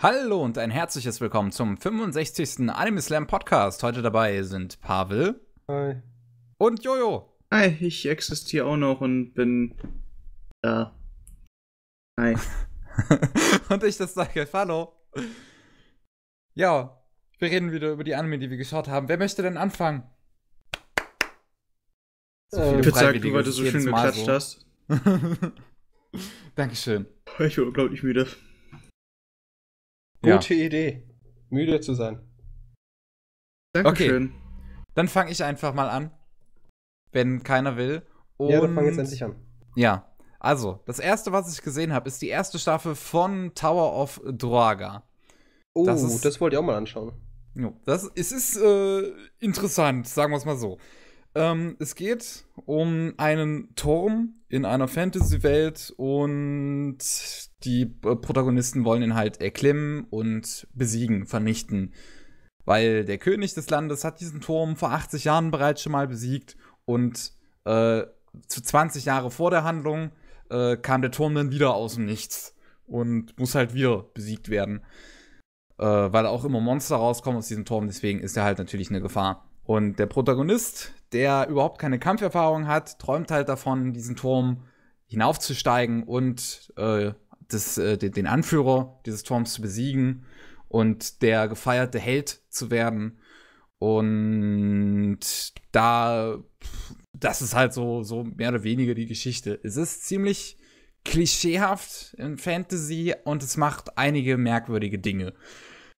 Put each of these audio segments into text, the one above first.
Hallo und ein herzliches Willkommen zum 65. Anime Slam Podcast. Heute dabei sind Pavel. Hi. Und Jojo. Hi, ich existiere auch noch und bin da. Hi. und ich, das sage Hallo. Ja, wir reden wieder über die Anime, die wir geschaut haben. Wer möchte denn anfangen? So viele ich würde sagen, du, weil du so schön geklatscht so. hast. Dankeschön. Ich bin unglaublich müde. Gute ja. Idee, müde zu sein. Dankeschön. Okay. Dann fange ich einfach mal an, wenn keiner will. Und ja, dann fang jetzt endlich an. Ja, also, das erste, was ich gesehen habe, ist die erste Staffel von Tower of Draga. Oh, das, ist, das wollte ich auch mal anschauen. Jo, das, es ist äh, interessant, sagen wir es mal so. Ähm, es geht um einen Turm in einer Fantasy-Welt und die äh, Protagonisten wollen ihn halt erklimmen und besiegen, vernichten. Weil der König des Landes hat diesen Turm vor 80 Jahren bereits schon mal besiegt und äh, 20 Jahre vor der Handlung äh, kam der Turm dann wieder aus dem Nichts und muss halt wieder besiegt werden. Äh, weil auch immer Monster rauskommen aus diesem Turm, deswegen ist er halt natürlich eine Gefahr. Und der Protagonist, der überhaupt keine Kampferfahrung hat, träumt halt davon, diesen Turm hinaufzusteigen und äh, das, äh, den Anführer dieses Turms zu besiegen und der gefeierte Held zu werden. Und da, das ist halt so, so mehr oder weniger die Geschichte. Es ist ziemlich klischeehaft in Fantasy und es macht einige merkwürdige Dinge.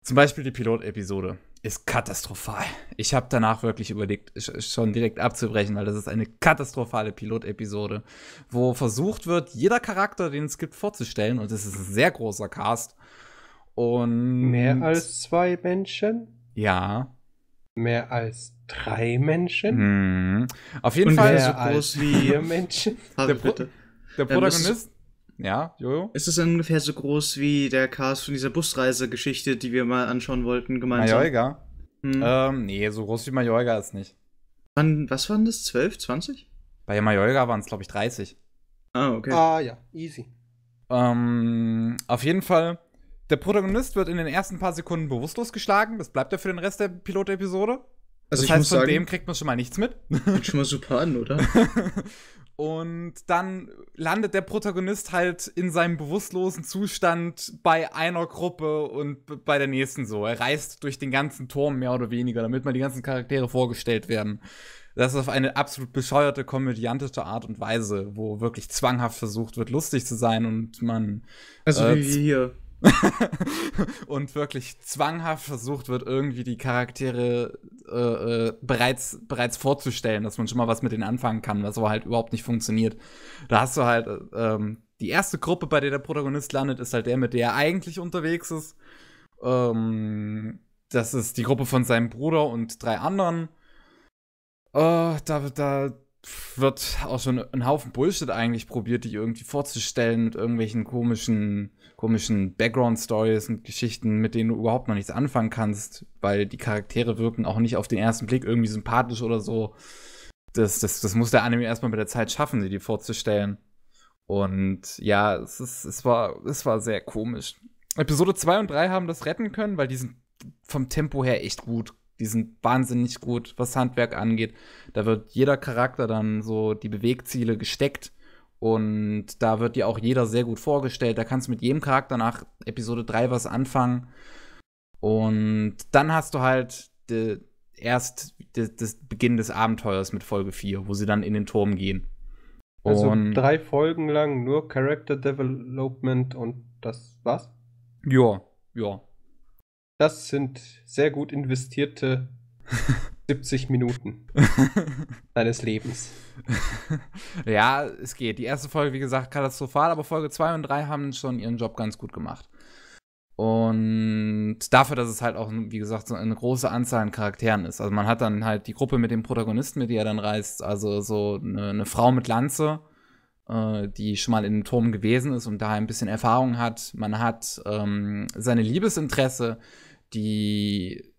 Zum Beispiel die Pilot-Episode ist katastrophal. Ich habe danach wirklich überlegt, schon direkt abzubrechen, weil das ist eine katastrophale Pilotepisode, wo versucht wird, jeder Charakter, den es gibt, vorzustellen. Und es ist ein sehr großer Cast. Und mehr als zwei Menschen? Ja. Mehr als drei Menschen? Mhm. Auf jeden Und Fall mehr so groß als wie vier Menschen. Der, also Pro der Protagonist ja, Jojo? Ist es ungefähr so groß wie der Cast von dieser Busreise-Geschichte, die wir mal anschauen wollten, gemeinsam? Mallorca? Hm. Ähm, nee, so groß wie Mallorca ist nicht. Wann, was waren das? 12, 20? Bei Mallorca waren es, glaube ich, 30. Ah, okay. Ah, ja, easy. Ähm, auf jeden Fall, der Protagonist wird in den ersten paar Sekunden bewusstlos geschlagen. Das bleibt er für den Rest der Pilotepisode. Also das heißt, von sagen, dem kriegt man schon mal nichts mit. Hört schon mal super an, oder? Und dann landet der Protagonist halt in seinem bewusstlosen Zustand bei einer Gruppe und bei der nächsten so. Er reist durch den ganzen Turm mehr oder weniger, damit mal die ganzen Charaktere vorgestellt werden. Das ist auf eine absolut bescheuerte, komödiantische Art und Weise, wo wirklich zwanghaft versucht wird, lustig zu sein und man. Also äh, wie hier. und wirklich zwanghaft versucht wird, irgendwie die Charaktere äh, äh, bereits, bereits vorzustellen, dass man schon mal was mit denen anfangen kann, was aber halt überhaupt nicht funktioniert. Da hast du halt, ähm, die erste Gruppe, bei der der Protagonist landet, ist halt der, mit der er eigentlich unterwegs ist. Ähm, das ist die Gruppe von seinem Bruder und drei anderen. Oh, da, da wird auch schon ein, Haufen Bullshit eigentlich probiert, die irgendwie vorzustellen mit irgendwelchen komischen, komischen Background-Stories und Geschichten, mit denen du überhaupt noch nichts anfangen kannst, weil die Charaktere wirken auch nicht auf den ersten Blick irgendwie sympathisch oder so. Das, das, das muss der Anime erstmal mit der Zeit schaffen, dir die vorzustellen. Und ja, es, ist, es, war, es war sehr komisch. Episode 2 und 3 haben das retten können, weil die sind vom Tempo her echt gut. Die sind wahnsinnig gut, was Handwerk angeht. Da wird jeder Charakter dann so die Bewegziele gesteckt. Und da wird dir auch jeder sehr gut vorgestellt. Da kannst du mit jedem Charakter nach Episode 3 was anfangen. Und dann hast du halt de, erst de, das Beginn des Abenteuers mit Folge 4, wo sie dann in den Turm gehen. Also und drei Folgen lang nur Character Development und das war's? Ja, ja. Das sind sehr gut investierte 70 Minuten deines Lebens. Ja, es geht. Die erste Folge, wie gesagt, katastrophal, aber Folge 2 und 3 haben schon ihren Job ganz gut gemacht. Und dafür, dass es halt auch, wie gesagt, so eine große Anzahl an Charakteren ist. Also man hat dann halt die Gruppe mit dem Protagonisten, mit der er dann reist, also so eine, eine Frau mit Lanze, äh, die schon mal in einem Turm gewesen ist und da ein bisschen Erfahrung hat. Man hat ähm, seine Liebesinteresse, die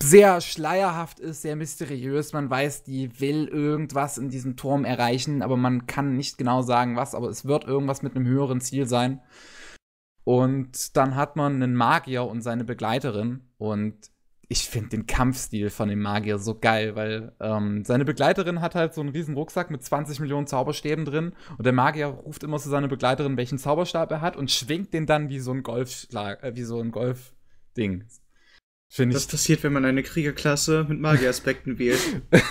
sehr schleierhaft ist, sehr mysteriös. Man weiß, die will irgendwas in diesem Turm erreichen, aber man kann nicht genau sagen, was, aber es wird irgendwas mit einem höheren Ziel sein. Und dann hat man einen Magier und seine Begleiterin. Und ich finde den Kampfstil von dem Magier so geil, weil ähm, seine Begleiterin hat halt so einen riesen Rucksack mit 20 Millionen Zauberstäben drin. Und der Magier ruft immer zu seiner Begleiterin, welchen Zauberstab er hat und schwingt den dann wie so ein Golfschlag, äh, wie so ein Golf. Ding. Find das ich passiert, wenn man eine Kriegerklasse mit Magieaspekten wählt.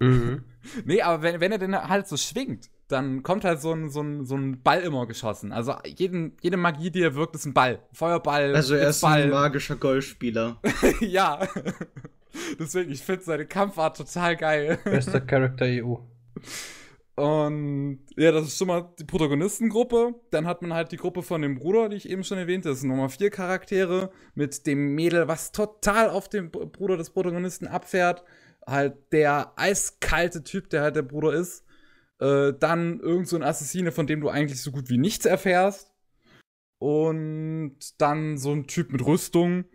Mhm. Nee, aber wenn, wenn er denn halt so schwingt, dann kommt halt so ein, so ein, so ein Ball immer geschossen. Also jeden, jede Magie, die er wirkt, ist ein Ball. Feuerball. Also er ist Ball. ein magischer Golfspieler. ja. Deswegen, ich finde seine Kampfart total geil. Bester Charakter EU. Und ja, das ist schon mal die Protagonistengruppe. Dann hat man halt die Gruppe von dem Bruder, die ich eben schon erwähnte. Das sind nochmal vier Charaktere mit dem Mädel, was total auf den Bruder des Protagonisten abfährt. Halt der eiskalte Typ, der halt der Bruder ist. Äh, dann irgend so ein Assassine, von dem du eigentlich so gut wie nichts erfährst. Und dann so ein Typ mit Rüstung,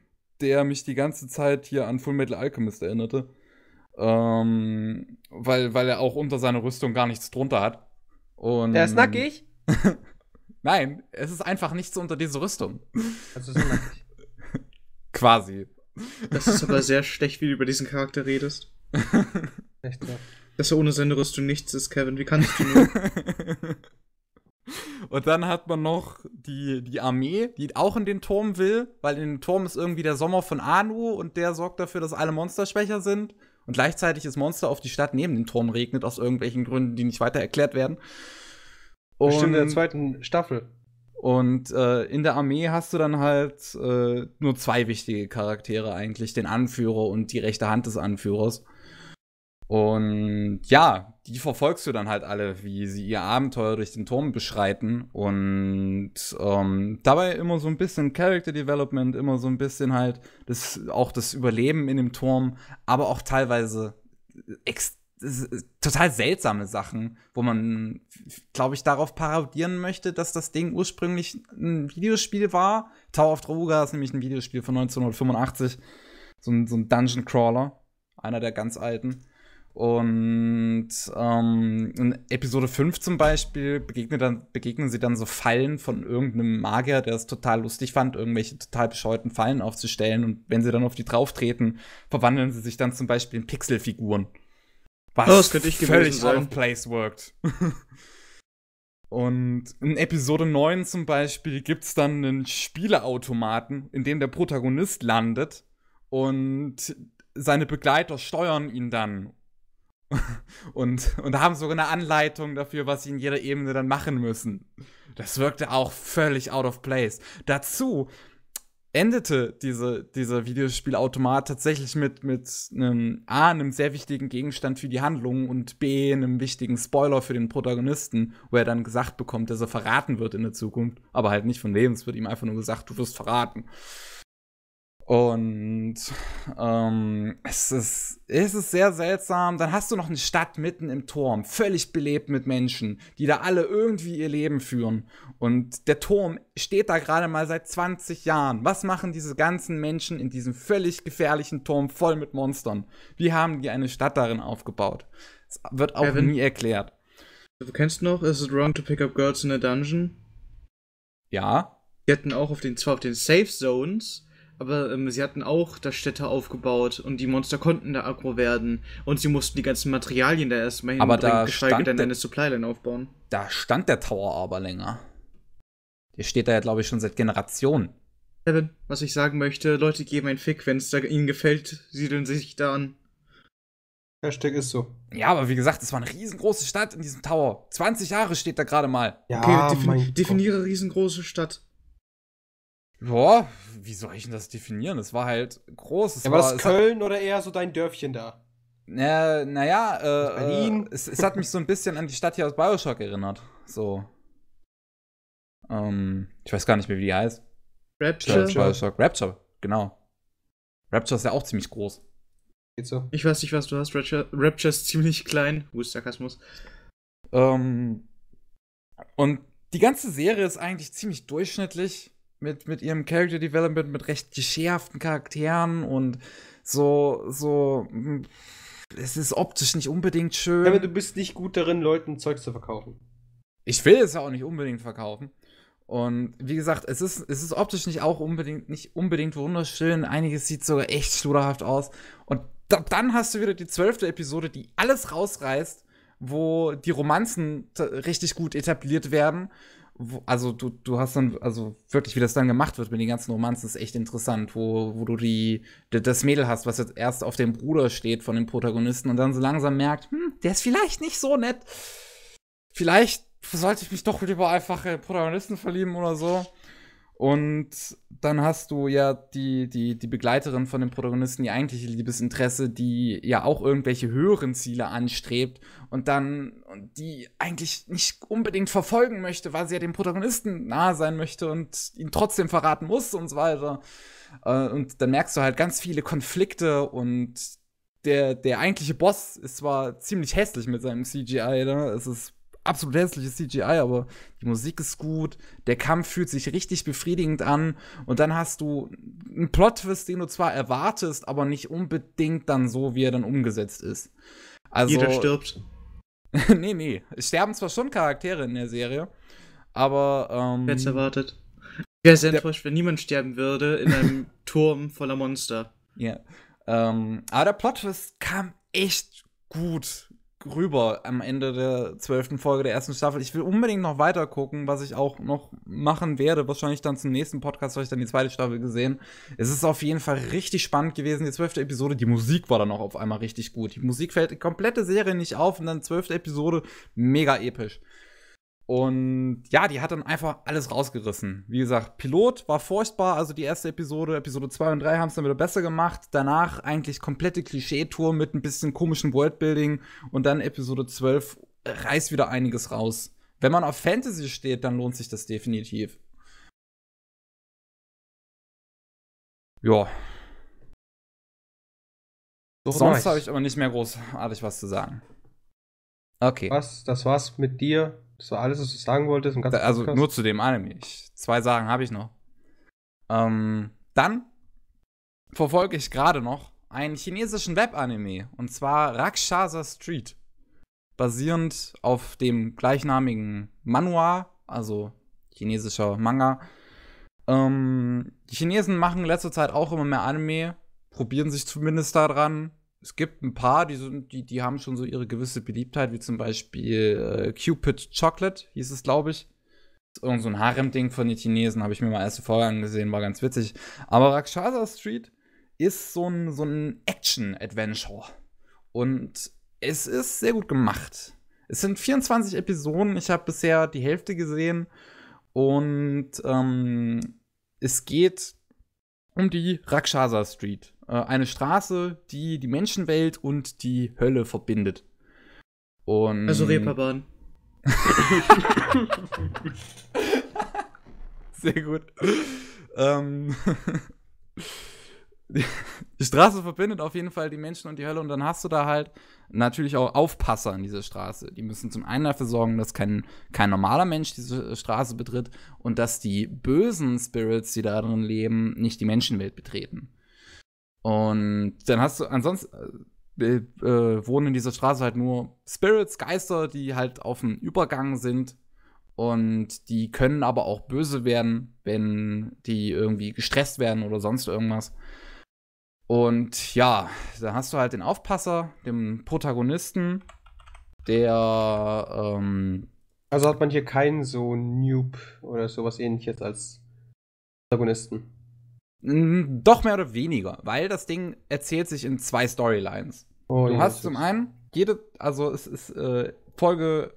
der mich die ganze Zeit hier an Full Metal Alchemist erinnerte. Ähm, weil, weil er auch unter seiner Rüstung gar nichts drunter hat. Und er ist nackig? Nein, es ist einfach nichts unter dieser Rüstung. Also so nackig. Quasi. Das ist aber sehr schlecht, wie du über diesen Charakter redest. Echt, klar. Dass er ohne seine Rüstung nichts ist, Kevin. Wie kannst du nur? Und dann hat man noch die, die Armee, die auch in den Turm will, weil in den Turm ist irgendwie der Sommer von Anu und der sorgt dafür, dass alle Monster schwächer sind und gleichzeitig ist Monster auf die Stadt neben dem Turm regnet, aus irgendwelchen Gründen, die nicht weiter erklärt werden. Und, Bestimmt in der zweiten Staffel. Und äh, in der Armee hast du dann halt äh, nur zwei wichtige Charaktere eigentlich, den Anführer und die rechte Hand des Anführers. Und ja, die verfolgst du dann halt alle, wie sie ihr Abenteuer durch den Turm beschreiten. Und ähm, dabei immer so ein bisschen Character Development, immer so ein bisschen halt das, auch das Überleben in dem Turm, aber auch teilweise äh, total seltsame Sachen, wo man, glaube ich, darauf parodieren möchte, dass das Ding ursprünglich ein Videospiel war. Tower of Druga ist nämlich ein Videospiel von 1985. So ein, so ein Dungeon Crawler, einer der ganz alten. Und ähm, in Episode 5 zum Beispiel begegnen, dann, begegnen sie dann so Fallen von irgendeinem Magier, der es total lustig fand, irgendwelche total bescheuerten Fallen aufzustellen. Und wenn sie dann auf die drauf treten, verwandeln sie sich dann zum Beispiel in Pixelfiguren. Was oh, das könnte ich völlig sein. out of place worked. Und in Episode 9 zum Beispiel gibt es dann einen Spieleautomaten, in dem der Protagonist landet und seine Begleiter steuern ihn dann und, und haben sogar eine Anleitung dafür, was sie in jeder Ebene dann machen müssen. Das wirkte auch völlig out of place. Dazu endete diese, dieser Videospielautomat tatsächlich mit, mit einem A, einem sehr wichtigen Gegenstand für die Handlung und B, einem wichtigen Spoiler für den Protagonisten, wo er dann gesagt bekommt, dass er verraten wird in der Zukunft, aber halt nicht von es wird ihm einfach nur gesagt, du wirst verraten. Und ähm, es, ist, es ist sehr seltsam. Dann hast du noch eine Stadt mitten im Turm, völlig belebt mit Menschen, die da alle irgendwie ihr Leben führen. Und der Turm steht da gerade mal seit 20 Jahren. Was machen diese ganzen Menschen in diesem völlig gefährlichen Turm voll mit Monstern? Wie haben die eine Stadt darin aufgebaut? Das wird auch Evan, nie erklärt. Du kennst noch, is it wrong to pick up girls in a dungeon? Ja. Die hätten auch auf den, zwar auf den Safe Zones aber ähm, sie hatten auch da Städte aufgebaut und die Monster konnten da aggro werden und sie mussten die ganzen Materialien da erstmal hinbringen, aber da geschweige denn eine Supply-Line aufbauen. Da stand der Tower aber länger. Der steht da ja, glaube ich, schon seit Generationen. Kevin, was ich sagen möchte, Leute geben ein Fick, wenn es ihnen gefällt, siedeln sie sich da an. Hashtag ist so. Ja, aber wie gesagt, es war eine riesengroße Stadt in diesem Tower. 20 Jahre steht da gerade mal. Ja, okay, defini definiere riesengroße Stadt. Boah, wie soll ich denn das definieren? Es war halt groß. Es ja, war, war das Köln hat, oder eher so dein Dörfchen da? Äh, naja, äh, Berlin. Äh, es, es, hat mich so ein bisschen an die Stadt hier aus Bioshock erinnert. So. Ähm, ich weiß gar nicht mehr, wie die heißt. Rapture. Bioshock. Rapture, genau. Rapture ist ja auch ziemlich groß. Geht so. Ich weiß nicht, was du hast. Rapture, Rapture ist ziemlich klein. Wo ist Sarkasmus? Ähm, und die ganze Serie ist eigentlich ziemlich durchschnittlich mit, mit ihrem Character Development, mit recht geschärften Charakteren und so, so. Hm, es ist optisch nicht unbedingt schön. Ja, aber du bist nicht gut darin, Leuten Zeug zu verkaufen. Ich will es ja auch nicht unbedingt verkaufen. Und wie gesagt, es ist, es ist optisch nicht auch unbedingt, nicht unbedingt wunderschön. Einiges sieht sogar echt schluderhaft aus. Und da, dann hast du wieder die zwölfte Episode, die alles rausreißt, wo die Romanzen richtig gut etabliert werden wo, also du, du hast dann, also wirklich, wie das dann gemacht wird mit den ganzen Romanzen, ist echt interessant, wo, wo du die, das Mädel hast, was jetzt erst auf dem Bruder steht von dem Protagonisten und dann so langsam merkt, hm, der ist vielleicht nicht so nett. Vielleicht sollte ich mich doch lieber einfach in Protagonisten verlieben oder so. Und dann hast du ja die, die, die Begleiterin von dem Protagonisten, die eigentliche Liebesinteresse, die ja auch irgendwelche höheren Ziele anstrebt und dann die eigentlich nicht unbedingt verfolgen möchte, weil sie ja dem Protagonisten nahe sein möchte und ihn trotzdem verraten muss und so weiter. Äh, und dann merkst du halt ganz viele Konflikte und der, der eigentliche Boss ist zwar ziemlich hässlich mit seinem CGI, ne? es ist absolut hässliches CGI, aber die Musik ist gut, der Kampf fühlt sich richtig befriedigend an und dann hast du einen Plot-Twist, den du zwar erwartest, aber nicht unbedingt dann so, wie er dann umgesetzt ist. Also, Jeder stirbt. nee, nee. Es sterben zwar schon Charaktere in der Serie, aber. Ähm, Wer erwartet? Wäre sehr enttäuscht, wenn niemand sterben würde in einem Turm voller Monster. Ja. Yeah. Ähm, aber der Plot-Twist kam echt gut rüber am Ende der zwölften Folge der ersten Staffel. Ich will unbedingt noch weiter gucken, was ich auch noch machen werde. Wahrscheinlich dann zum nächsten Podcast habe ich dann die zweite Staffel gesehen. Es ist auf jeden Fall richtig spannend gewesen, die zwölfte Episode. Die Musik war dann auch auf einmal richtig gut. Die Musik fällt die komplette Serie nicht auf und dann zwölfte Episode mega episch. Und ja, die hat dann einfach alles rausgerissen. Wie gesagt, Pilot war furchtbar, also die erste Episode, Episode 2 und 3 haben es dann wieder besser gemacht. Danach eigentlich komplette Klischee-Tour mit ein bisschen komischem Worldbuilding und dann Episode 12 reißt wieder einiges raus. Wenn man auf Fantasy steht, dann lohnt sich das definitiv. Ja. Sonst habe ich aber nicht mehr großartig was zu sagen. Okay. Was, das war's mit dir das war alles, was du sagen wolltest. Im ganzen also Podcast. nur zu dem Anime. Ich, zwei Sachen habe ich noch. Ähm, dann verfolge ich gerade noch einen chinesischen Web-Anime. Und zwar Rakshasa Street. Basierend auf dem gleichnamigen Manhwa, also chinesischer Manga. Ähm, die Chinesen machen in letzter Zeit auch immer mehr Anime, probieren sich zumindest daran es gibt ein paar, die, sind, die, die haben schon so ihre gewisse Beliebtheit, wie zum Beispiel äh, Cupid Chocolate, hieß es, glaube ich. Irgend so ein Harem-Ding von den Chinesen, habe ich mir mal erste Folge angesehen, war ganz witzig. Aber Rakshasa Street ist so ein, so ein Action-Adventure. Und es ist sehr gut gemacht. Es sind 24 Episoden, ich habe bisher die Hälfte gesehen. Und ähm, es geht um die Rakshasa Street äh, eine Straße, die die Menschenwelt und die Hölle verbindet. Und also Reeperbahn. Sehr gut. Ähm die Straße verbindet auf jeden Fall die Menschen und die Hölle und dann hast du da halt natürlich auch Aufpasser an dieser Straße. Die müssen zum einen dafür sorgen, dass kein, kein normaler Mensch diese Straße betritt und dass die bösen Spirits, die darin leben, nicht die Menschenwelt betreten. Und dann hast du, ansonsten äh, äh, wohnen in dieser Straße halt nur Spirits, Geister, die halt auf dem Übergang sind. Und die können aber auch böse werden, wenn die irgendwie gestresst werden oder sonst irgendwas. Und ja, dann hast du halt den Aufpasser, den Protagonisten, der. Ähm also hat man hier keinen so Noob oder sowas ähnliches als Protagonisten. Doch mehr oder weniger, weil das Ding erzählt sich in zwei Storylines. Oh, du hast zum einen jede, also es ist äh, Folge,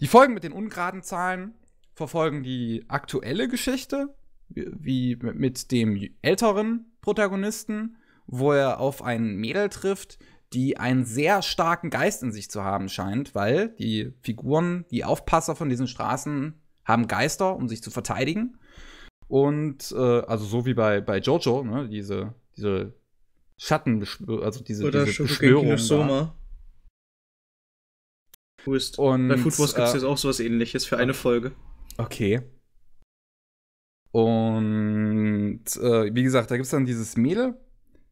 die Folgen mit den ungeraden Zahlen verfolgen die aktuelle Geschichte, wie mit dem älteren Protagonisten, wo er auf ein Mädel trifft, die einen sehr starken Geist in sich zu haben scheint, weil die Figuren, die Aufpasser von diesen Straßen, haben Geister, um sich zu verteidigen. Und äh, also so wie bei, bei Jojo, ne, diese, diese Schatten, also diese, Oder diese Beschwörung. Soma. Ist. Und, bei Food Wars gibt es äh, jetzt auch sowas ähnliches für eine Folge. Okay. Und äh, wie gesagt, da gibt es dann dieses Mädel,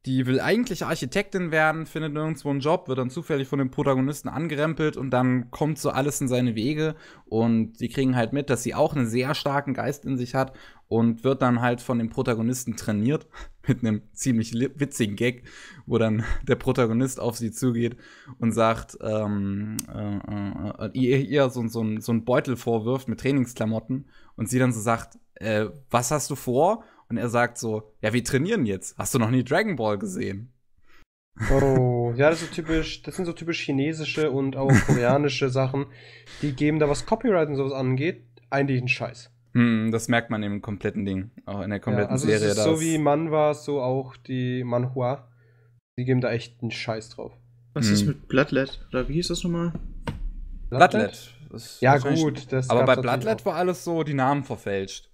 die will eigentlich Architektin werden, findet nirgendwo einen Job, wird dann zufällig von dem Protagonisten angerempelt und dann kommt so alles in seine Wege und sie kriegen halt mit, dass sie auch einen sehr starken Geist in sich hat und wird dann halt von dem Protagonisten trainiert mit einem ziemlich witzigen Gag, wo dann der Protagonist auf sie zugeht und sagt, ähm, äh, äh, ihr, ihr so, so, so einen Beutel vorwirft mit Trainingsklamotten und sie dann so sagt, äh, was hast du vor? Und er sagt so, ja, wir trainieren jetzt. Hast du noch nie Dragon Ball gesehen? Oh, ja, das, so typisch, das sind so typisch chinesische und auch koreanische Sachen. Die geben da, was Copyright und sowas angeht, eigentlich einen Scheiß. Hm, das merkt man im kompletten Ding, auch in der kompletten ja, also Serie. Das ist so wie Manwa, so auch die Manhua. Die geben da echt einen Scheiß drauf. Was hm. ist mit Bloodlet? Oder wie hieß das nochmal? Bloodlet? Bloodlet. Ja, gut. aber bei Bloodlet war alles so die Namen verfälscht.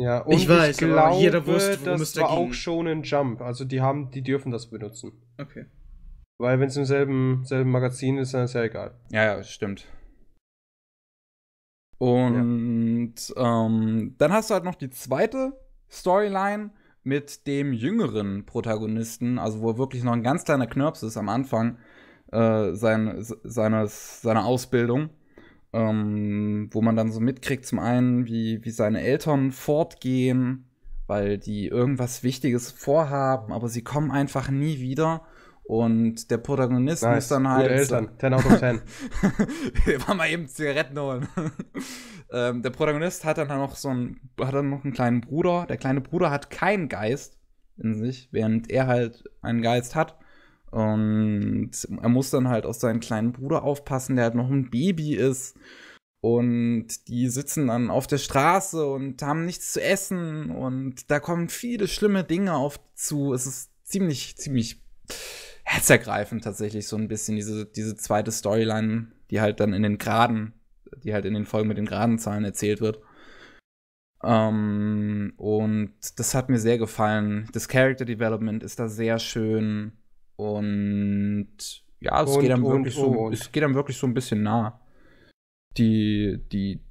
Ja, und ich weiß, ich glaube, jeder wusste, worum es da auch schon ein Jump. Also die haben, die dürfen das benutzen. Okay. Weil wenn es im selben, selben Magazin ist, dann ist ja egal. Ja, ja, stimmt. Und ja. ähm, dann hast du halt noch die zweite Storyline mit dem jüngeren Protagonisten, also wo er wirklich noch ein ganz kleiner Knirps ist am Anfang äh, sein, seines, seiner Ausbildung ähm, wo man dann so mitkriegt, zum einen, wie, wie seine Eltern fortgehen, weil die irgendwas Wichtiges vorhaben, aber sie kommen einfach nie wieder. Und der Protagonist nice. muss dann halt. Gute Eltern, 10 out of 10. Wir mal eben Zigaretten holen. ähm, der Protagonist hat dann halt noch so einen, hat dann noch einen kleinen Bruder. Der kleine Bruder hat keinen Geist in sich, während er halt einen Geist hat. Und er muss dann halt auf seinen kleinen Bruder aufpassen, der halt noch ein Baby ist. Und die sitzen dann auf der Straße und haben nichts zu essen. Und da kommen viele schlimme Dinge auf zu. Es ist ziemlich, ziemlich herzergreifend tatsächlich so ein bisschen, diese, diese zweite Storyline, die halt dann in den Graden, die halt in den Folgen mit den geraden Zahlen erzählt wird. Um, ähm, und das hat mir sehr gefallen. Das Character Development ist da sehr schön. Und ja, es, und, geht, dann wirklich und. so, es geht einem wirklich so ein bisschen nah. Die, die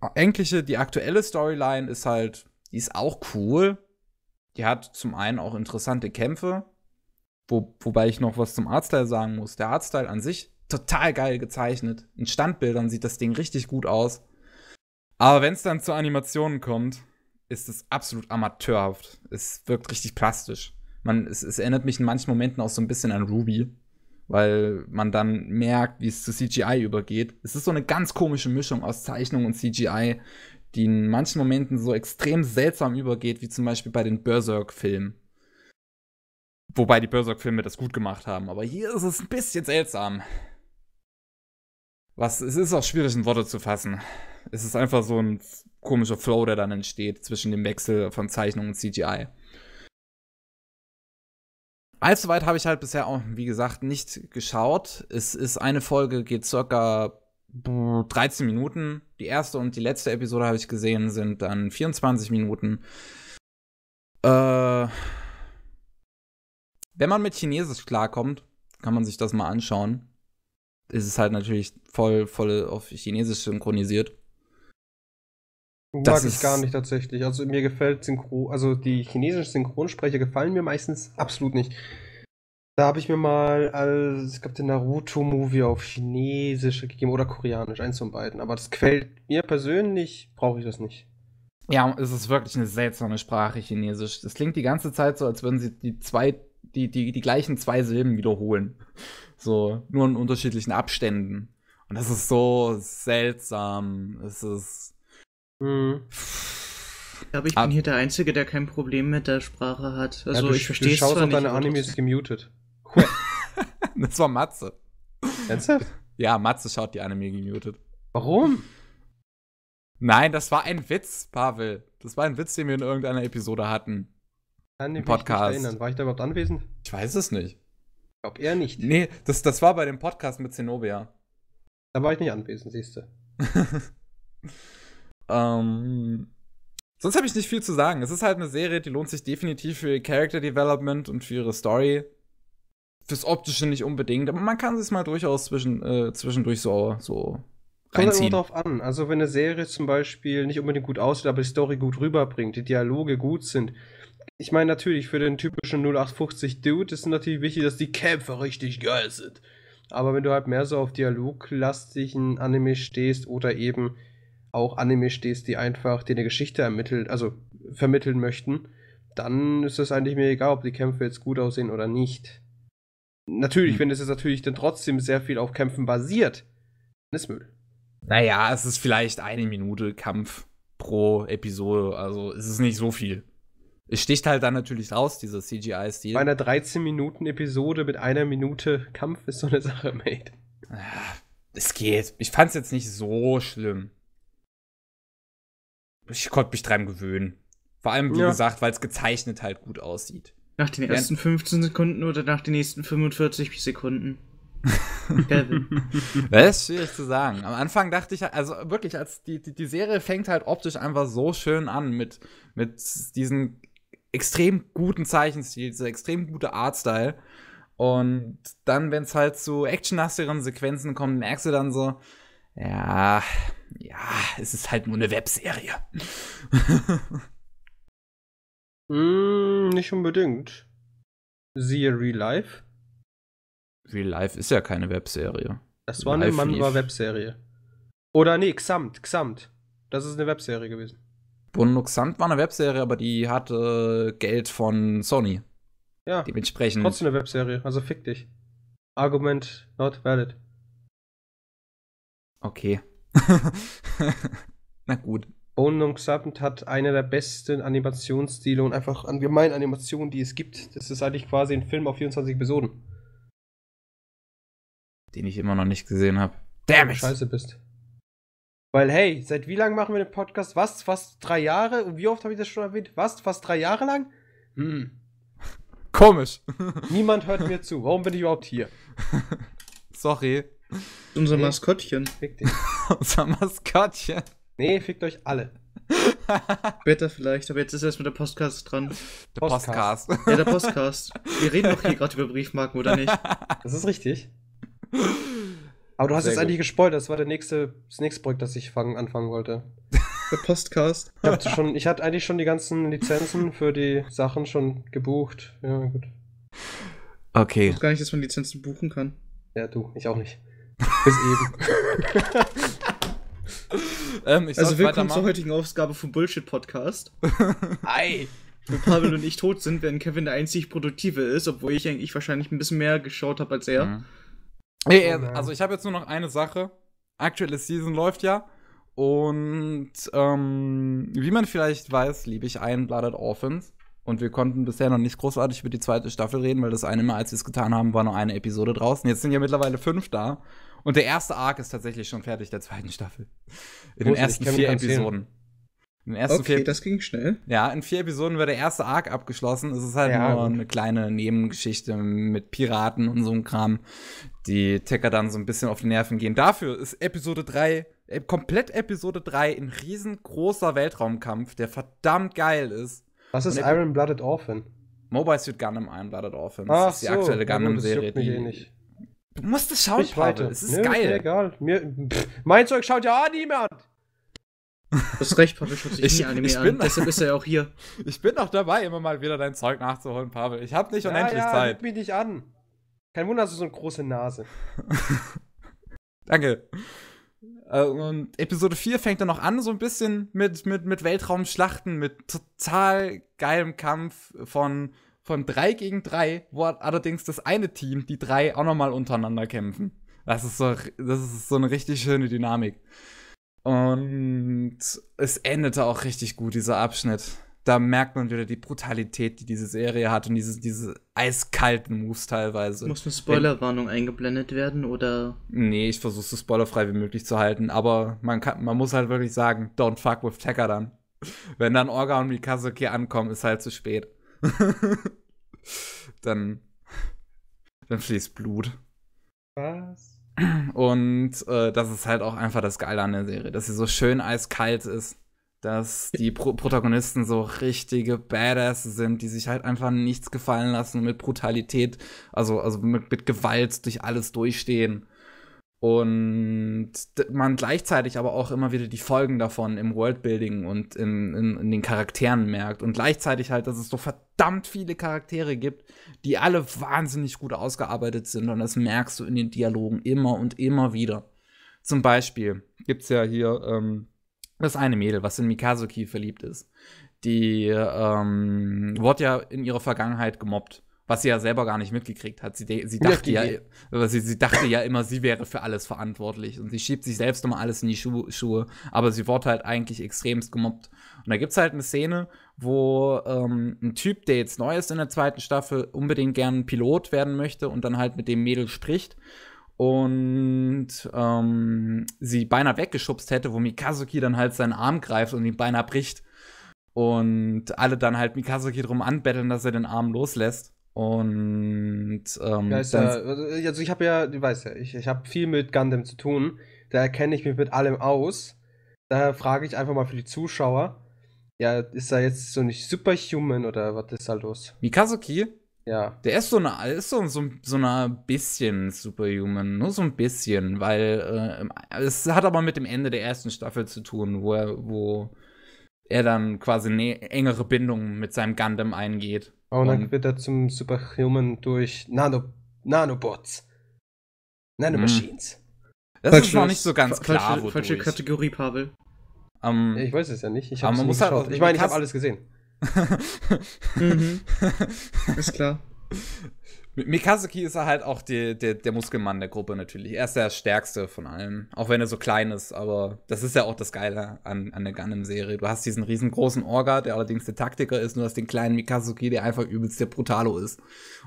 eigentliche, die aktuelle Storyline ist halt, die ist auch cool. Die hat zum einen auch interessante Kämpfe, wo, wobei ich noch was zum Artstyle sagen muss. Der Artstyle an sich, total geil gezeichnet. In Standbildern sieht das Ding richtig gut aus. Aber wenn es dann zu Animationen kommt, ist es absolut amateurhaft. Es wirkt richtig plastisch man, es, es erinnert mich in manchen Momenten auch so ein bisschen an Ruby, weil man dann merkt, wie es zu CGI übergeht. Es ist so eine ganz komische Mischung aus Zeichnung und CGI, die in manchen Momenten so extrem seltsam übergeht, wie zum Beispiel bei den Berserk-Filmen. Wobei die Berserk-Filme das gut gemacht haben, aber hier ist es ein bisschen seltsam. Was, es ist auch schwierig in Worte zu fassen. Es ist einfach so ein komischer Flow, der dann entsteht zwischen dem Wechsel von Zeichnung und CGI. Allzu weit habe ich halt bisher auch, wie gesagt, nicht geschaut. Es ist eine Folge, geht circa 13 Minuten. Die erste und die letzte Episode habe ich gesehen, sind dann 24 Minuten. Äh, wenn man mit Chinesisch klarkommt, kann man sich das mal anschauen. Es ist halt natürlich voll, voll auf Chinesisch synchronisiert. Das Mag ich gar nicht tatsächlich. Also mir gefällt Synchro, also die chinesischen Synchronsprecher gefallen mir meistens absolut nicht. Da habe ich mir mal, also, es gab den Naruto-Movie auf Chinesisch gegeben oder Koreanisch, eins von beiden. Aber das gefällt mir persönlich, brauche ich das nicht. Ja, es ist wirklich eine seltsame Sprache, Chinesisch. Das klingt die ganze Zeit so, als würden sie die zwei, die, die, die gleichen zwei Silben wiederholen. So, nur in unterschiedlichen Abständen. Und das ist so seltsam. Es ist Mhm. Ich glaube, ich Ab bin hier der Einzige, der kein Problem mit der Sprache hat. Also ja, du, ich verstehe es zwar auf nicht. Deine Anime ist gemutet. das war Matze. Ernsthaft? Ja, Matze schaut die Anime gemutet. Warum? Nein, das war ein Witz, Pavel. Das war ein Witz, den wir in irgendeiner Episode hatten. An den Podcast. Ich erinnern. War ich da überhaupt anwesend? Ich weiß es nicht. Ich glaube eher nicht. Nee, das, das war bei dem Podcast mit Zenobia. Da war ich nicht anwesend, siehst du. Ähm, sonst habe ich nicht viel zu sagen. Es ist halt eine Serie, die lohnt sich definitiv für ihr Character Development und für ihre Story. Fürs Optische nicht unbedingt, aber man kann es mal durchaus zwischen, äh, zwischendurch so, so halt reinziehen. Kommt immer drauf an. Also, wenn eine Serie zum Beispiel nicht unbedingt gut aussieht, aber die Story gut rüberbringt, die Dialoge gut sind. Ich meine, natürlich, für den typischen 0850 Dude ist es natürlich wichtig, dass die Kämpfe richtig geil sind. Aber wenn du halt mehr so auf dialoglastigen Anime stehst oder eben auch Anime stehst, die einfach dir eine Geschichte ermittelt, also vermitteln möchten, dann ist es eigentlich mir egal, ob die Kämpfe jetzt gut aussehen oder nicht. Natürlich, mhm. wenn es jetzt natürlich dann trotzdem sehr viel auf Kämpfen basiert, dann ist Müll. Naja, es ist vielleicht eine Minute Kampf pro Episode, also es ist nicht so viel. Es sticht halt dann natürlich raus, dieser CGI-Stil. Bei einer 13-Minuten-Episode mit einer Minute Kampf ist so eine Sache, mate. Ah, es geht. Ich fand es jetzt nicht so schlimm ich konnte mich dran gewöhnen. Vor allem, wie ja. gesagt, weil es gezeichnet halt gut aussieht. Nach den ersten Während 15 Sekunden oder nach den nächsten 45 Sekunden? das ist schwierig zu sagen. Am Anfang dachte ich, also wirklich, als die, die, die Serie fängt halt optisch einfach so schön an mit, mit diesem extrem guten Zeichenstil, dieser extrem gute Artstyle. Und dann, wenn es halt zu actionlastigeren Sequenzen kommt, merkst du dann so, ja, ja, es ist halt nur eine Webserie. mm, nicht unbedingt. Siehe Real Life. Real Life ist ja keine Webserie. Das war Life eine Mann war Webserie. Oder nee, Xamt, Xamt. Das ist eine Webserie gewesen. Bunno Xamt war eine Webserie, aber die hatte Geld von Sony. Ja. Dementsprechend. Trotzdem eine Webserie, also fick dich. Argument not valid. Okay. Na gut. Bone Unexamined hat einer der besten Animationsstile und einfach allgemein Animationen, die es gibt. Das ist eigentlich quasi ein Film auf 24 Episoden. Den ich immer noch nicht gesehen habe. Damn it! Scheiße bist. Weil, hey, seit wie lang machen wir den Podcast? Was? Fast drei Jahre? Und wie oft habe ich das schon erwähnt? Was? Fast drei Jahre lang? Hm. Komisch. Niemand hört mir zu. Warum bin ich überhaupt hier? Sorry. Unser nee. Maskottchen. Fick dich. Unser Maskottchen. Nee, fickt euch alle. Später vielleicht, aber jetzt ist erst mit der Postcast dran. Der Postcast. Ja, der Postcast. Wir reden doch hier gerade über Briefmarken, oder nicht? Das ist richtig. Aber du hast Sehr jetzt gut. eigentlich gespoilt, das war der nächste, das nächste Projekt, das ich fang, anfangen wollte. Der Postcast. Ich, schon, ich hatte eigentlich schon die ganzen Lizenzen für die Sachen schon gebucht. Ja, gut. Okay. Ich weiß gar nicht, dass man Lizenzen buchen kann. Ja, du, ich auch nicht. Bis eben. ähm, also willkommen zur heutigen Ausgabe vom Bullshit Podcast. Hi. Wenn Pavel und ich tot sind, werden Kevin der einzig Produktive ist, obwohl ich eigentlich wahrscheinlich ein bisschen mehr geschaut habe als er. Mhm. Nee, oh also ich habe jetzt nur noch eine Sache. Aktuelle Season läuft ja. Und ähm, wie man vielleicht weiß, liebe ich einen Blooded Orphans. Und wir konnten bisher noch nicht großartig über die zweite Staffel reden, weil das eine Mal, als wir es getan haben, war nur eine Episode draußen. Jetzt sind ja mittlerweile fünf da. Und der erste Arc ist tatsächlich schon fertig der zweiten Staffel. In den ersten vier Episoden. In den ersten okay, vier, das ging schnell. Ja, in vier Episoden wird der erste Arc abgeschlossen. Es ist halt ja, nur gut. eine kleine Nebengeschichte mit Piraten und so einem Kram, die Ticker dann so ein bisschen auf die Nerven gehen. Dafür ist Episode 3 äh, komplett Episode 3 ein riesengroßer Weltraumkampf, der verdammt geil ist. Was ist Iron Blooded Orphan? Mobile Suit Gundam Iron Blooded Orphan. Das ist die so. aktuelle Gundam-Serie, eh die, eh Du musst das schauen, Leute. Es ist Nö, geil. Ist mir egal. Mir, pff, mein Zeug schaut ja auch niemand. Du hast recht, Pavel schaut sich ich, nie Anime ich bin, an. Deshalb ist er ja auch hier. Ich bin auch dabei, immer mal wieder dein Zeug nachzuholen, Pavel. Ich hab nicht ja, unendlich ja, Zeit. mich nicht an. Kein Wunder, hast du so eine große Nase. Danke. Äh, und Episode 4 fängt dann noch an, so ein bisschen mit, mit, mit Weltraumschlachten, mit total geilem Kampf von von 3 gegen 3, wo allerdings das eine Team die drei auch nochmal untereinander kämpfen. Das ist, so, das ist so eine richtig schöne Dynamik. Und es endete auch richtig gut, dieser Abschnitt. Da merkt man wieder die Brutalität, die diese Serie hat und diese, diese eiskalten Moves teilweise. Muss eine Spoilerwarnung eingeblendet werden oder? Nee, ich versuche es so spoilerfrei wie möglich zu halten, aber man, kann, man muss halt wirklich sagen, don't fuck with Tekka dann. Wenn dann Orga und Mikazuki ankommen, ist halt zu spät. dann, dann fließt Blut. Was? Und äh, das ist halt auch einfach das Geile an der Serie, dass sie so schön eiskalt ist, dass die Pro Protagonisten so richtige Badass sind, die sich halt einfach nichts gefallen lassen und mit Brutalität, also, also mit, mit Gewalt durch alles durchstehen und man gleichzeitig aber auch immer wieder die Folgen davon im Worldbuilding und in, in, in, den Charakteren merkt und gleichzeitig halt, dass es so verdammt viele Charaktere gibt, die alle wahnsinnig gut ausgearbeitet sind und das merkst du in den Dialogen immer und immer wieder. Zum Beispiel gibt es ja hier ähm, das eine Mädel, was in Mikazuki verliebt ist. Die ähm, wurde ja in ihrer Vergangenheit gemobbt was sie ja selber gar nicht mitgekriegt hat. Sie, sie dachte, ja, sie, sie, dachte ja immer, sie wäre für alles verantwortlich und sie schiebt sich selbst immer alles in die Schu Schuhe, aber sie wurde halt eigentlich extremst gemobbt. Und da gibt es halt eine Szene, wo ähm, ein Typ, der jetzt neu ist in der zweiten Staffel, unbedingt gern Pilot werden möchte und dann halt mit dem Mädel spricht und ähm, sie beinahe weggeschubst hätte, wo Mikazuki dann halt seinen Arm greift und ihn beinahe bricht. Und alle dann halt Mikazuki drum anbetteln, dass er den Arm loslässt. Und ähm, ja, also, äh, also ich habe ja, du weißt ja, ich, ich habe viel mit Gundam zu tun. Da erkenne ich mich mit allem aus. Daher frage ich einfach mal für die Zuschauer. Ja, ist da jetzt so nicht Superhuman oder was ist da los? Mikazuki? Ja. Der ist so eine, ist so, so, so ein bisschen Superhuman, nur so ein bisschen, weil äh, es hat aber mit dem Ende der ersten Staffel zu tun, wo er, wo er dann quasi eine engere Bindung mit seinem Gundam eingeht. A ona um, wird er zum Superhuman durch Nano, Nanobots. Nanomachines. Mhm. Das falsche, ist noch nicht so ganz falsche, klar. Wodurch. Falsche Kategorie, Pavel. Um, ähm, ich weiß es ja nicht. Ich, um, muss halt, ich meine, ich habe alles gesehen. mhm. Ist klar. Mikazuki ist er halt auch die, die, der Muskelmann der Gruppe natürlich. Er ist der stärkste von allen. Auch wenn er so klein ist, aber das ist ja auch das Geile an, an der Gundam-Serie. Du hast diesen riesengroßen Orga, der allerdings der Taktiker ist, nur hast den kleinen Mikazuki, der einfach übelst der Brutalo ist.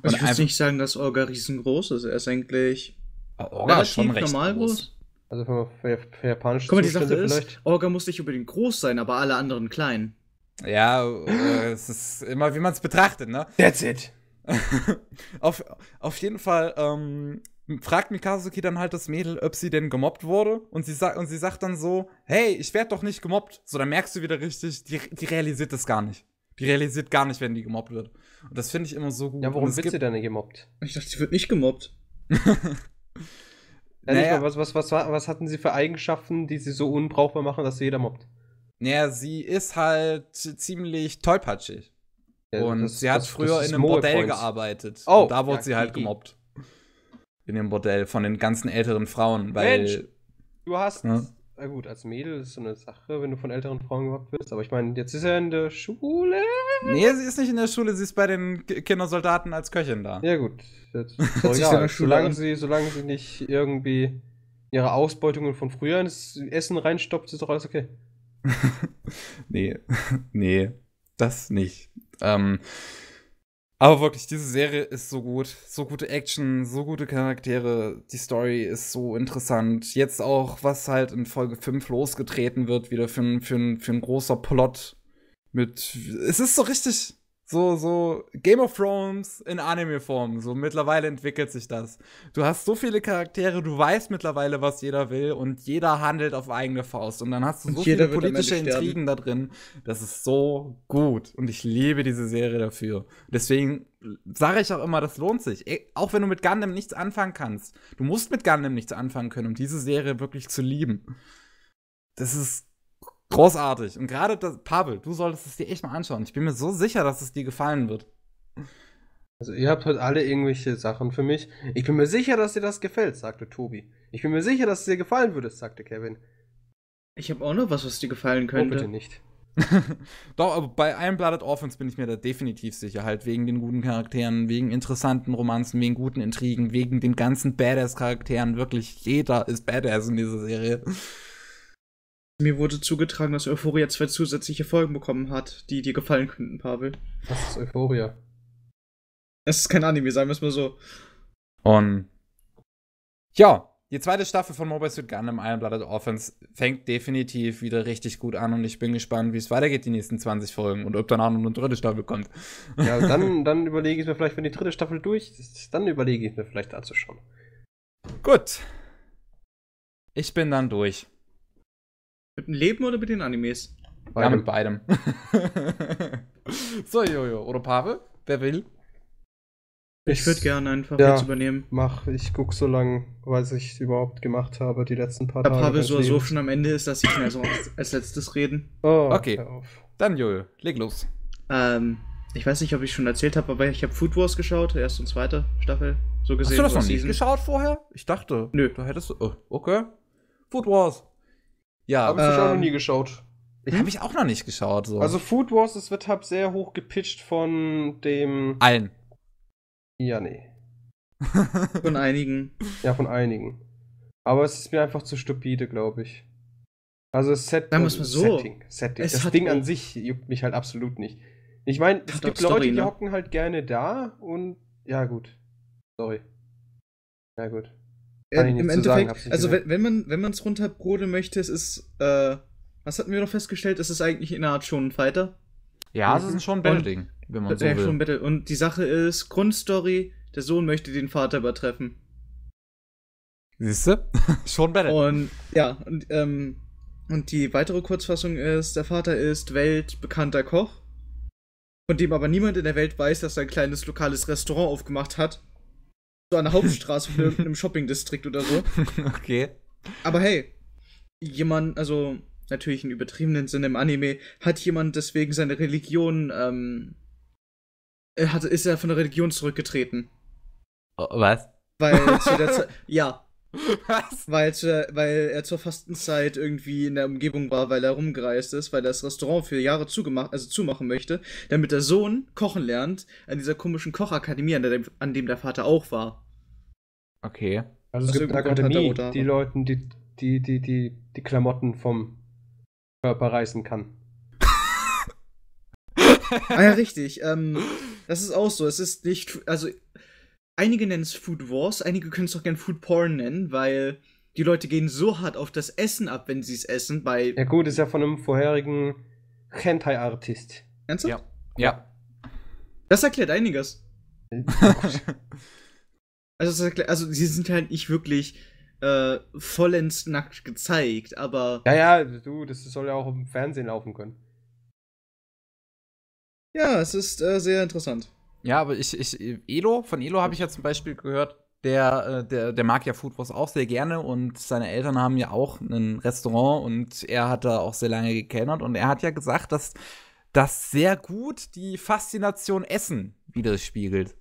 Also und ich würde nicht sagen, dass Orga riesengroß ist. Er ist eigentlich ah, Orga ist schon recht normal groß. groß. Also für, für, für japanische Guck mal, die Sache ist, Orga muss nicht unbedingt groß sein, aber alle anderen klein. Ja, äh, es ist immer, wie man es betrachtet, ne? That's it. auf, auf jeden Fall ähm, fragt Mikazuki dann halt das Mädel, ob sie denn gemobbt wurde. Und sie, und sie sagt dann so, hey, ich werde doch nicht gemobbt. So, dann merkst du wieder richtig, die, die realisiert das gar nicht. Die realisiert gar nicht, wenn die gemobbt wird. Und das finde ich immer so gut. Ja, warum wird sie denn nicht gemobbt? Ich dachte, sie wird nicht gemobbt. naja. was, was, was, was hatten sie für Eigenschaften, die sie so unbrauchbar machen, dass sie jeder mobbt? Naja, sie ist halt ziemlich tollpatschig und das, sie hat das, früher das in einem Bordell Points. gearbeitet. Oh, und da wurde ja, sie halt gemobbt. In dem Bordell von den ganzen älteren Frauen, weil. Mensch, du hast. Ne? Na gut, als Mädel ist so eine Sache, wenn du von älteren Frauen gemobbt wirst. Aber ich meine, jetzt ist er in der Schule. Nee, sie ist nicht in der Schule, sie ist bei den Kindersoldaten als Köchin da. Ja, gut. Das ist doch Solange sie, solange sie nicht irgendwie ihre Ausbeutungen von früher ins Essen reinstopft, ist doch alles okay. nee, nee, das nicht. Ähm, aber wirklich, diese Serie ist so gut. So gute Action, so gute Charaktere. Die Story ist so interessant. Jetzt auch, was halt in Folge 5 losgetreten wird, wieder für, für, für ein großer Plot. Mit. Es ist so richtig. So, so Game of Thrones in Anime-Form. So mittlerweile entwickelt sich das. Du hast so viele Charaktere, du weißt mittlerweile, was jeder will und jeder handelt auf eigene Faust. Und dann hast du so viele politische Intrigen da drin. Das ist so gut. Und ich liebe diese Serie dafür. Deswegen sage ich auch immer, das lohnt sich. E, auch wenn du mit Gundam nichts anfangen kannst. Du musst mit Gundam nichts anfangen können, um diese Serie wirklich zu lieben. Das ist Großartig. Und gerade das, Pavel, du solltest es dir echt mal anschauen. Ich bin mir so sicher, dass es dir gefallen wird. Also ihr habt heute alle irgendwelche Sachen für mich. Ich bin mir sicher, dass dir das gefällt, sagte Tobi. Ich bin mir sicher, dass es dir gefallen würde, sagte Kevin. Ich habe auch noch was, was dir gefallen oh, könnte. Oh, bitte nicht. Doch, aber bei Blooded Orphans bin ich mir da definitiv sicher. Halt wegen den guten Charakteren, wegen interessanten Romanzen, wegen guten Intrigen, wegen den ganzen Badass-Charakteren. Wirklich jeder ist Badass in dieser Serie. Mir wurde zugetragen, dass Euphoria zwei zusätzliche Folgen bekommen hat, die dir gefallen könnten, Pavel. Was ist Euphoria? Es ist kein Anime, sagen wir es mal so. Und ja, die zweite Staffel von Mobile Suit Gundam Iron Blooded Offense fängt definitiv wieder richtig gut an und ich bin gespannt, wie es weitergeht die nächsten 20 Folgen und ob danach noch eine dritte Staffel kommt. Ja, dann, dann überlege ich mir vielleicht, wenn die dritte Staffel durch ist, dann überlege ich mir vielleicht anzuschauen. Gut. Ich bin dann durch. Mit dem Leben oder mit den Animes? Ja, mit beidem. so, Jojo. Oder Pavel? Wer will? Ich würde gerne einfach ja, jetzt übernehmen. Mach, ich guck so lange, was ich überhaupt gemacht habe, die letzten paar Tage. Da Pavel so, so schon am Ende ist, dass ich mehr so als, als letztes reden. Oh, okay. Dann Jojo, leg los. Ähm, ich weiß nicht, ob ich schon erzählt habe, aber ich habe Food Wars geschaut, erste und zweite Staffel. So gesehen. Hast du das noch nicht geschaut vorher? Ich dachte. Nö. Da hättest. du. Oh, okay. Food Wars. Ja. Habe ich ähm, auch noch nie ähm, geschaut. Ich habe hm? ich auch noch nicht geschaut. So. Also Food Wars, es wird halt sehr hoch gepitcht von dem. Allen. Ja, nee. von einigen. Ja, von einigen. Aber es ist mir einfach zu stupide, glaube ich. Also Set Sagen so. Setting. Setting. Es das Ding an sich juckt mich halt absolut nicht. Ich meine, es gibt Story, Leute, die ne? hocken halt gerne da und ja gut. Sorry. Ja gut. Kann äh, Im Endeffekt, sagen, also wenn, wenn man wenn man es runterbrodeln möchte, es ist, äh, was hatten wir noch festgestellt, es ist eigentlich in einer Art schon ein Fighter. Ja, es mhm. ist schon ein Battle-Ding, wenn man so will. Schon Battle. Und die Sache ist, Grundstory, der Sohn möchte den Vater übertreffen. Siehst du? schon Battle. Und ja, und, ähm, und die weitere Kurzfassung ist, der Vater ist weltbekannter Koch, von dem aber niemand in der Welt weiß, dass er ein kleines lokales Restaurant aufgemacht hat so an der Hauptstraße von irgendeinem Shopping-Distrikt oder so. Okay. Aber hey, jemand, also natürlich im übertriebenen Sinne im Anime, hat jemand deswegen seine Religion, ähm, hat, ist er von der Religion zurückgetreten. Oh, was? Weil zu der Zeit, ja, was? Weil, äh, weil er zur Fastenzeit irgendwie in der Umgebung war, weil er rumgereist ist, weil er das Restaurant für Jahre zugemacht, also zumachen möchte, damit der Sohn kochen lernt an dieser komischen Kochakademie, an, der, an dem der Vater auch war. Okay. Also es gibt eine Akademie, die Leuten, die, die, die, die, die Klamotten vom Körper reißen kann. ah ja, richtig. Ähm, das ist auch so. Es ist nicht, also einige nennen es Food Wars, einige können es auch gerne Food Porn nennen, weil die Leute gehen so hart auf das Essen ab, wenn sie es essen. Bei ja gut, ist ja von einem vorherigen Hentai-Artist. Ernsthaft? Ja. ja. Das erklärt einiges. also, erklärt, also sie sind halt nicht wirklich äh, vollends nackt gezeigt, aber. Ja, ja, du, das soll ja auch im Fernsehen laufen können. Ja, es ist äh, sehr interessant. Ja, aber ich, ich, Elo, von Elo habe ich ja zum Beispiel gehört, der, äh, der, der mag ja Food Wars auch sehr gerne und seine Eltern haben ja auch ein Restaurant und er hat da auch sehr lange gekennert und er hat ja gesagt, dass das sehr gut die Faszination Essen widerspiegelt.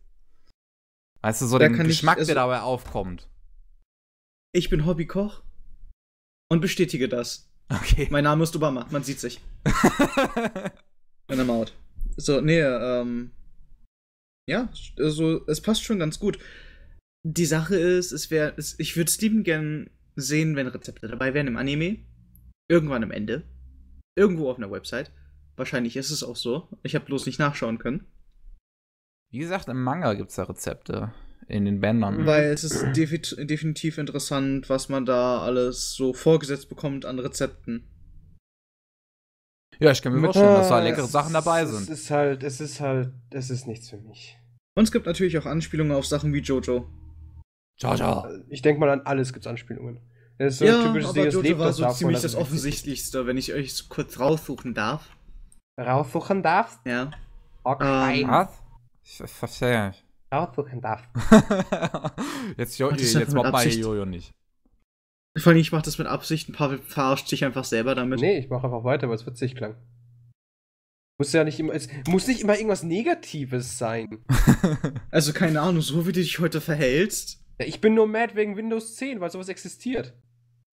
Weißt du, so da den Geschmack, ich, also, der dabei aufkommt. Ich bin Hobbykoch und bestätige das. Okay. Mein Name ist Obama, man sieht sich. In der Maut. So, nee, ähm, ja, also es passt schon ganz gut. Die Sache ist, es wäre, ich würde es lieben gern sehen, wenn Rezepte dabei wären im Anime. Irgendwann am Ende. Irgendwo auf einer Website. Wahrscheinlich ist es auch so. Ich habe bloß nicht nachschauen können. Wie gesagt, im Manga gibt es da Rezepte. In den Bändern. Weil es ist definitiv interessant, was man da alles so vorgesetzt bekommt an Rezepten. Ja, ich kann mir vorstellen, dass da leckere Sachen dabei sind. Es ist halt, es ist halt, es ist nichts für mich. Und es gibt natürlich auch Anspielungen auf Sachen wie Jojo. Jojo. Ich denke mal, an alles gibt es Anspielungen. Das ist so ja, ein typisches aber Ding, Jojo war so davon, ziemlich das Offensichtlichste, wenn ich euch so kurz raussuchen darf. Raussuchen darfst? Ja. Okay. Ähm, ich, ich verstehe nicht. Raussuchen darf. jetzt, jo jetzt mobbt mal Jojo nicht. Vor allem, ich mach das mit Absicht, ein paar verarscht sich einfach selber damit. Nee, ich mach einfach weiter, weil es witzig klang. Muss ja nicht immer, es muss nicht immer irgendwas Negatives sein. also keine Ahnung, so wie du dich heute verhältst. Ja, ich bin nur mad wegen Windows 10, weil sowas existiert.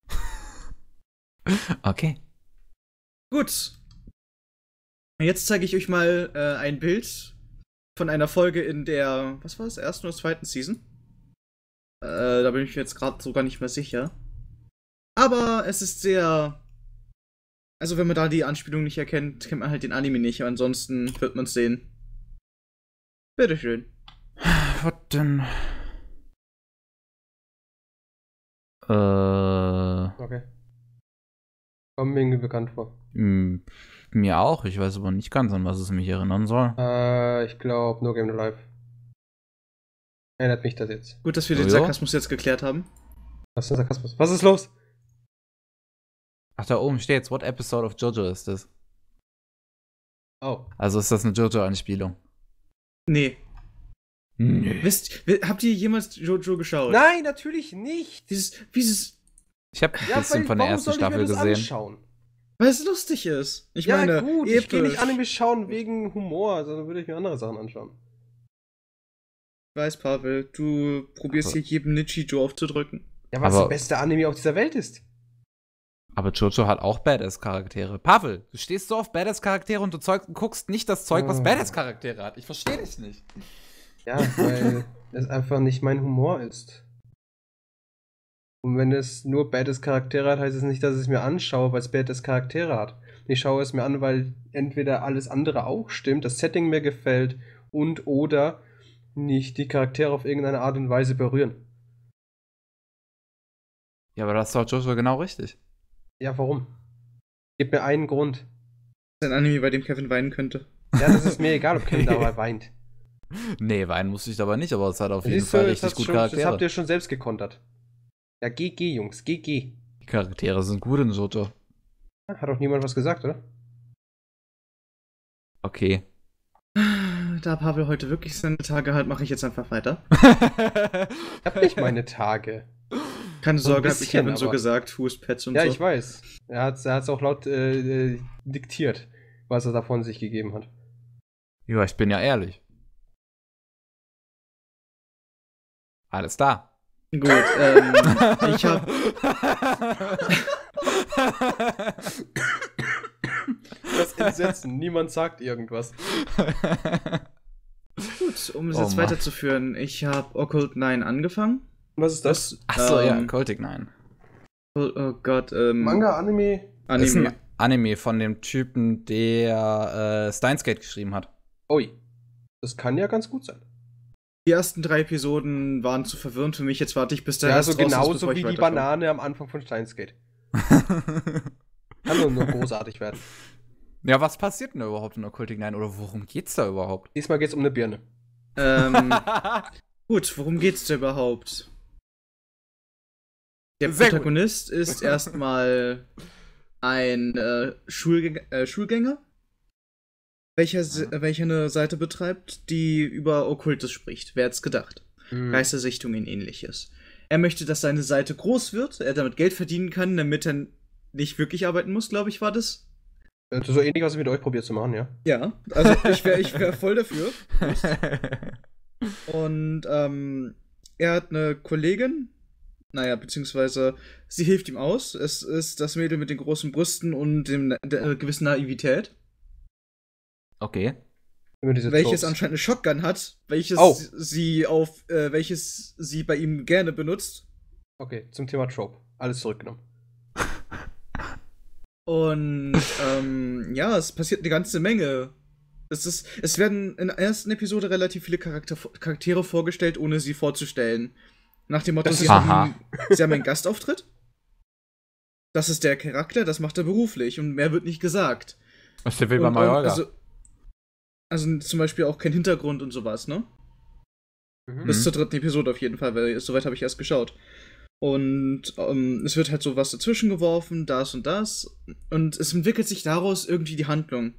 okay. Gut. Jetzt zeige ich euch mal äh, ein Bild von einer Folge in der, was war es, ersten oder zweiten Season? Äh, da bin ich mir jetzt gerade sogar nicht mehr sicher. Aber es ist sehr. Also, wenn man da die Anspielung nicht erkennt, kennt man halt den Anime nicht. Aber ansonsten wird man es sehen. Bitteschön. Was denn? Äh. Okay. Kommen mir irgendwie bekannt vor. Hm, mir auch. Ich weiß aber nicht ganz, an was es mich erinnern soll. Äh, ich glaube, No Game No Life. Erinnert mich das jetzt. Gut, dass wir den oh Sarkasmus jetzt geklärt haben. Was ist denn Sarkasmus? Was ist los? Ach, da oben steht's. What episode of JoJo ist das? Oh. Also ist das eine JoJo-Anspielung? Nee. Nee. Wisst, habt ihr jemals JoJo geschaut? Nein, natürlich nicht. Dieses, dieses. Ich hab ein ja, bisschen von der ersten Staffel gesehen. Anschauen? Weil es lustig ist. Ich ja, meine, gut, episch. ich gehe nicht Anime schauen wegen Humor, sondern also würde ich mir andere Sachen anschauen. Ich weiß, Pavel, du probierst also. hier jedem Nichi-Jo aufzudrücken. Ja, was aber, der beste Anime auf dieser Welt ist. Aber Jojo hat auch Badass-Charaktere. Pavel, du stehst so auf Badass-Charaktere und du Zeug, guckst nicht das Zeug, was ah. Badass-Charaktere hat. Ich verstehe dich nicht. Ja, weil es einfach nicht mein Humor ist. Und wenn es nur Badass-Charaktere hat, heißt es nicht, dass ich es mir anschaue, weil es Badass-Charaktere hat. Ich schaue es mir an, weil entweder alles andere auch stimmt, das Setting mir gefällt und oder nicht die Charaktere auf irgendeine Art und Weise berühren. Ja, aber das ist doch Jojo genau richtig. Ja, warum? Gib mir einen Grund. Das ist ein Anime, bei dem Kevin weinen könnte. Ja, das ist mir egal, ob Kevin dabei weint. Nee, weinen musste ich dabei nicht, aber es hat auf das jeden Fall so, richtig gut schon, Charaktere. Das habt ihr schon selbst gekontert. Ja, GG, Jungs, GG. Die Charaktere sind gut in Soto. Hat auch niemand was gesagt, oder? Okay. Da Pavel heute wirklich seine Tage hat, mache ich jetzt einfach weiter. ich hab nicht meine Tage. Keine Sorge, bisschen, ich habe so gesagt, Fußpads und ja, so. Ja, ich weiß. Er hat es er auch laut äh, äh, diktiert, was er davon sich gegeben hat. Ja, ich bin ja ehrlich. Alles da. Gut, ähm, ich habe. das Entsetzen, niemand sagt irgendwas. Gut, um es oh, jetzt Mann. weiterzuführen, ich habe Occult 9 angefangen. Was ist das? Achso, ähm, ja, Cultic 9. Oh, oh Gott, ähm, Manga, Anime? Anime. Ist ein Anime von dem Typen, der äh, Steins geschrieben hat. Ui. Das kann ja ganz gut sein. Die ersten drei Episoden waren zu verwirrend für mich. Jetzt warte ich bis der Ja, so genauso ist, wie die Banane am Anfang von Steins Gate. kann nur großartig werden. Ja, was passiert denn überhaupt in Occultic 9 oder worum geht's da überhaupt? Diesmal geht's um eine Birne. Ähm, gut, worum geht's da überhaupt? Der Sehr Protagonist gut. ist erstmal ein äh, Schulgäng äh, Schulgänger, welcher, ja. welcher eine Seite betreibt, die über Okkultes spricht. Wer hätte gedacht? Mhm. Geistersichtungen ähnliches. Er möchte, dass seine Seite groß wird, er damit Geld verdienen kann, damit er nicht wirklich arbeiten muss, glaube ich, war das. Äh, so ähnlich, was ich mit euch probiert zu machen, ja. Ja, also ich wäre ich wär voll dafür. Und ähm, er hat eine Kollegin, naja, beziehungsweise sie hilft ihm aus. Es ist das Mädel mit den großen Brüsten und dem, der äh, gewissen Naivität. Okay. Welches anscheinend eine Shotgun hat, welches oh. sie auf, äh, welches sie bei ihm gerne benutzt. Okay, zum Thema Trope. Alles zurückgenommen. Und ähm, ja, es passiert eine ganze Menge. Es, ist, es werden in der ersten Episode relativ viele Charakter, Charaktere vorgestellt, ohne sie vorzustellen. Nach dem Motto, sie haben, sie haben einen Gastauftritt. Das ist der Charakter, das macht er beruflich und mehr wird nicht gesagt. Was ist der Wilma Mayorga? Also, also zum Beispiel auch kein Hintergrund und sowas, ne? Mhm. Bis zur dritten Episode auf jeden Fall, weil soweit habe ich erst geschaut. Und ähm, es wird halt so was dazwischen geworfen, das und das. Und es entwickelt sich daraus irgendwie die Handlung.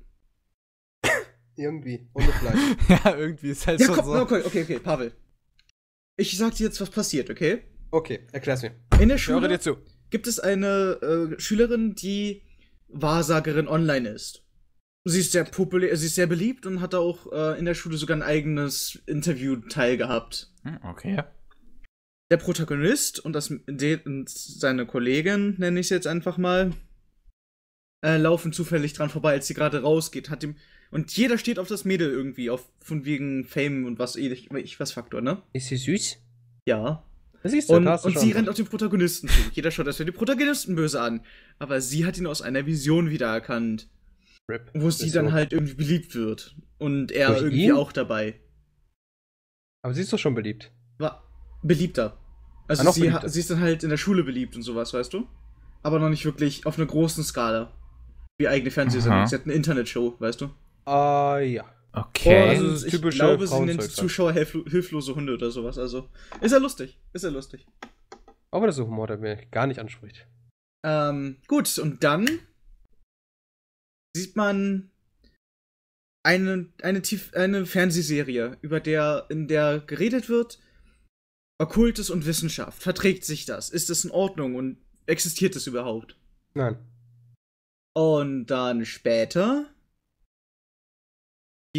irgendwie, ohne Fleisch. ja, irgendwie ist halt ja, so. Komm, so. Okay, okay, okay, Pavel. Ich sag dir jetzt, was passiert, okay? Okay, erklär's mir. In der Schule dir zu. gibt es eine äh, Schülerin, die Wahrsagerin online ist. Sie ist sehr populär, äh, sie ist sehr beliebt und hat auch äh, in der Schule sogar ein eigenes Interview teilgehabt. Hm, okay. Der Protagonist und, das, und seine Kollegin, nenne ich es jetzt einfach mal, äh, laufen zufällig dran vorbei, als sie gerade rausgeht, hat ihm, und jeder steht auf das Mädel irgendwie, auf von wegen Fame und was ich, ich was Faktor, ne? Ist sie süß? Ja. Das siehst du, und, und sie rennt auf den Protagonisten zu. Jeder schaut erstmal den Protagonisten böse an. Aber sie hat ihn aus einer Vision wiedererkannt. Rip. Wo sie dann so. halt irgendwie beliebt wird. Und er Durch irgendwie ihn? auch dabei. Aber sie ist doch schon beliebt. War beliebter. Also ah, sie, sie, ist dann halt in der Schule beliebt und sowas, weißt du? Aber noch nicht wirklich auf einer großen Skala. Wie eigene Fernsehsendung. Sie hat eine Internetshow, weißt du? Ah, ja. Okay. Oh, also ich glaube, sie nennt Zuschauer hilflose Hunde oder sowas. Also ist er lustig. Ist er lustig. Aber das ist ein Humor, der mir gar nicht anspricht. Ähm, gut, und dann sieht man eine, eine, Tief eine Fernsehserie, über der, in der geredet wird, Okkultes und Wissenschaft. Verträgt sich das? Ist das in Ordnung und existiert es überhaupt? Nein. Und dann später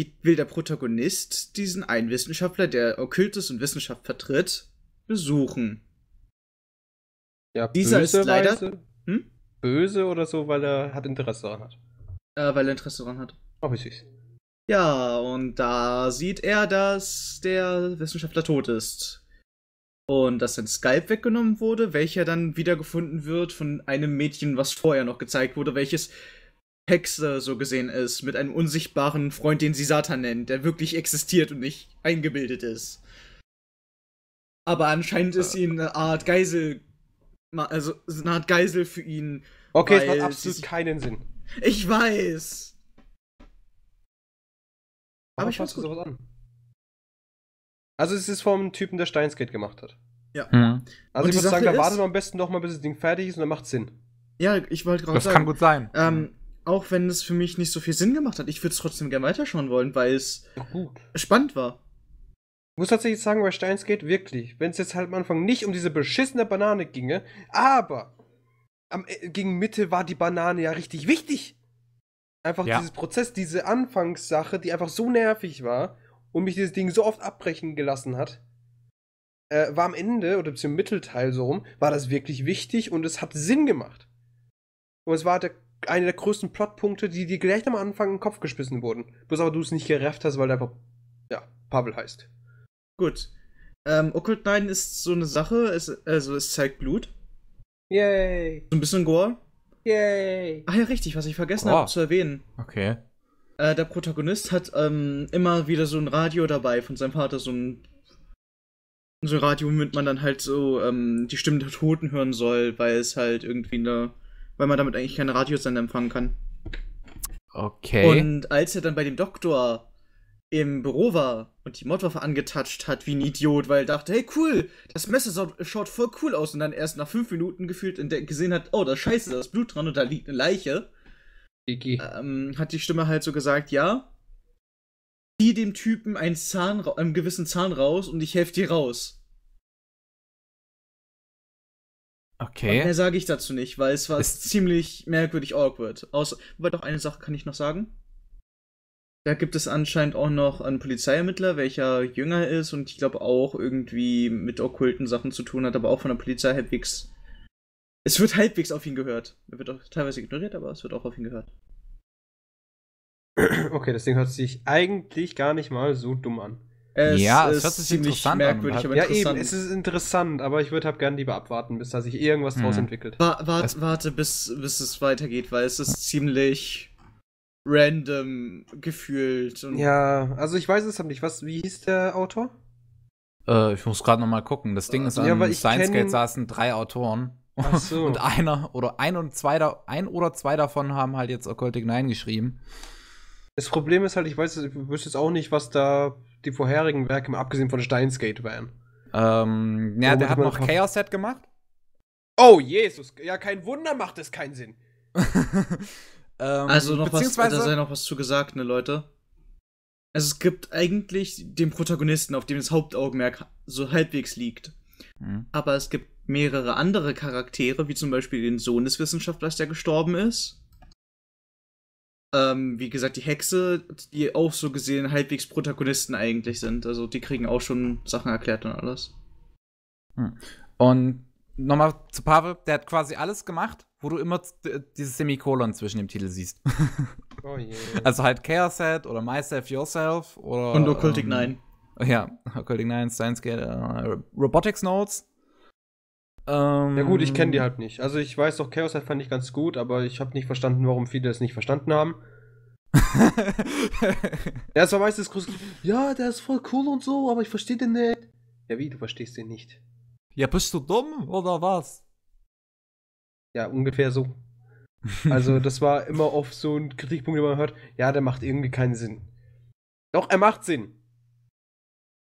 wie will der Protagonist diesen einen Wissenschaftler, der Okkultes und Wissenschaft vertritt, besuchen? Ja, Dieser ist leider. Hm? Böse oder so, weil er hat Interesse daran hat. Äh, weil er Interesse daran hat. Oh, richtig. Ja, und da sieht er, dass der Wissenschaftler tot ist. Und dass sein Skype weggenommen wurde, welcher dann wiedergefunden wird von einem Mädchen, was vorher noch gezeigt wurde, welches Hexe so gesehen ist, mit einem unsichtbaren Freund, den sie Satan nennt, der wirklich existiert und nicht eingebildet ist. Aber anscheinend ist sie eine Art Geisel, also eine Art Geisel für ihn. Okay, es macht absolut keinen Sinn. Ich weiß. Aber, Aber ich fasse sowas an. Also es ist vom Typen, der Steinsgate gemacht hat. Ja. Mhm. Also und ich muss sagen, da wartet man am besten mal, bis das Ding fertig ist und dann macht Sinn. Ja, ich wollte gerade sagen. Das kann gut sein. Ähm, mhm auch wenn es für mich nicht so viel Sinn gemacht hat, ich würde es trotzdem gerne weiterschauen wollen, weil es spannend war. Ich muss tatsächlich sagen, bei Steins Gate wirklich, wenn es jetzt halt am Anfang nicht um diese beschissene Banane ginge, aber am, äh, gegen Mitte war die Banane ja richtig wichtig. Einfach ja. dieses Prozess, diese Anfangssache, die einfach so nervig war und mich dieses Ding so oft abbrechen gelassen hat, äh, war am Ende oder zum Mittelteil so rum, war das wirklich wichtig und es hat Sinn gemacht. Und es war der einer der größten Plotpunkte, die dir gleich am Anfang in den Kopf gespissen wurden. Bloß aber du es nicht gerafft hast, weil der einfach, ja, Pavel heißt. Gut. Ähm, Occult 9 ist so eine Sache, es, also es zeigt Blut. Yay. So ein bisschen Gore. Yay. Ach ja, richtig, was ich vergessen oh. habe zu erwähnen. Okay. Äh, der Protagonist hat ähm, immer wieder so ein Radio dabei von seinem Vater, so ein so ein Radio, womit man dann halt so ähm, die Stimmen der Toten hören soll, weil es halt irgendwie eine weil man damit eigentlich keine Radiosender empfangen kann. Okay. Und als er dann bei dem Doktor im Büro war und die Mordwaffe angetatscht hat wie ein Idiot, weil er dachte, hey cool, das Messer schaut voll cool aus und dann erst nach fünf Minuten gefühlt gesehen hat, oh da scheiße, da ist Blut dran und da liegt eine Leiche, ähm, hat die Stimme halt so gesagt, ja, zieh dem Typen einen, Zahn, einen gewissen Zahn raus und ich helfe dir raus. Okay. Und mehr sage ich dazu nicht, weil es war es ziemlich merkwürdig awkward. Außer, wobei doch eine Sache kann ich noch sagen. Da gibt es anscheinend auch noch einen Polizeiermittler, welcher jünger ist und ich glaube auch irgendwie mit okkulten Sachen zu tun hat, aber auch von der Polizei halbwegs. Es wird halbwegs auf ihn gehört. Er wird auch teilweise ignoriert, aber es wird auch auf ihn gehört. Okay, das Ding hört sich eigentlich gar nicht mal so dumm an. Es ja, es ist sich interessant merkwürdig, Aber ja, interessant. eben, es ist interessant, aber ich würde halt gerne lieber abwarten, bis da sich irgendwas mhm. draus entwickelt. Wa wart, warte, bis, bis es weitergeht, weil es ist ziemlich random gefühlt. ja, also ich weiß es halt nicht. Was, wie hieß der Autor? Äh, ich muss gerade nochmal gucken. Das Ding ist, ja, an Science Gate saßen drei Autoren. Ach So. und einer oder ein und zwei da, ein oder zwei davon haben halt jetzt Occultic 9 geschrieben. Das Problem ist halt, ich weiß, ich wüsste jetzt auch nicht, was da die vorherigen Werke, mal abgesehen von Steins Gate, wären? Ähm, ja, der hat noch Chaos Set gemacht. Oh, Jesus. Ja, kein Wunder macht es keinen Sinn. ähm, also noch was, da sei noch was zu gesagt, ne, Leute. Also es gibt eigentlich den Protagonisten, auf dem das Hauptaugenmerk so halbwegs liegt. Mhm. Aber es gibt mehrere andere Charaktere, wie zum Beispiel den Sohn des Wissenschaftlers, der gestorben ist ähm, wie gesagt, die Hexe, die auch so gesehen halbwegs Protagonisten eigentlich sind. Also die kriegen auch schon Sachen erklärt und alles. Hm. Und nochmal zu Pavel, der hat quasi alles gemacht, wo du immer äh, dieses Semikolon zwischen dem Titel siehst. Oh yeah. Also halt Chaos Head oder Myself Yourself oder. Und Occultic ähm, 9. Ja, Occultic 9, Science Gate, äh, Robotics Notes. Ähm, ja gut, ich kenne die halt nicht. Also ich weiß doch, Chaos halt fand ich ganz gut, aber ich habe nicht verstanden, warum viele es nicht verstanden haben. Er ist war meistens groß. Ja, der ist voll cool und so, aber ich verstehe den nicht. Ja, wie, du verstehst den nicht? Ja, bist du dumm oder was? Ja, ungefähr so. Also, das war immer oft so ein Kritikpunkt, den man hört, ja, der macht irgendwie keinen Sinn. Doch, er macht Sinn.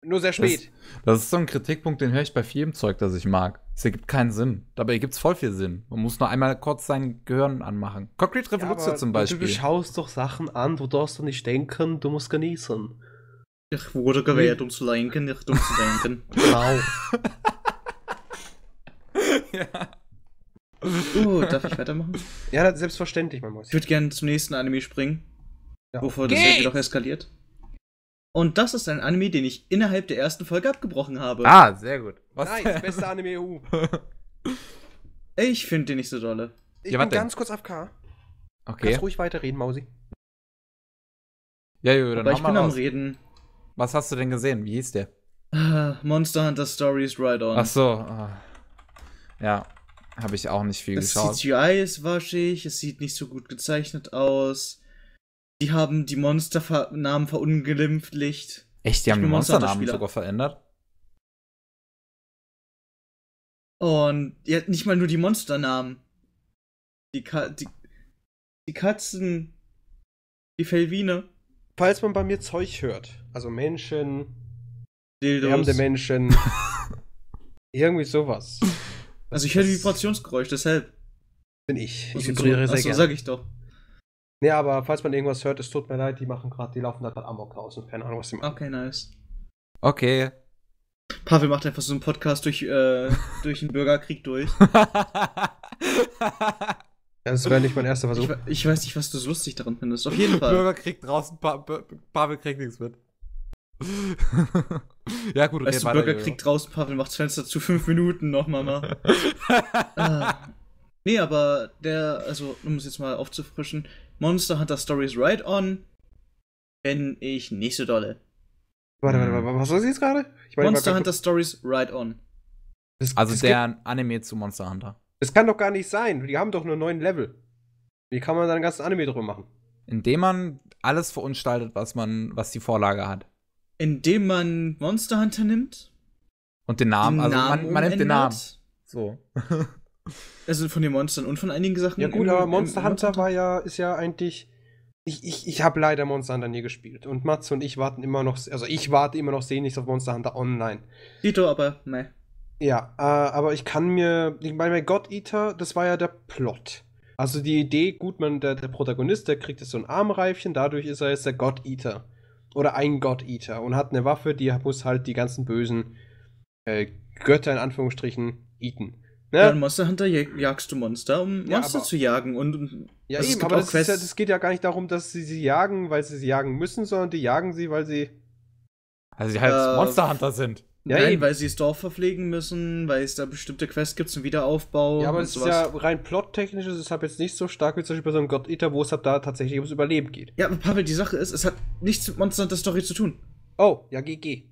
Nur sehr spät. Das, das ist so ein Kritikpunkt, den höre ich bei vielem Zeug, das ich mag. Es ergibt keinen Sinn. Dabei gibt es voll viel Sinn. Man muss nur einmal kurz sein Gehirn anmachen. Concrete Revolution ja, zum Beispiel. Du schaust doch Sachen an, du darfst doch nicht denken, du musst genießen. Ich wurde gewählt, um zu lenken, nicht um zu denken. Genau. ja. Uh, darf ich weitermachen? Ja, selbstverständlich, mein Mäuschen. Ich würde gerne zum nächsten Anime springen. Ja. Bevor das irgendwie noch eskaliert. Und das ist ein Anime, den ich innerhalb der ersten Folge abgebrochen habe. Ah, sehr gut. Was nice, beste Anime EU. ich finde den nicht so dolle. Ich ja, bin ganz kurz AFK. Okay. Kannst ruhig weiterreden, Mausi. Ja, ja, dann Aber ich bin raus. am Reden. Was hast du denn gesehen? Wie hieß der? Ah, Monster Hunter Stories Right On. Ach so. Ah. Ja, habe ich auch nicht viel das geschaut. Das CGI ist waschig, es sieht nicht so gut gezeichnet aus. Die haben die Monsternamen verunglimpflicht. Echt, die haben die Monsternamen sogar verändert? Und ja, nicht mal nur die Monsternamen. Die, Ka die, die Katzen, die Felwine. Falls man bei mir Zeug hört, also Menschen, Dildos. Menschen, irgendwie sowas. also ich höre Vibrationsgeräusch, deshalb. Bin ich. Ich also vibriere also, sehr also, gerne. sag ich doch. Nee, aber falls man irgendwas hört, es tut mir leid, die machen gerade, die laufen da gerade Amok raus also und Keine Ahnung, was sie machen. Okay, nice. Okay. Pavel macht einfach so einen Podcast durch, äh, durch den Bürgerkrieg durch. Das wäre nicht mein erster Versuch. Ich, ich, weiß nicht, was du so lustig daran findest. Auf jeden Fall. Bürgerkrieg draußen, pa pa Pavel kriegt nichts mit. ja, gut, okay, weißt du, Bürgerkrieg draußen, Pavel macht Fenster zu fünf Minuten noch, Mama. Ah. Nee, aber der, also, um es jetzt mal aufzufrischen, Monster Hunter Stories Right On kenne ich nicht so dolle. Warte, warte, hm. warte, was war das jetzt gerade? Ich Monster Hunter Stories Right On. Das, also das der gibt, Anime zu Monster Hunter. Das kann doch gar nicht sein. Die haben doch nur neun Level. Wie kann man da einen ganzen Anime drüber machen? Indem man alles verunstaltet, was man, was die Vorlage hat. Indem man Monster Hunter nimmt. Und den Namen, den also Namen man, man nimmt den Namen. So. Also von den Monstern und von einigen Sachen. Ja gut, aber Monster Hunter war ja, ist ja eigentlich. Ich, ich, ich habe leider Monster Hunter nie gespielt. Und Mats und ich warten immer noch, also ich warte immer noch sehnlichst auf Monster Hunter Online. Dito, aber ne. Ja, äh, aber ich kann mir, ich meine, bei God Eater, das war ja der Plot. Also die Idee, gut, man, der, der Protagonist, der kriegt jetzt so ein Armreifchen, dadurch ist er jetzt der God Eater. Oder ein God Eater und hat eine Waffe, die muss halt die ganzen bösen äh, Götter in Anführungsstrichen eaten. Ja. in Monster Hunter jagst du Monster, um Monster ja, zu jagen. Und ja, also eben, aber das, ja, das, geht ja gar nicht darum, dass sie sie jagen, weil sie sie jagen müssen, sondern die jagen sie, weil sie. Also sie halt äh, Monster Hunter sind. Ja, Nein, weil sie das Dorf verpflegen müssen, weil es da bestimmte Quests gibt zum Wiederaufbau. Ja, aber es ist ja rein plottechnisch, es ist halt jetzt nicht so stark wie zum Beispiel bei so einem God Eater, wo es halt da tatsächlich ums Überleben geht. Ja, aber Pavel, die Sache ist, es hat nichts mit Monster Hunter Story zu tun. Oh, ja, GG.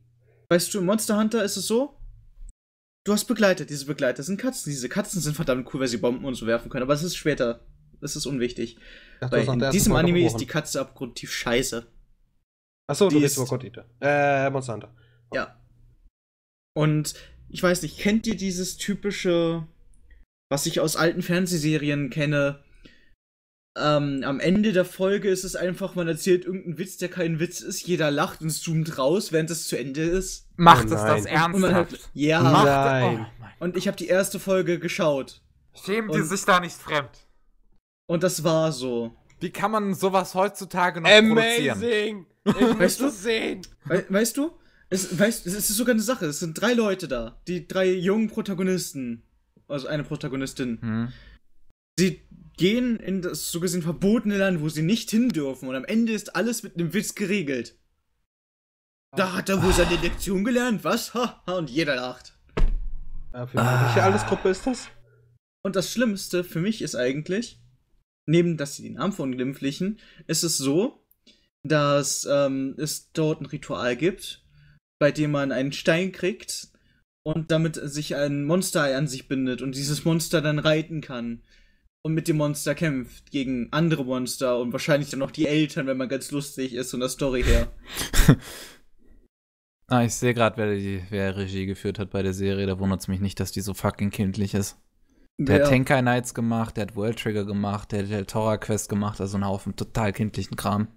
Weißt du, in Monster Hunter ist es so, Du hast Begleiter, diese Begleiter sind Katzen. Diese Katzen sind verdammt cool, weil sie Bomben und so werfen können, aber es ist später. Das ist unwichtig. Ach, weil in diesem Anime ist die Katze abgrundtief scheiße. Achso, du bist über Gott Äh, Monsanto. Oh. Ja. Und ich weiß nicht, kennt ihr dieses typische, was ich aus alten Fernsehserien kenne, ähm, am Ende der Folge ist es einfach, man erzählt irgendeinen Witz, der kein Witz ist, jeder lacht und zoomt raus, während es zu Ende ist. Macht oh es das ernsthaft? Hat, ja. Macht, oh und ich habe die erste Folge geschaut. Schämen die sich da nicht fremd? Und das war so. Wie kann man sowas heutzutage noch Amazing. produzieren? Ich weißt du? Sehen. We weißt du? Es, weißt, es ist sogar eine Sache. Es sind drei Leute da. Die drei jungen Protagonisten. Also eine Protagonistin. Hm. Sie gehen in das so gesehen verbotene Land, wo sie nicht hin dürfen. Und am Ende ist alles mit einem Witz geregelt. Da hat er wohl seine Lektion gelernt, was? Ha, und jeder lacht. Ja, für ah. welche Allesgruppe ist das? Und das Schlimmste für mich ist eigentlich, neben dass sie den Namen von Glimpflichen, ist es so, dass ähm, es dort ein Ritual gibt, bei dem man einen Stein kriegt und damit sich ein Monster an sich bindet und dieses Monster dann reiten kann und mit dem Monster kämpft gegen andere Monster und wahrscheinlich dann noch die Eltern, wenn man ganz lustig ist und der Story her. ah, ich sehe gerade, wer, wer Regie geführt hat bei der Serie. Da wundert es mich nicht, dass die so fucking kindlich ist. Der ja. hat Tenkai Knights gemacht, der hat World Trigger gemacht, der hat Del Tora Quest gemacht, also einen Haufen total kindlichen Kram.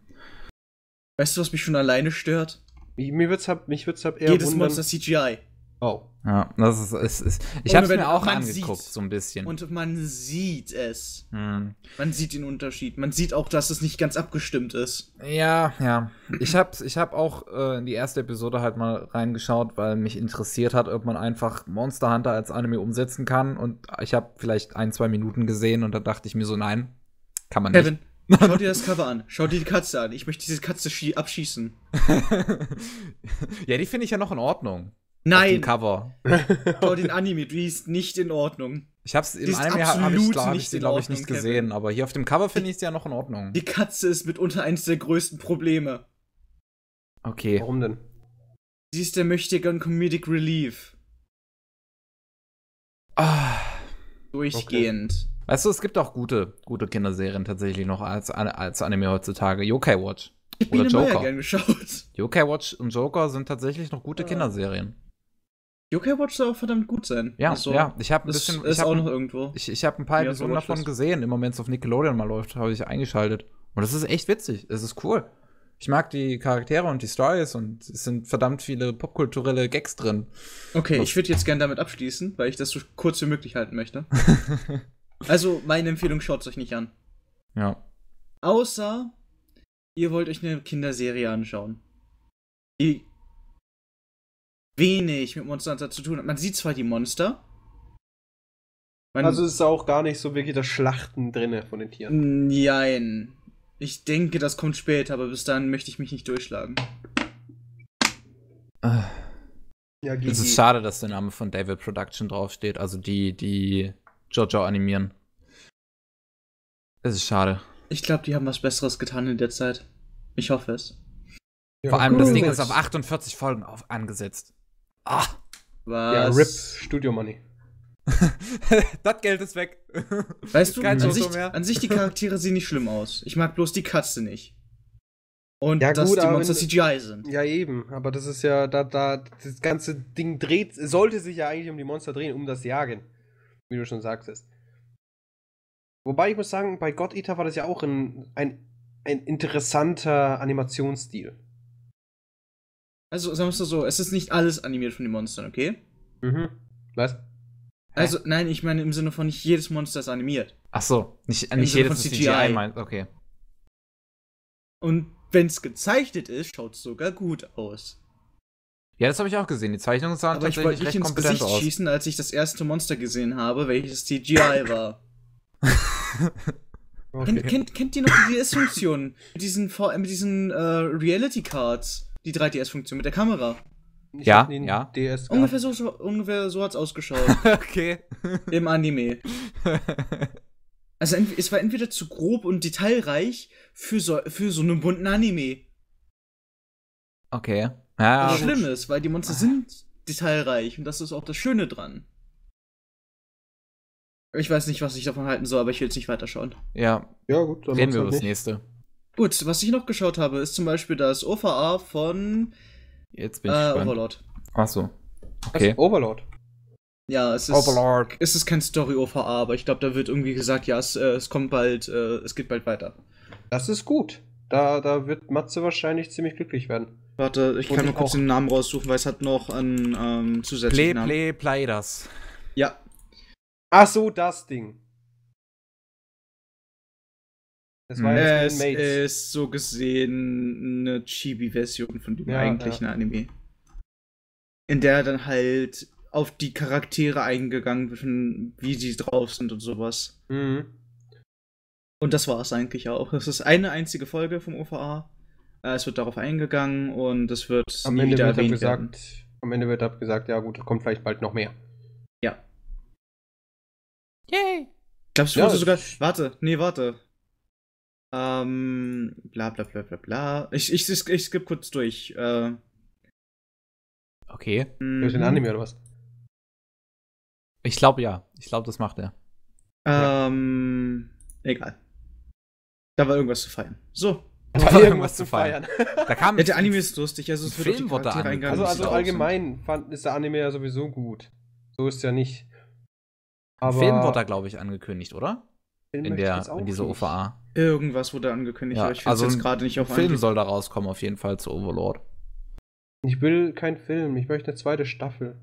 Weißt du, was mich schon alleine stört? Mich, halt, mich wird's hab, halt mich wird's eher Jedes wundern. Monster CGI. Oh. Ja, das ist, ist, ist ich habe mir auch angeguckt, so ein bisschen. Und man sieht es. Hm. Man sieht den Unterschied. Man sieht auch, dass es nicht ganz abgestimmt ist. Ja, ja. Ich habe ich hab auch äh, in die erste Episode halt mal reingeschaut, weil mich interessiert hat, ob man einfach Monster Hunter als Anime umsetzen kann. Und ich habe vielleicht ein, zwei Minuten gesehen und da dachte ich mir so, nein, kann man Kevin. nicht. Schau dir das Cover an. Schau dir die Katze an. Ich möchte diese Katze abschießen. ja, die finde ich ja noch in Ordnung. Nein. Cover. Schau den Anime, die ist nicht in Ordnung. Ich hab's im Anime habe ich, glaub, ich sie, glaube ich, nicht Kevin. gesehen, aber hier auf dem Cover finde ich sie ja noch in Ordnung. Die Katze ist mitunter eines der größten Probleme. Okay. Warum denn? Sie ist der Möchtegern Comedic Relief. Ah. Durchgehend. Okay. Weißt du, es gibt auch gute, gute Kinderserien tatsächlich noch als, als Anime heutzutage. Yokai Watch. Ich oder Joker. Gern geschaut. Yokai Watch und Joker sind tatsächlich noch gute ja. Ah. Kinderserien. UK Watch soll auch verdammt gut sein. Ja, also, ja. Ich habe ein bisschen. Ist, ich auch noch irgendwo. Ich, ich habe ein paar Episoden davon ist. gesehen, im Moment es auf Nickelodeon mal läuft, habe ich eingeschaltet. Und das ist echt witzig. Es ist cool. Ich mag die Charaktere und die Stories und es sind verdammt viele popkulturelle Gags drin. Okay, und ich würde jetzt gerne damit abschließen, weil ich das so kurz wie möglich halten möchte. also, meine Empfehlung, schaut euch nicht an. Ja. Außer, ihr wollt euch eine Kinderserie anschauen. Die wenig mit Monster Hunter zu tun hat. Man sieht zwar die Monster. also ist auch gar nicht so wirklich das Schlachten drinne von den Tieren. Nein. Ich denke, das kommt später, aber bis dann möchte ich mich nicht durchschlagen. Ah. Ja, es ist schade, dass der Name von David Production draufsteht, also die, die Jojo animieren. Es ist schade. Ich glaube, die haben was Besseres getan in der Zeit. Ich hoffe es. Ja, Vor allem, cool. das Ding ist auf 48 Folgen auf angesetzt. Ah. Was? Ja, RIP, Studio Money. das Geld ist weg. Weißt du, an sich, an sich die Charaktere sehen nicht schlimm aus. Ich mag bloß die Katze nicht. Und ja, dass gut, die Monster CGI sind. Ja, eben. Aber das ist ja, da, da, das ganze Ding dreht, sollte sich ja eigentlich um die Monster drehen, um das Jagen. Wie du schon sagtest. Wobei ich muss sagen, bei God Eater war das ja auch ein, ein, ein interessanter Animationsstil. Also, sagen wir es so, es ist nicht alles animiert von den Monstern, okay? Mhm. Was? Also, Hä? nein, ich meine im Sinne von nicht jedes Monster ist animiert. Ach so, nicht, Im nicht Sinne jedes von CGI. CGI meint, okay. Und wenn es gezeichnet ist, schaut es sogar gut aus. Ja, das habe ich auch gesehen. Die Zeichnungen sahen Aber tatsächlich ich wollte nicht ins schießen, als ich das erste Monster gesehen habe, welches CGI war. okay. kennt, kennt, kennt ihr noch die ds funktionen Mit diesen, diesen uh, äh, Reality-Cards? die 3DS-Funktion mit der Kamera. Ich ja, ja. DS ungefähr so, so, ungefähr so hat's ausgeschaut. okay. Im Anime. Also es war entweder zu grob und detailreich für so, für so einen bunten Anime. Okay. Ja, Was schlimm ist, weil die Monster sind detailreich und das ist auch das Schöne dran. Ich weiß nicht, was ich davon halten soll, aber ich will es nicht weiterschauen. Ja. Ja, gut. Dann Reden wir halt über das nächste. Gut, was ich noch geschaut habe, ist zum Beispiel das OVA von Jetzt bin ich äh, gespannt. Overlord. Ach so. Okay. Also Overlord. Ja, es ist, Overlord. es ist kein Story-OVA, aber ich glaube, da wird irgendwie gesagt, ja, es, äh, es kommt bald, äh, es geht bald weiter. Das ist gut. Da, da wird Matze wahrscheinlich ziemlich glücklich werden. Warte, ich Und kann mal kurz den Namen raussuchen, weil es hat noch einen ähm, zusätzlichen Play, Namen. Play, Play das. Ja. Ach so, das Ding. Das war ja es ist so gesehen eine Chibi-Version von dem ja, eigentlichen ja. Anime. In der dann halt auf die Charaktere eingegangen wird, wie sie drauf sind und sowas. Mhm. Und das war es eigentlich auch. Es ist eine einzige Folge vom OVA. Äh, es wird darauf eingegangen und es wird am nie Ende wieder wird erwähnt gesagt, werden. Am Ende wird gesagt, ja gut, kommt vielleicht bald noch mehr. Ja. Yay! Glaubst du, ja, sogar. Warte, nee, warte. Ähm, bla bla bla bla bla. Ich, ich, ich, ich skippe kurz durch. Äh, okay. Mhm. Durch den Anime oder was? Ich glaube ja. Ich glaube, das macht er. Ähm, ja. egal. Da war irgendwas zu feiern. So. Da war irgendwas zu feiern. da kam ja, der Anime ist lustig, also es Film wird wurde Also, also allgemein fand, ist der Anime ja sowieso gut. So ist ja nicht. Aber Film wurde da, glaube ich, angekündigt, oder? Den in, der, in dieser nicht. OVA. Irgendwas wurde angekündigt, ja, aber ich finde also jetzt gerade nicht auf ein Film soll da rauskommen, auf jeden Fall zu Overlord. Ich will keinen Film, ich möchte eine zweite Staffel.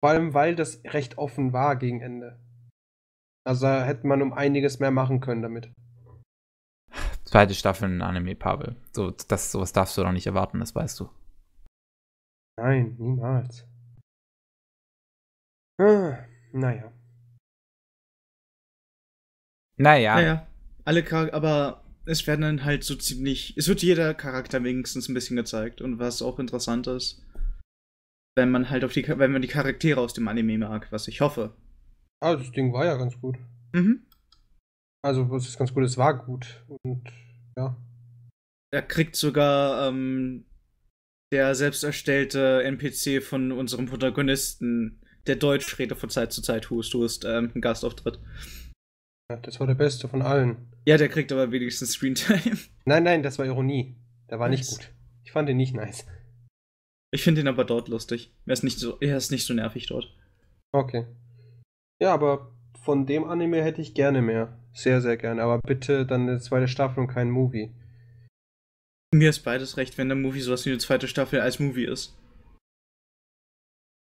Vor allem, weil das recht offen war gegen Ende. Also da hätte man um einiges mehr machen können damit. Zweite Staffel in Anime, Pavel. So, das, sowas darfst du doch nicht erwarten, das weißt du. Nein, niemals. Ah, naja. Naja. Naja. Alle Charakter, aber es werden dann halt so ziemlich. Es wird jeder Charakter wenigstens ein bisschen gezeigt. Und was auch interessant ist, wenn man halt auf die, wenn man die Charaktere aus dem Anime mag, was ich hoffe. Ah, das Ding war ja ganz gut. Mhm. Also, was ist ganz gut, es war gut. Und ja. Er kriegt sogar ähm, der selbst erstellte NPC von unserem Protagonisten, der Deutsch redet von Zeit zu Zeit, hust, hust, ähm, einen Gastauftritt. Das war der beste von allen. Ja, der kriegt aber wenigstens Screentime. Nein, nein, das war Ironie. Der war nice. nicht gut. Ich fand ihn nicht nice. Ich finde ihn aber dort lustig. Er ist, nicht so, er ist nicht so nervig dort. Okay. Ja, aber von dem Anime hätte ich gerne mehr. Sehr, sehr gerne. Aber bitte dann eine zweite Staffel und kein Movie. Mir ist beides recht, wenn der Movie sowas wie eine zweite Staffel als Movie ist.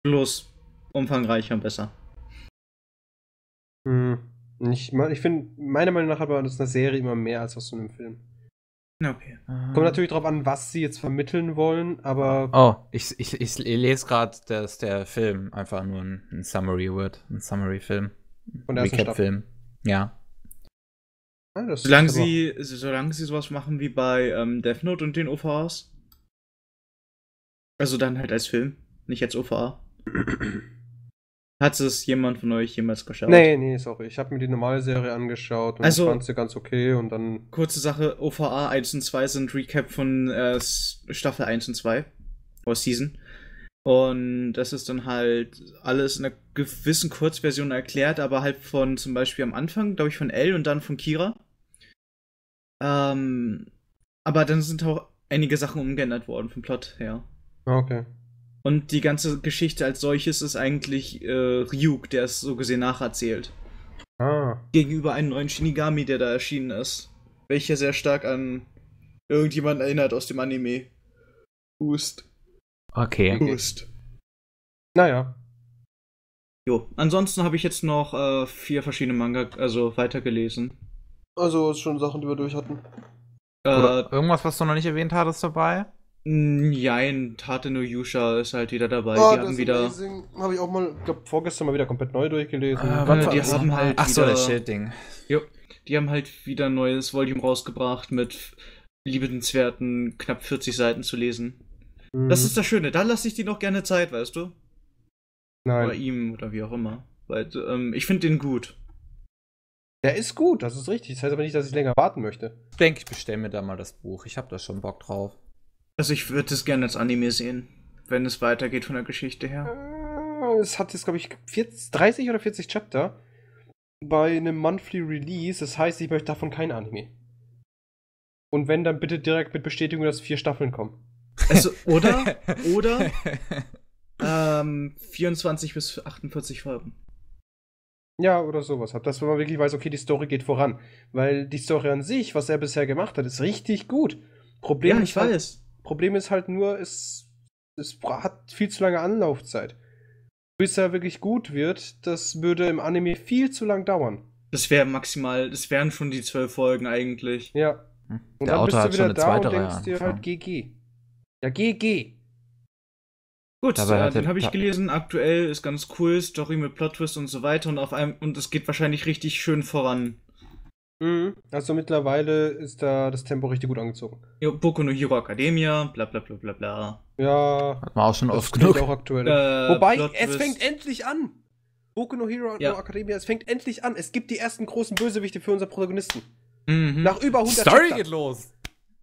Bloß umfangreicher und besser. Hm. Ich, ich finde, meiner Meinung nach hat man das einer Serie immer mehr als aus so einem Film. Okay. Ah. Kommt natürlich darauf an, was sie jetzt vermitteln wollen, aber. Oh, ich, ich, ich lese gerade, dass der Film einfach nur ein, ein Summary wird. Ein Summary-Film. Ein Recap-Film. Ja. ja ah, solange, sie, solange sie sowas machen wie bei ähm, Death Note und den OVAs. Also dann halt als Film, nicht als OVA. Hat es jemand von euch jemals geschaut? Nee, nee, sorry. Ich habe mir die normale Serie angeschaut und also, fand sie ganz okay und dann. Kurze Sache: OVA 1 und 2 sind Recap von äh, Staffel 1 und 2. Oder Season. Und das ist dann halt alles in einer gewissen Kurzversion erklärt, aber halt von zum Beispiel am Anfang, glaube ich, von Elle und dann von Kira. Ähm, aber dann sind auch einige Sachen umgeändert worden vom Plot her. Ah, okay. Und die ganze Geschichte als solches ist eigentlich äh, Ryuk, der es so gesehen nacherzählt. Ah. Gegenüber einem neuen Shinigami, der da erschienen ist. Welcher sehr stark an irgendjemanden erinnert aus dem Anime. Boost. Okay. Boost. Naja. Jo, ansonsten habe ich jetzt noch äh, vier verschiedene Manga, also weitergelesen. Also schon Sachen, die wir durch hatten. Äh, irgendwas, was du noch nicht erwähnt hattest dabei? Nein, Tate no Yusha ist halt wieder dabei. Ah, die haben wieder. Habe ich auch mal, glaube vorgestern mal wieder komplett neu durchgelesen. Ah, äh, die haben halt Ach so, das Schildding. Jo, die haben halt wieder ein neues Volume rausgebracht mit liebenswerten knapp 40 Seiten zu lesen. Mhm. Das ist das Schöne. Da lasse ich die noch gerne Zeit, weißt du? Nein. Oder ihm oder wie auch immer. Weil ähm, ich finde den gut. Der ist gut, das ist richtig. Das heißt aber nicht, dass ich länger warten möchte. Ich denke, ich bestelle mir da mal das Buch. Ich habe da schon Bock drauf. Also ich würde es gerne als Anime sehen, wenn es weitergeht von der Geschichte her. Äh, es hat jetzt, glaube ich, 40, 30 oder 40 Chapter bei einem Monthly Release. Das heißt, ich möchte davon kein Anime. Und wenn, dann bitte direkt mit Bestätigung, dass vier Staffeln kommen. Also, oder, oder ähm, 24 bis 48 Folgen. Ja, oder sowas hat. Dass man wirklich weiß, okay, die Story geht voran. Weil die Story an sich, was er bisher gemacht hat, ist richtig gut. Problem ja, ich halt weiß. Halt, Problem ist halt nur, es, es hat viel zu lange Anlaufzeit. Bis er wirklich gut wird, das würde im Anime viel zu lang dauern. Das wäre maximal, das wären schon die zwölf Folgen eigentlich. Ja. Hm. Und Der dann Autor bist du wieder da und denkst dir halt GG. Ja, GG. Gut, äh, den habe ich gelesen. Aktuell ist ganz cool, Story mit Plot Twist und so weiter und auf einem und es geht wahrscheinlich richtig schön voran. Mhm. Also mittlerweile ist da das Tempo richtig gut angezogen. Ja, Boku no Hero Academia, bla bla bla bla bla. Ja. Hat man auch schon oft genug. Auch aktuell. Äh, Wobei, Plot es fängt endlich an. Boku no Hero ja. no Academia, es fängt endlich an. Es gibt die ersten großen Bösewichte für unsere Protagonisten. Mhm. Nach über 100 Story Chaptern. geht los.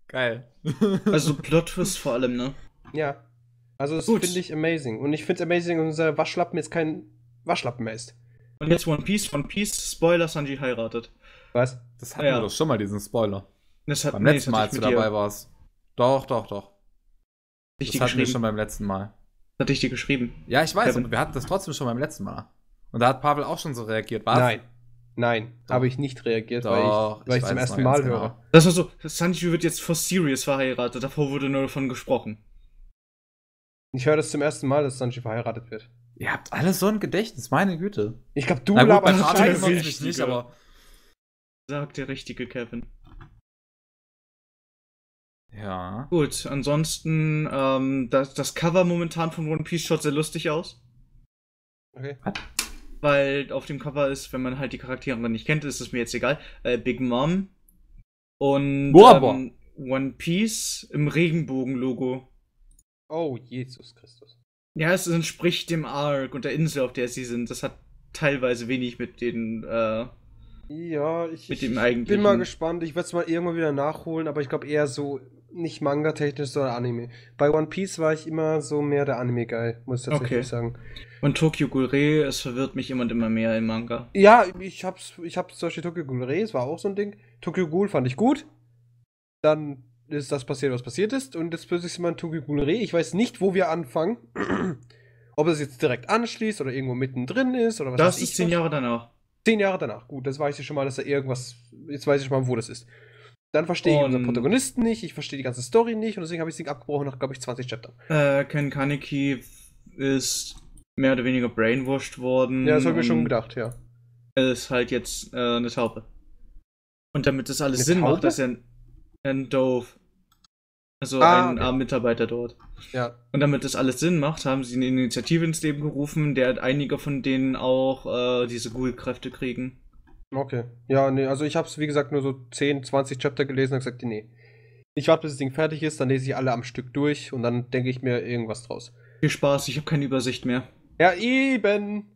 Geil. also Plot Twist vor allem, ne? Ja. Also das finde ich amazing. Und ich finde es amazing, dass unser Waschlappen jetzt kein Waschlappen mehr ist. Und jetzt One Piece, One Piece, Spoiler, Sanji heiratet. Was? Das hatten ja. wir doch schon mal, diesen Spoiler. Das hat, beim nee, letzten Mal, als du dabei dir. warst. Doch, doch, doch. Ich das hatten wir schon beim letzten Mal. Das hatte ich dir geschrieben. Ja, ich weiß, Kevin. aber wir hatten das trotzdem schon beim letzten Mal. Und da hat Pavel auch schon so reagiert, was? Nein. Nein, doch. habe ich nicht reagiert, doch, weil ich, weil ich, ich zum ersten Mal höre. Genau. Das war so, Sanji wird jetzt for serious verheiratet, davor wurde nur davon gesprochen. Ich höre das zum ersten Mal, dass Sanji verheiratet wird. Ihr habt alle so ein Gedächtnis, meine Güte. Ich glaube, du laberst mich nicht, aber sagt der richtige Kevin. Ja. Gut, ansonsten, ähm, das, das Cover momentan von One Piece schaut sehr lustig aus. Okay. Weil auf dem Cover ist, wenn man halt die Charaktere nicht kennt, ist es mir jetzt egal, äh, Big Mom und boah, ähm, boah. Ähm, One Piece im Regenbogen-Logo. Oh, Jesus Christus. Ja, es entspricht dem Arc und der Insel, auf der sie sind. Das hat teilweise wenig mit den äh, ja, ich, mit dem ich bin mal gespannt. Ich werde es mal irgendwann wieder nachholen, aber ich glaube eher so nicht manga-technisch, sondern Anime. Bei One Piece war ich immer so mehr der Anime-Guy, muss ich tatsächlich okay. sagen. Und Tokyo Ghoul Re, es verwirrt mich immer und immer mehr im Manga. Ja, ich hab's, ich hab's zum Beispiel Tokyo Ghoul Re, es war auch so ein Ding. Tokyo Ghoul fand ich gut. Dann ist das passiert, was passiert ist. Und jetzt plötzlich sind wir in Tokyo Ghoul Re. Ich weiß nicht, wo wir anfangen. Ob es jetzt direkt anschließt oder irgendwo mittendrin ist oder was Das ist zehn Jahre danach. Zehn Jahre danach. Gut, das weiß ich schon mal, dass da irgendwas. Jetzt weiß ich schon mal, wo das ist. Dann verstehe ich unseren Protagonisten nicht, ich verstehe die ganze Story nicht und deswegen habe ich sie abgebrochen nach, glaube ich, 20 Chaptern. Äh, Ken Kaneki ist mehr oder weniger brainwashed worden. Ja, das habe ich mir schon gedacht, ja. Er ist halt jetzt äh, eine Taube. Und damit das alles eine Sinn Taube? macht, dass er ein, ein Dove. Also ah, einen okay. armen äh, Mitarbeiter dort. Ja. Und damit das alles Sinn macht, haben sie eine Initiative ins Leben gerufen, der einige von denen auch äh, diese Google-Kräfte kriegen. Okay. Ja, nee, also ich habe es wie gesagt nur so 10, 20 Chapter gelesen und gesagt, nee. Ich warte, bis das Ding fertig ist, dann lese ich alle am Stück durch und dann denke ich mir irgendwas draus. Viel Spaß, ich habe keine Übersicht mehr. Ja, eben.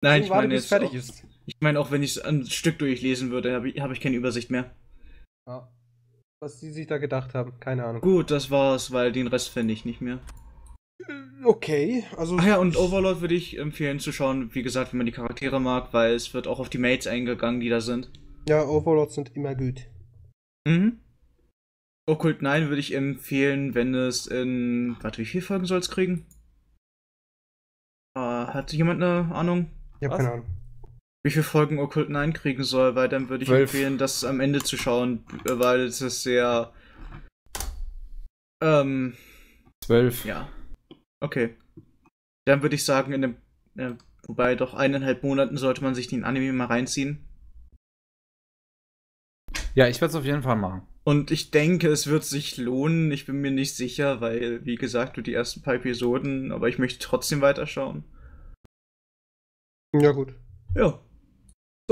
Nein, Deswegen ich warte, meine, bis fertig auch, ist. ich meine, auch wenn ich es ein Stück durchlesen würde, habe ich, hab ich keine Übersicht mehr. Ja was sie sich da gedacht haben. Keine Ahnung. Gut, das war's, weil den Rest fände ich nicht mehr. Äh, okay, also. Ach ja, und Overlord würde ich empfehlen zu schauen, wie gesagt, wenn man die Charaktere mag, weil es wird auch auf die Mates eingegangen, die da sind. Ja, Overlords sind immer gut. Mhm. Occult 9 würde ich empfehlen, wenn es in. Warte, wie viele Folgen soll es kriegen? Uh, hat jemand eine Ahnung? Ich habe keine Ahnung wie viele Folgen Okkulten einkriegen soll, weil dann würde ich Elf. empfehlen, das am Ende zu schauen, weil es ist sehr. Ähm. Zwölf. Ja. Okay. Dann würde ich sagen, in dem. Äh, wobei doch eineinhalb Monaten sollte man sich den Anime mal reinziehen. Ja, ich werde es auf jeden Fall machen. Und ich denke, es wird sich lohnen. Ich bin mir nicht sicher, weil, wie gesagt, du die ersten paar Episoden, aber ich möchte trotzdem weiterschauen. Ja, gut. Ja.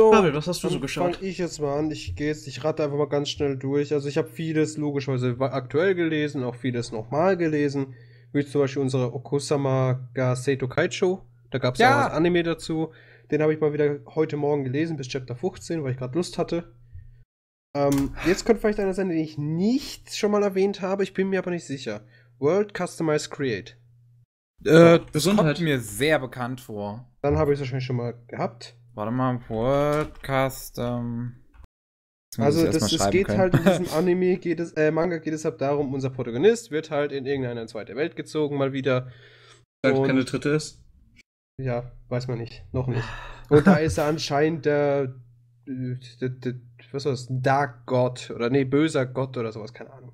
So, David, was hast du so geschaut? Fange ich jetzt mal an. Ich gehe jetzt, ich rate einfach mal ganz schnell durch. Also ich habe vieles logischerweise aktuell gelesen, auch vieles nochmal gelesen. Wie zum Beispiel unsere Okusama ga Seito Kaicho. Da gab es ja. auch ein Anime dazu. Den habe ich mal wieder heute Morgen gelesen, bis Chapter 15, weil ich gerade Lust hatte. Ähm, jetzt könnte vielleicht einer sein, den ich nicht schon mal erwähnt habe. Ich bin mir aber nicht sicher. World Customized Create. Äh, das Gesundheit. kommt mir sehr bekannt vor. Dann habe ich es wahrscheinlich schon mal gehabt. Warte mal, World Custom. Ähm, also das, das geht können. halt in diesem Anime, geht es, äh, Manga geht es halt darum, unser Protagonist wird halt in irgendeine zweite Welt gezogen, mal wieder. Weil keine dritte ist? Ja, weiß man nicht. Noch nicht. Und da ist er anscheinend der, äh, der, der, was war Dark God oder nee, böser Gott oder sowas, keine Ahnung.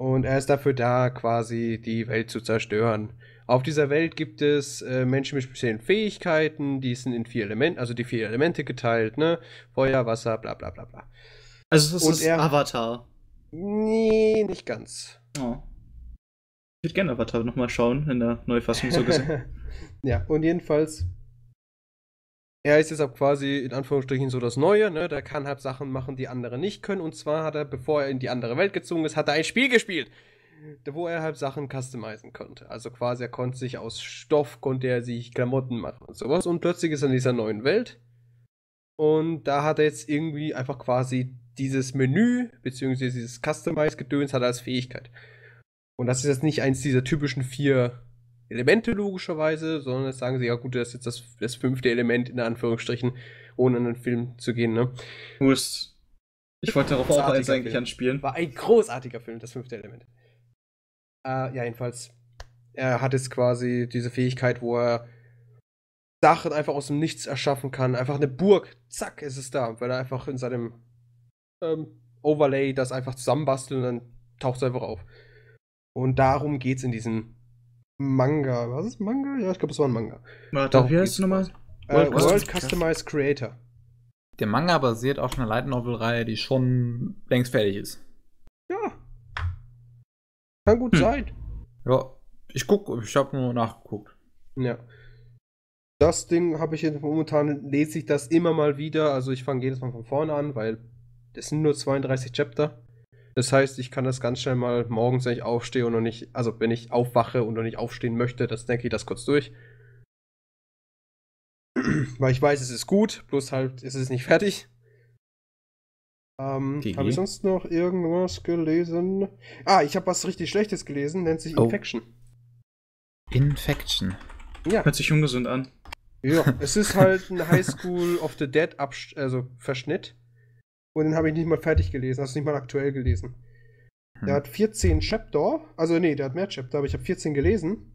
Und er ist dafür da, quasi die Welt zu zerstören. Auf dieser Welt gibt es äh, Menschen mit speziellen Fähigkeiten, die sind in vier Elemente, also die vier Elemente geteilt, ne? Feuer, Wasser, bla bla bla bla. Also es ist er, Avatar. Nee, nicht ganz. Oh. Ich würde gerne Avatar nochmal schauen, in der Neufassung so gesehen. ja, und jedenfalls, er ist jetzt auch quasi in Anführungsstrichen so das Neue, ne? Der kann halt Sachen machen, die andere nicht können. Und zwar hat er, bevor er in die andere Welt gezogen ist, hat er ein Spiel gespielt wo er halt Sachen customizen konnte. Also quasi, er konnte sich aus Stoff, konnte er sich Klamotten machen und sowas. Und plötzlich ist er in dieser neuen Welt. Und da hat er jetzt irgendwie einfach quasi dieses Menü, beziehungsweise dieses Customize-Gedöns hat er als Fähigkeit. Und das ist jetzt nicht eins dieser typischen vier Elemente logischerweise, sondern jetzt sagen sie, ja gut, das ist jetzt das, das fünfte Element in Anführungsstrichen, ohne in den Film zu gehen, ne? Wurst. Ich wollte darauf auch eins eigentlich Film. anspielen. War ein großartiger Film, das fünfte Element. Äh, ja, jedenfalls. Er hat jetzt quasi diese Fähigkeit, wo er Sachen einfach aus dem Nichts erschaffen kann. Einfach eine Burg, zack, ist es da. Weil er einfach in seinem ähm, Overlay das einfach zusammenbastelt und dann taucht es einfach auf. Und darum geht es in diesem Manga. Was ist Manga? Ja, ich glaube, es war ein Manga. Warte, darum wie heißt es nochmal? Äh, World, äh, World Customized Creator. Der Manga basiert auf einer Light Novel-Reihe, die schon längst fertig ist. Kann gut hm. sein. Ja, ich guck, ich habe nur nachgeguckt. Ja. Das Ding habe ich jetzt momentan, lese ich das immer mal wieder. Also ich fange jedes Mal von vorne an, weil es sind nur 32 Chapter. Das heißt, ich kann das ganz schnell mal morgens, wenn ich aufstehe und noch nicht, also wenn ich aufwache und noch nicht aufstehen möchte, das denke ich das kurz durch. Weil ich weiß, es ist gut, bloß halt, ist es nicht fertig. Ähm, habe ich e? sonst noch irgendwas gelesen? Ah, ich habe was richtig Schlechtes gelesen, nennt sich oh. Infection. Oh. Infection. Ja. Hört sich ungesund an. Ja, es ist halt ein High School of the Dead Absch also Verschnitt. Und den habe ich nicht mal fertig gelesen, also nicht mal aktuell gelesen. Hm. Der hat 14 Chapter, also nee, der hat mehr Chapter, aber ich habe 14 gelesen.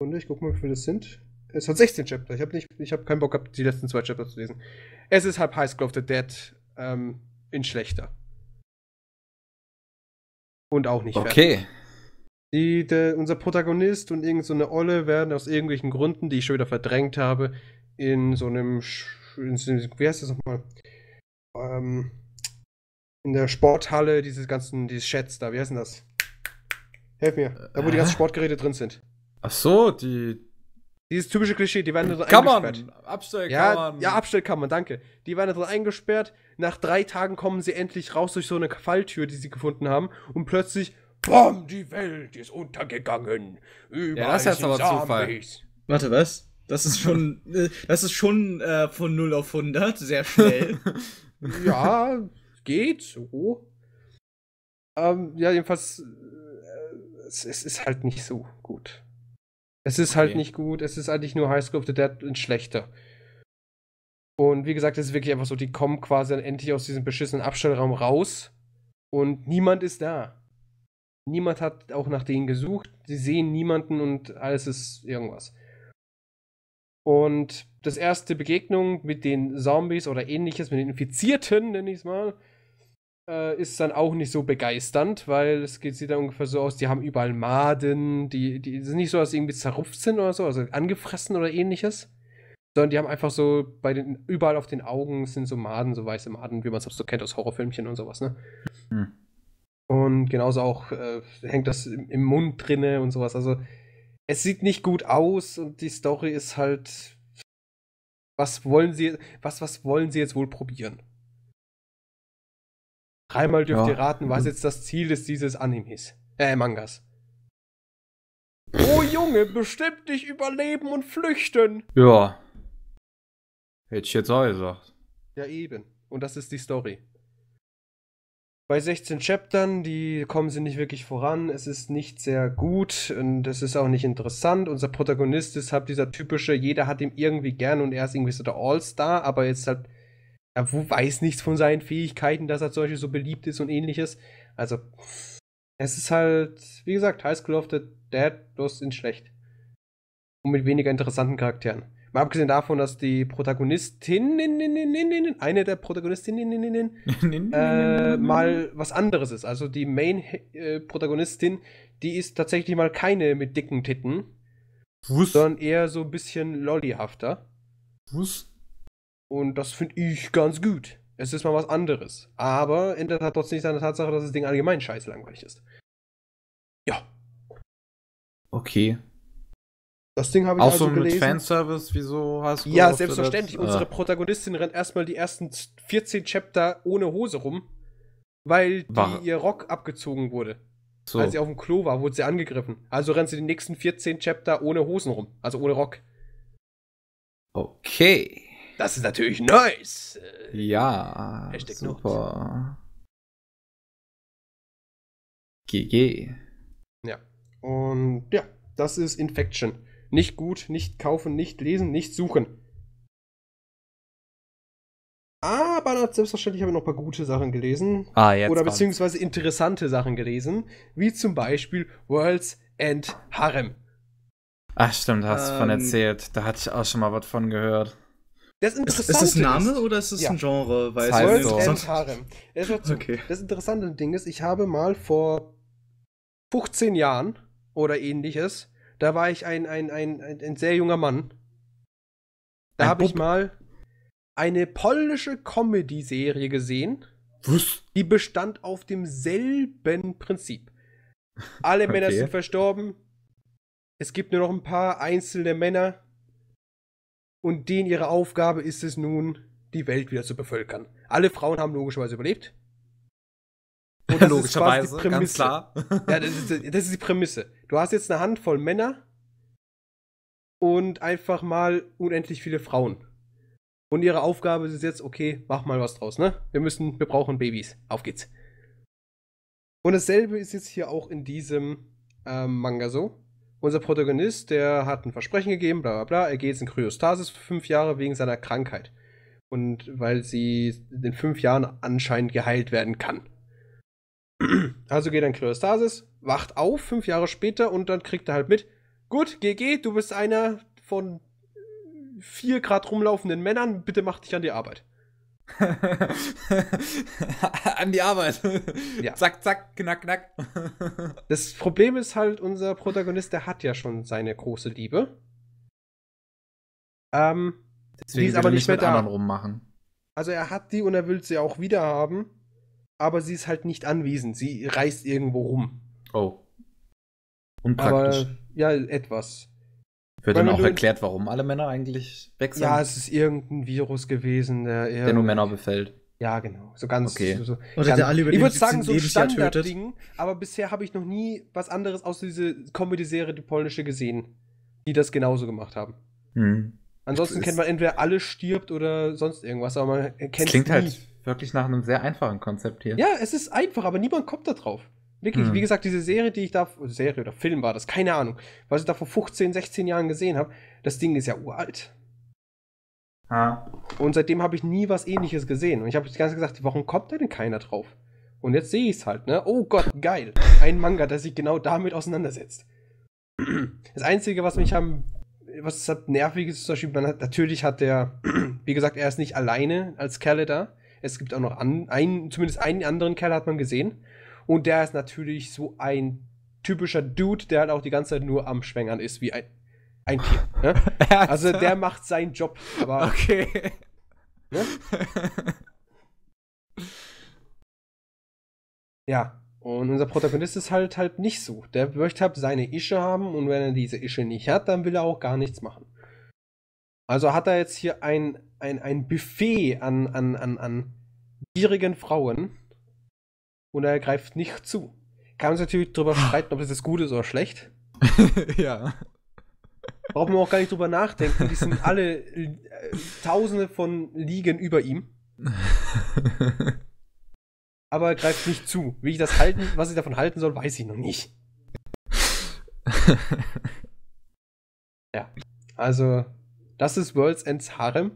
Und ich guck mal, wie viele das sind. Es hat 16 Chapter. Ich habe nicht, keinen Bock gehabt, die letzten zwei Chapter zu lesen. Es ist halb High School of the Dead. Ähm, in schlechter. Und auch nicht Okay. Fertig. Die, der, unser Protagonist und irgendeine so eine Olle werden aus irgendwelchen Gründen, die ich schon wieder verdrängt habe, in so einem, in so einem wie heißt das nochmal? Ähm, in der Sporthalle, dieses ganzen, dieses Schätz da, wie heißt denn das? Helf mir, da wo äh? die ganzen Sportgeräte drin sind. Ach so, die dieses typische Klischee, die werden da drin kann eingesperrt. Man. Abstellkammern. Ja, ja, Abstellkammern, danke. Die werden da drin eingesperrt. Nach drei Tagen kommen sie endlich raus durch so eine Falltür, die sie gefunden haben. Und plötzlich, BOM, die Welt ist untergegangen. Überall ja, das ist jetzt aber Zufall. Warte, was? Das ist schon, äh, das ist schon äh, von 0 auf 100, sehr schnell. ja, geht so. Ähm, ja, jedenfalls, äh, es, es ist halt nicht so gut. Es ist halt okay. halt nicht gut, es ist eigentlich nur High School of the Dead und schlechter. Und wie gesagt, es ist wirklich einfach so, die kommen quasi dann endlich aus diesem beschissenen Abstellraum raus und niemand ist da. Niemand hat auch nach denen gesucht, sie sehen niemanden und alles ist irgendwas. Und das erste Begegnung mit den Zombies oder ähnliches, mit den Infizierten, nenne ich es mal, äh, ist dann auch nicht so begeisternd, weil es geht, sieht dann ungefähr so aus, die haben überall Maden, die, die sind nicht so, dass sie irgendwie zerrupft sind oder so, also angefressen oder ähnliches. Sondern die haben einfach so bei den, überall auf den Augen sind so Maden, so weiße Maden, wie man es auch so kennt aus Horrorfilmchen und sowas, ne? Hm. Und genauso auch äh, hängt das im, im Mund drinne und sowas. Also es sieht nicht gut aus und die Story ist halt. Was wollen sie, was, was wollen sie jetzt wohl probieren? Dreimal dürft ja. ihr raten, was mhm. jetzt das Ziel ist dieses Animes. Äh, Mangas. Oh Junge, bestimmt nicht überleben und flüchten. Ja. Hätte ich jetzt auch gesagt. Ja, eben. Und das ist die Story. Bei 16 Chaptern, die kommen sie nicht wirklich voran. Es ist nicht sehr gut und es ist auch nicht interessant. Unser Protagonist ist halt dieser typische, jeder hat ihn irgendwie gern und er ist irgendwie so der All-Star, aber jetzt halt er weiß nichts von seinen Fähigkeiten, dass er als solche so beliebt ist und ähnliches. Also, es ist halt, wie gesagt, High School of the Dead, das sind schlecht. Und mit weniger interessanten Charakteren. Mal abgesehen davon, dass die Protagonistin, eine der Protagonistinnen, äh, mal was anderes ist. Also die Main-Protagonistin, äh, die ist tatsächlich mal keine mit dicken Titten, Wuss. sondern eher so ein bisschen lollyhafter. Wuss. Und das finde ich ganz gut. Es ist mal was anderes. Aber ändert hat trotzdem nicht an der Tatsache, dass das Ding allgemein scheiße langweilig ist. Ja. Okay. Das Ding habe ich Auch also so gelesen. mit Fanservice, wieso hast du Ja, selbstverständlich. Das? Ah. Unsere Protagonistin rennt erstmal die ersten 14 Chapter ohne Hose rum, weil die, ihr Rock abgezogen wurde. So. Als sie auf dem Klo war, wurde sie angegriffen. Also rennt sie die nächsten 14 Chapter ohne Hosen rum, also ohne Rock. Okay. Das ist natürlich nice. Ja. Hashtag super. Not. GG. Ja. Und ja, das ist Infection. Nicht gut, nicht kaufen, nicht lesen, nicht suchen. Aber selbstverständlich habe ich noch ein paar gute Sachen gelesen. Ah, jetzt. Oder beziehungsweise interessante Sachen gelesen. Wie zum Beispiel Worlds End Harem. Ach, stimmt, hast du ähm, von erzählt. Da hatte ich auch schon mal was von gehört. Das Interessante ist, ist das ein Name ist, oder ist das ja. ein Genre? Weil World so. and Harem. Okay. Das interessante Ding ist, ich habe mal vor 15 Jahren oder ähnliches, da war ich ein, ein, ein, ein, ein sehr junger Mann. Da habe ich mal eine polnische Comedy-Serie gesehen. Was? Die bestand auf demselben Prinzip. Alle okay. Männer sind verstorben. Es gibt nur noch ein paar einzelne Männer, und denen ihre Aufgabe ist es nun, die Welt wieder zu bevölkern. Alle Frauen haben logischerweise überlebt. Und logischerweise, ganz klar. ja, das ist, das ist die Prämisse. Du hast jetzt eine Handvoll Männer und einfach mal unendlich viele Frauen. Und ihre Aufgabe ist jetzt, okay, mach mal was draus, ne? Wir müssen, wir brauchen Babys. Auf geht's. Und dasselbe ist jetzt hier auch in diesem ähm, Manga so. Unser Protagonist, der hat ein Versprechen gegeben, bla bla bla, er geht jetzt in Kryostasis für fünf Jahre wegen seiner Krankheit. Und weil sie in fünf Jahren anscheinend geheilt werden kann. Also geht er in Kryostasis, wacht auf fünf Jahre später und dann kriegt er halt mit, gut, GG, du bist einer von vier Grad rumlaufenden Männern, bitte mach dich an die Arbeit. An die Arbeit. Ja. Zack, zack, knack, knack. das Problem ist halt, unser Protagonist, der hat ja schon seine große Liebe. Ähm, Deswegen die ist aber nicht mehr mit da. Anderen rummachen. Also er hat die und er will sie auch wieder haben, aber sie ist halt nicht anwesend. Sie reist irgendwo rum. Oh. Unpraktisch. Aber, ja, etwas. Wird dann auch erklärt, warum alle Männer eigentlich weg sind? Ja, es ist irgendein Virus gewesen, der, der nur Männer befällt. Ja, genau. So ganz. Okay. So, so Oder ganz, der alle über ich würde sagen, so Standardding, aber bisher habe ich noch nie was anderes außer diese Comedy-Serie, die polnische, gesehen, die das genauso gemacht haben. Hm. Ansonsten kennt man entweder alle stirbt oder sonst irgendwas, aber man kennt es Klingt halt wirklich nach einem sehr einfachen Konzept hier. Ja, es ist einfach, aber niemand kommt da drauf. Wirklich, mhm. wie hm. gesagt, diese Serie, die ich da, Serie oder Film war das, keine Ahnung, was ich da vor 15, 16 Jahren gesehen habe, das Ding ist ja uralt. Ja. Und seitdem habe ich nie was ähnliches gesehen. Und ich habe das ganze gesagt, warum kommt da denn keiner drauf? Und jetzt sehe ich es halt, ne? Oh Gott, geil. Ein Manga, der sich genau damit auseinandersetzt. Das Einzige, was mich haben, was hat nervig ist, zum Beispiel, man hat, natürlich hat der, wie gesagt, er ist nicht alleine als Kerle da. Es gibt auch noch an, einen, zumindest einen anderen Kerl hat man gesehen. Und der ist natürlich so ein typischer Dude, der halt auch die ganze Zeit nur am Schwängern ist, wie ein, ein Tier. Ne? also der macht seinen Job, aber. Okay. Ne? ja. Und unser Protagonist ist halt halt nicht so. Der möchte halt seine Ische haben und wenn er diese Ische nicht hat, dann will er auch gar nichts machen. Also hat er jetzt hier ein, ein, ein Buffet an, an, an, an gierigen Frauen, und er greift nicht zu. Kann man sich natürlich darüber ah. streiten, ob das jetzt gut ist oder schlecht. ja. Braucht man auch gar nicht drüber nachdenken. Die sind alle äh, tausende von Liegen über ihm. Aber er greift nicht zu. Wie ich das halten, was ich davon halten soll, weiß ich noch nicht. ja. Also, das ist Worlds Ends Harem.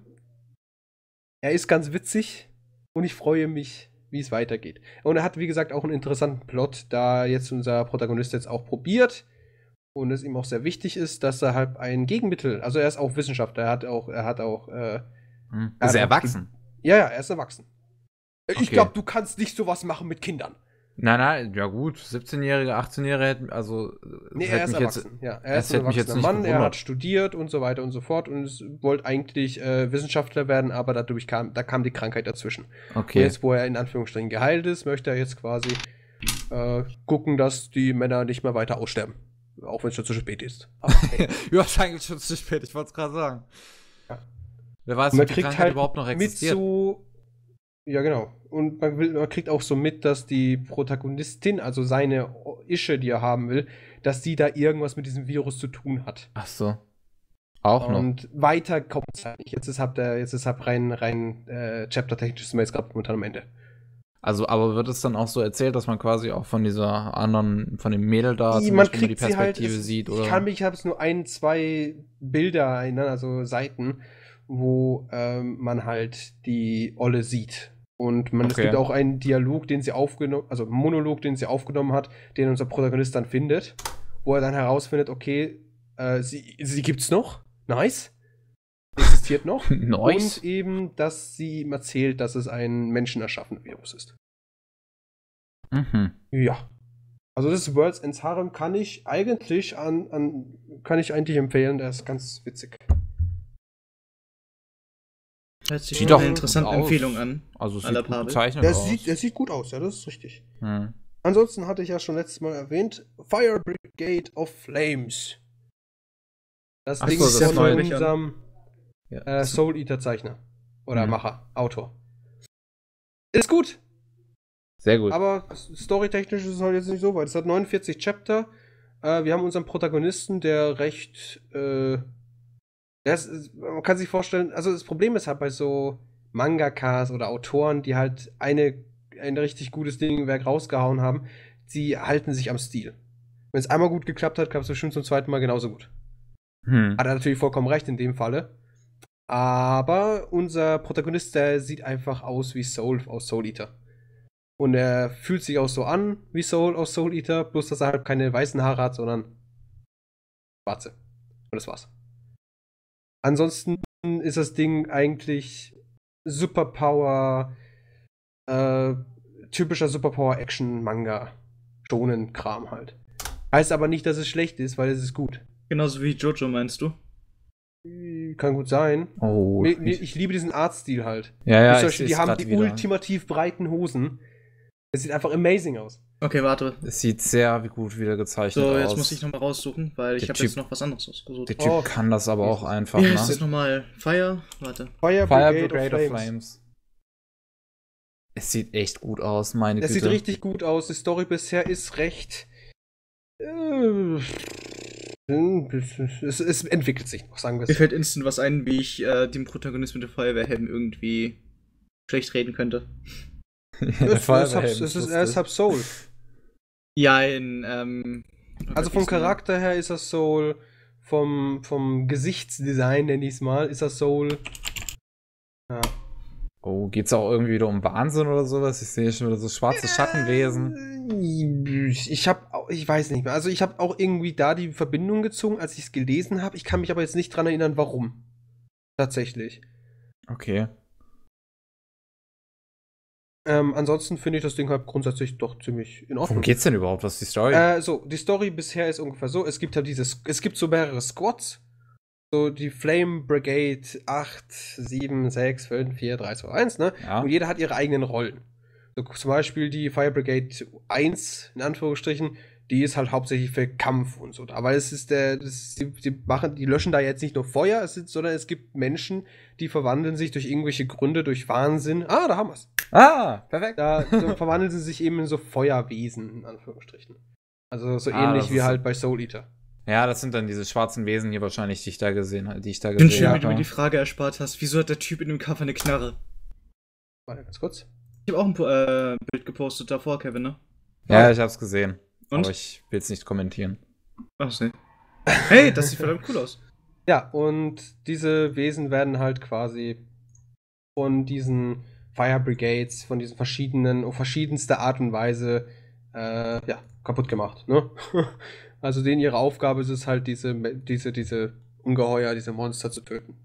Er ist ganz witzig und ich freue mich wie es weitergeht. Und er hat, wie gesagt, auch einen interessanten Plot, da jetzt unser Protagonist jetzt auch probiert und es ihm auch sehr wichtig ist, dass er halt ein Gegenmittel, also er ist auch Wissenschaftler, er hat auch, er hat auch. Äh, hm. ist er erwachsen? Ja, ja, er ist erwachsen. Okay. Ich glaube, du kannst nicht sowas machen mit Kindern. Nein, nein, ja gut, 17-Jährige, 18-Jährige, also. Nee, er ist erwachsen. Jetzt, ja, er ist ein erwachsener Mann, gewundert. er hat studiert und so weiter und so fort und wollte eigentlich äh, Wissenschaftler werden, aber dadurch kam, da kam die Krankheit dazwischen. Okay. Und jetzt, wo er in Anführungsstrichen geheilt ist, möchte er jetzt quasi äh, gucken, dass die Männer nicht mehr weiter aussterben. Auch wenn es schon zu spät ist. Okay. ja, wahrscheinlich schon zu spät, ich wollte es gerade sagen. Ja. Wer weiß, ob die Krankheit halt überhaupt noch existiert. Mit so ja, genau. Und man, will, man kriegt auch so mit, dass die Protagonistin, also seine Ische, die er haben will, dass die da irgendwas mit diesem Virus zu tun hat. Ach so. Auch noch. Und weiter kommt es halt nicht. Jetzt ist halt, jetzt ist halt rein, rein äh, chapter-technisch sind wir gerade momentan am Ende. Also, aber wird es dann auch so erzählt, dass man quasi auch von dieser anderen, von dem Mädel da die, zum man Beispiel die halt, Perspektive halt, sieht? Oder? Ich kann mich, ich habe es nur ein, zwei Bilder erinnern, also Seiten, wo ähm, man halt die Olle sieht. Und man, okay. es gibt auch einen Dialog, den sie aufgenommen, also Monolog, den sie aufgenommen hat, den unser Protagonist dann findet, wo er dann herausfindet, okay, äh, sie, sie gibt's noch, nice, existiert noch. nice. Und eben, dass sie ihm erzählt, dass es ein menschenerschaffener Virus ist. Mhm. Ja. Also das Worlds Ends Harem kann ich eigentlich an, an kann ich eigentlich empfehlen, der ist ganz witzig. Hört sich sieht doch eine interessante Empfehlung an. Also es sieht gut gezeichnet das aus. Sieht, das sieht gut aus, ja, das ist richtig. Hm. Ansonsten hatte ich ja schon letztes Mal erwähnt, Fire Brigade of Flames. Das Ding so, ist das von unserem ja. äh, Soul Eater Zeichner. Oder mhm. Macher, Autor. Ist gut. Sehr gut. Aber storytechnisch ist es halt jetzt nicht so weit. Es hat 49 Chapter. Äh, wir haben unseren Protagonisten, der recht äh, das ist, man kann sich vorstellen, also das Problem ist halt bei so Mangakas oder Autoren, die halt eine, ein richtig gutes Dingwerk rausgehauen haben, sie halten sich am Stil. Wenn es einmal gut geklappt hat, klappt es bestimmt zum zweiten Mal genauso gut. Hm. Hat er natürlich vollkommen recht in dem Falle. Aber unser Protagonist, der sieht einfach aus wie Soul aus Soul Eater. Und er fühlt sich auch so an wie Soul aus Soul Eater, bloß dass er halt keine weißen Haare hat, sondern schwarze. Und das war's. Ansonsten ist das Ding eigentlich Superpower, äh, typischer Superpower-Action-Manga. Stonen-Kram halt. Heißt aber nicht, dass es schlecht ist, weil es ist gut. Genauso wie Jojo, meinst du? Kann gut sein. Oh, ich, ich, ich liebe diesen Artstil halt. Ja, ja, ich, ich die haben die wieder. ultimativ breiten Hosen. Es sieht einfach amazing aus. Okay, warte. Es sieht sehr gut wieder gezeichnet aus. So, jetzt aus. muss ich nochmal raussuchen, weil der ich habe jetzt noch was anderes ausgesucht. Der Typ oh. kann das aber auch einfach, ja, ne? Ist das nochmal Fire? Warte. Fire, Fire Brigade, Brigade of, Flames. Flames. Es sieht echt gut aus, meine das Güte. Es sieht richtig gut aus. Die Story bisher ist recht... Äh, es, es, entwickelt sich noch, sagen wir es. Mir fällt instant was ein, wie ich äh, den Protagonisten mit der Feuerwehrhelm irgendwie schlecht reden könnte ja, es, ist halb Soul. Ja, in, ähm, also vom Charakter her ist das Soul, vom, vom Gesichtsdesign, nenne ich es mal, ist das Soul. Ja. Oh, geht's auch irgendwie wieder um Wahnsinn oder sowas? Ich sehe schon wieder so schwarze Schattenwesen. Äh, ich habe, ich weiß nicht mehr. Also ich habe auch irgendwie da die Verbindung gezogen, als ich es gelesen habe. Ich kann mich aber jetzt nicht dran erinnern, warum. Tatsächlich. Okay. Ähm, ansonsten finde ich das Ding halt grundsätzlich doch ziemlich in Ordnung. Worum geht's denn überhaupt? Was ist die Story? Äh, so, die Story bisher ist ungefähr so: Es gibt halt diese, es gibt so mehrere Squads. So die Flame Brigade 8, 7, 6, 5, 4, 3, 2, 1, ne? Ja. Und jeder hat ihre eigenen Rollen. So, zum Beispiel die Fire Brigade 1, in Anführungsstrichen, die ist halt hauptsächlich für Kampf und so. Aber es ist der, das, die, machen, die löschen da jetzt nicht nur Feuer, es ist, sondern es gibt Menschen, die verwandeln sich durch irgendwelche Gründe, durch Wahnsinn. Ah, da haben wir's. Ah, perfekt. Da so, verwandeln sie sich eben in so Feuerwesen, in Anführungsstrichen. Also so ah, ähnlich wie halt bei Soul Eater. Ja, das sind dann diese schwarzen Wesen hier wahrscheinlich, die ich da gesehen habe, die ich da gesehen Bin schön, wie du mir die Frage erspart hast. Wieso hat der Typ in dem Kampf eine Knarre? Warte ganz kurz. Ich habe auch ein äh, Bild gepostet davor, Kevin, ne? Ja, ich hab's gesehen. Und? Aber ich will es nicht kommentieren. Ach nee. Hey, das sieht verdammt cool aus. Ja, und diese Wesen werden halt quasi von diesen Fire Brigades, von diesen verschiedenen, auf verschiedenste Art und Weise äh, ja, kaputt gemacht. Ne? also denen ihre Aufgabe ist es halt, diese, diese, diese Ungeheuer, diese Monster zu töten.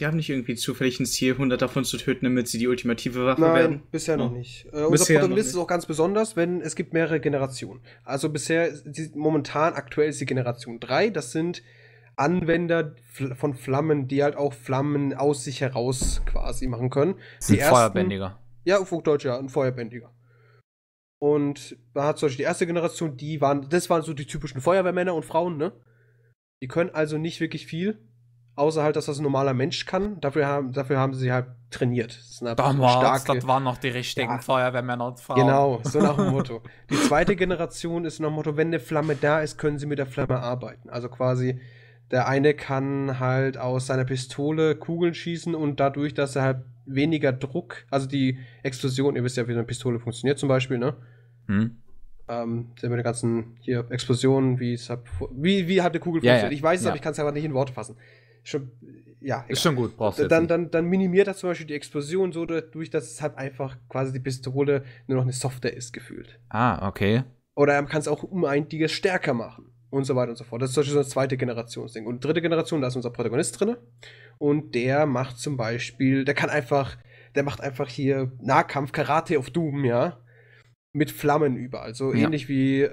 Die haben nicht irgendwie zufällig ein Ziel, 100 davon zu töten, damit sie die ultimative Waffe Nein, werden? Nein, bisher noch hm. nicht. Äh, unser Protagonist ist auch ganz besonders, wenn es gibt mehrere Generationen. Also bisher, die, momentan aktuell ist die Generation 3, das sind Anwender von Flammen, die halt auch Flammen aus sich heraus quasi machen können. Sie sind Feuerbändiger. Ja, Ufugdeutsch, ja, ein Feuerbändiger. Und da hat zum Beispiel die erste Generation, die waren, das waren so die typischen Feuerwehrmänner und Frauen, ne? Die können also nicht wirklich viel außer halt, dass das ein normaler Mensch kann. Dafür haben, dafür haben sie halt trainiert. Das Damals, starke, das waren noch die richtigen ja, Feuerwehrmänner Frauen. Genau, so nach dem Motto. die zweite Generation ist nach dem Motto, wenn eine Flamme da ist, können sie mit der Flamme arbeiten. Also quasi, der eine kann halt aus seiner Pistole Kugeln schießen und dadurch, dass er halt weniger Druck, also die Explosion, ihr wisst ja, wie so eine Pistole funktioniert zum Beispiel, ne? Hm. Ähm, mit den ganzen hier Explosionen, wie es halt, wie, wie halt eine Kugel ja, funktioniert. Ja, ich weiß es, aber ich kann es einfach nicht in Worte fassen schon, ja. Ist schon gut, brauchst du. Dann, dann, dann minimiert er zum Beispiel die Explosion so dadurch, dass es halt einfach quasi die Pistole nur noch eine Software ist, gefühlt. Ah, okay. Oder er kann es auch um ein Diges stärker machen und so weiter und so fort. Das ist zum Beispiel so ein zweite Generationsding. Und dritte Generation, da ist unser Protagonist drin. Und der macht zum Beispiel, der kann einfach, der macht einfach hier Nahkampf, Karate auf Doom, ja. Mit Flammen überall. So ja. ähnlich wie äh,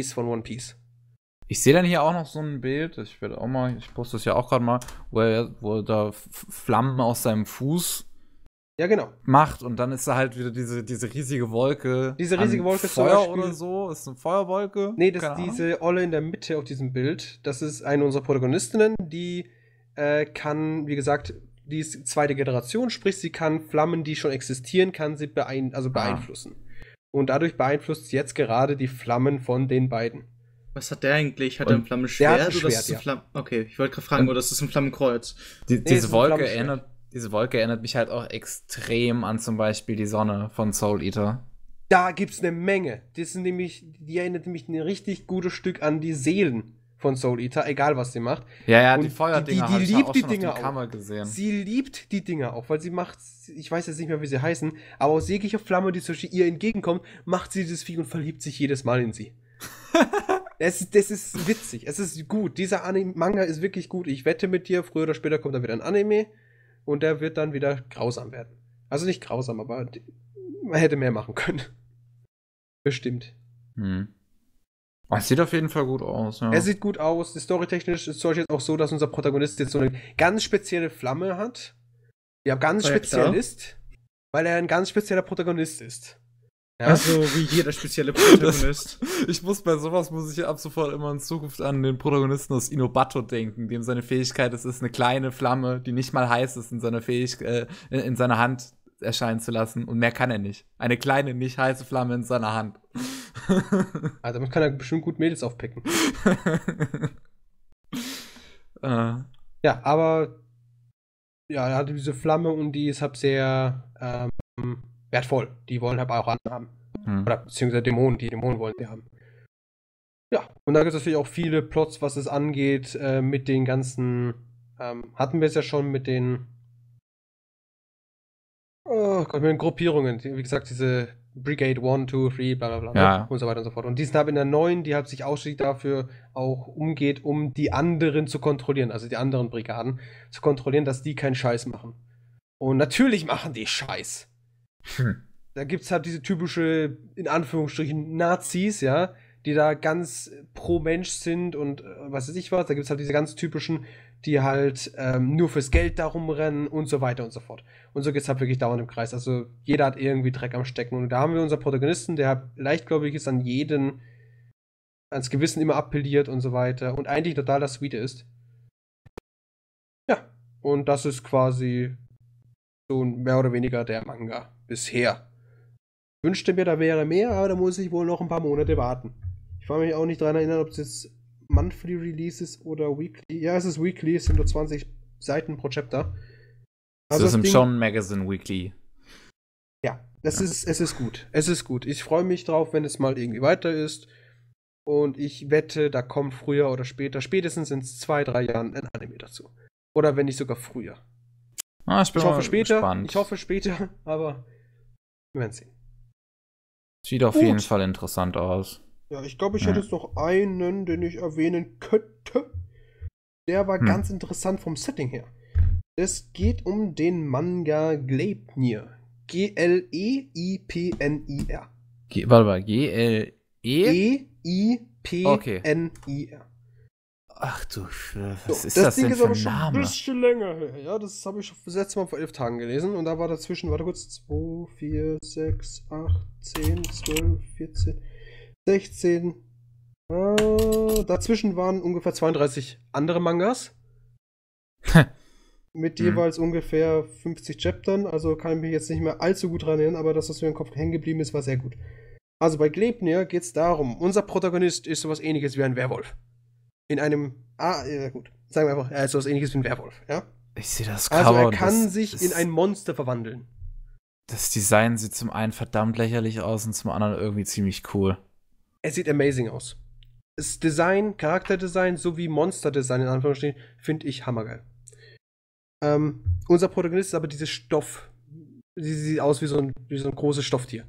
Ace von One Piece. Ich sehe dann hier auch noch so ein Bild, ich werde auch mal, ich poste das ja auch gerade mal, wo er, wo er da Flammen aus seinem Fuß ja, genau. macht und dann ist da halt wieder diese, diese riesige Wolke. Diese riesige Wolke ist Feuer Beispiel, oder so, ist eine Feuerwolke. Nee, das ist diese Olle in der Mitte auf diesem Bild. Das ist eine unserer Protagonistinnen, die äh, kann, wie gesagt, die ist zweite Generation, sprich, sie kann Flammen, die schon existieren, kann sie beein also ah. beeinflussen. Ah. Und dadurch beeinflusst sie jetzt gerade die Flammen von den beiden. Was hat der eigentlich? Hat und er ein Flammenschwert? Der hat ein Schwert, oder ist ja. ein Flamm okay, ich wollte gerade fragen, und, ähm, oder ist das ein Flammenkreuz? Die, nee, diese, Wolke erinnert, diese Wolke erinnert mich halt auch extrem an zum Beispiel die Sonne von Soul Eater. Da gibt's eine Menge. Die, sind nämlich, die erinnert mich ein richtig gutes Stück an die Seelen von Soul Eater, egal was sie macht. Ja, ja, und die Feuerdinger. Die, die, die liebt die Dinger auch. Sie liebt die Dinger auch, weil sie macht, ich weiß jetzt nicht mehr, wie sie heißen, aber aus jeglicher Flamme, die zwischen ihr entgegenkommt, macht sie dieses Vieh und verliebt sich jedes Mal in sie. Das, das ist witzig. Es ist gut. Dieser Anime Manga ist wirklich gut. Ich wette mit dir, früher oder später kommt da wieder ein Anime und der wird dann wieder grausam werden. Also nicht grausam, aber man hätte mehr machen können. Bestimmt. Hm. Ah, es sieht auf jeden Fall gut aus, ja. Er sieht gut aus. Storytechnisch ist es jetzt auch so, dass unser Protagonist jetzt so eine ganz spezielle Flamme hat. Ja, ganz Projektor. speziell ist, weil er ein ganz spezieller Protagonist ist. Ja. so wie jeder spezielle Protagonist. Das, ich muss bei sowas muss ich ab sofort immer in Zukunft an den Protagonisten aus Inobato denken, dem seine Fähigkeit es ist, eine kleine Flamme, die nicht mal heiß ist, in seiner Fähigkeit, äh, in, in seiner Hand erscheinen zu lassen und mehr kann er nicht. Eine kleine, nicht heiße Flamme in seiner Hand. ah, damit kann er bestimmt gut Mädels aufpicken. äh. Ja, aber ja, er hatte diese Flamme und die ist halt sehr ähm, wertvoll. Die wollen halt auch andere haben. Mhm. Oder beziehungsweise Dämonen, die Dämonen wollen sie haben. Ja, und da gibt es natürlich auch viele Plots, was es angeht, äh, mit den ganzen, ähm, hatten wir es ja schon mit den, oh Gott, mit den Gruppierungen, wie gesagt, diese Brigade 1, 2, 3, bla bla bla ja. und so weiter und so fort. Und die sind halt in der neuen, die halt sich ausschließlich dafür auch umgeht, um die anderen zu kontrollieren, also die anderen Brigaden zu kontrollieren, dass die keinen Scheiß machen. Und natürlich machen die Scheiß. Hm. Da gibt es halt diese typische, in Anführungsstrichen, Nazis, ja, die da ganz pro Mensch sind und äh, was weiß ich was. Da gibt es halt diese ganz typischen, die halt ähm, nur fürs Geld darum rennen und so weiter und so fort. Und so geht es halt wirklich dauernd im Kreis. Also jeder hat irgendwie Dreck am Stecken. Und da haben wir unseren Protagonisten, der halt leichtgläubig ist an jeden, ans Gewissen immer appelliert und so weiter. Und eigentlich total das Sweet ist. Ja. Und das ist quasi so mehr oder weniger der Manga bisher. Ich wünschte mir, da wäre mehr, aber da muss ich wohl noch ein paar Monate warten. Ich war mich auch nicht daran erinnern, ob es jetzt Monthly Releases oder Weekly. Ja, es ist Weekly, es sind nur 20 Seiten pro Chapter. Also das ist im Ding, Shonen Magazine Weekly. Ja, das ja. Ist, es ist gut. Es ist gut. Ich freue mich drauf, wenn es mal irgendwie weiter ist. Und ich wette, da kommt früher oder später, spätestens in zwei, drei Jahren ein Anime dazu. Oder wenn nicht sogar früher. Ah, ich, ich hoffe später. Gespannt. Ich hoffe später, aber wir werden sehen. Sieht auf Gut. jeden Fall interessant aus. Ja, ich glaube, ich hm. hätte jetzt noch einen, den ich erwähnen könnte. Der war hm. ganz interessant vom Setting her. Es geht um den Manga Gleipnir. G-L-E-I-P-N-I-R. warte mal, G-L-E? E-I-P-N-I-R. Ach du, was so, ist das, das Ding denn ist aber schon ein bisschen länger her. Ja, das habe ich das letzte Mal vor elf Tagen gelesen und da war dazwischen, warte kurz, 2, 4, 6, 8, 10, 12, 14, 16. Äh, dazwischen waren ungefähr 32 andere Mangas. mit hm. jeweils ungefähr 50 Chaptern, also kann ich mich jetzt nicht mehr allzu gut dran erinnern, aber das, was mir im Kopf hängen geblieben ist, war sehr gut. Also bei Glebnir geht es darum, unser Protagonist ist sowas ähnliches wie ein Werwolf in einem, ah, ja gut, sagen wir einfach, er ist was ähnliches wie ein Werwolf, ja? Ich sehe das Cover Also er kann das, sich das, in ein Monster verwandeln. Das Design sieht zum einen verdammt lächerlich aus und zum anderen irgendwie ziemlich cool. Es sieht amazing aus. Das Design, Charakterdesign sowie Monsterdesign in Anführungsstrichen finde ich hammergeil. Ähm, unser Protagonist ist aber dieses Stoff. Sie sieht aus wie so ein, wie so ein großes Stofftier.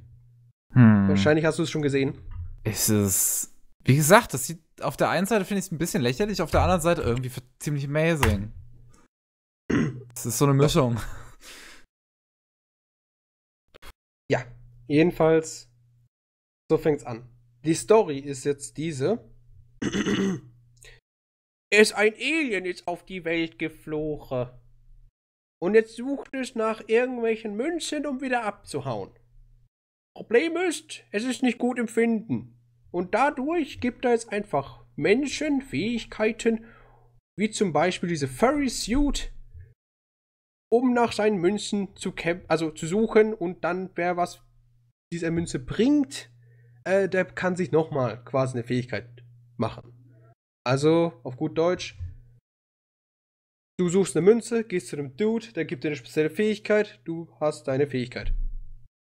Hm. Wahrscheinlich hast du es schon gesehen. Es Ist Wie gesagt, das sieht auf der einen Seite finde ich es ein bisschen lächerlich, auf der anderen Seite irgendwie ziemlich amazing. Es ist so eine Mischung. Ja, jedenfalls, so fängt's an. Die Story ist jetzt diese. es ein Alien ist auf die Welt geflogen. Und jetzt sucht es nach irgendwelchen Münzen, um wieder abzuhauen. Problem ist, es ist nicht gut im und dadurch gibt er jetzt einfach Menschen Fähigkeiten, wie zum Beispiel diese Furry Suit, um nach seinen Münzen zu also zu suchen und dann wer was dieser Münze bringt, äh, der kann sich nochmal quasi eine Fähigkeit machen. Also auf gut Deutsch, du suchst eine Münze, gehst zu einem Dude, der gibt dir eine spezielle Fähigkeit, du hast deine Fähigkeit.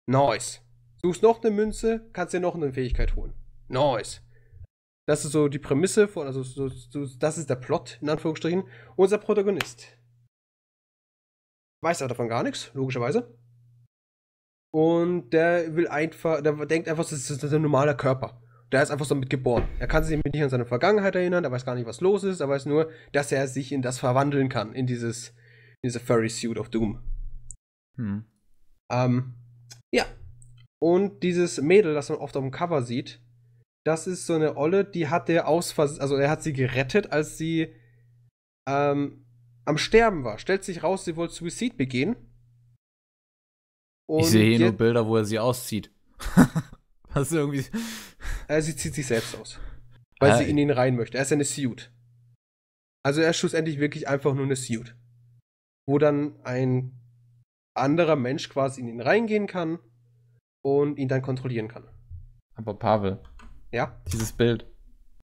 Nice. Suchst noch eine Münze, kannst dir noch eine Fähigkeit holen. Nice. Das ist so die Prämisse, von, also so, so, das ist der Plot in Anführungsstrichen. Unser Protagonist weiß aber davon gar nichts, logischerweise. Und der will einfach, der denkt einfach, das ist ein normaler Körper. Der ist einfach so mitgeboren. Er kann sich nicht an seine Vergangenheit erinnern, er weiß gar nicht, was los ist, er weiß nur, dass er sich in das verwandeln kann, in dieses, in diese Furry Suit of Doom. Hm. Ähm, ja. Und dieses Mädel, das man oft auf dem Cover sieht, das ist so eine Olle, die hat der aus also er hat sie gerettet, als sie ähm, am Sterben war. Stellt sich raus, sie wollte Suizid begehen. Und ich sehe hier nur Bilder, wo er sie auszieht. Was irgendwie. Äh, sie zieht sich selbst aus. Weil ah, sie in ihn rein möchte. Er ist eine Suit. Also er ist schlussendlich wirklich einfach nur eine Suit. Wo dann ein anderer Mensch quasi in ihn reingehen kann und ihn dann kontrollieren kann. Aber Pavel, ja. Dieses Bild.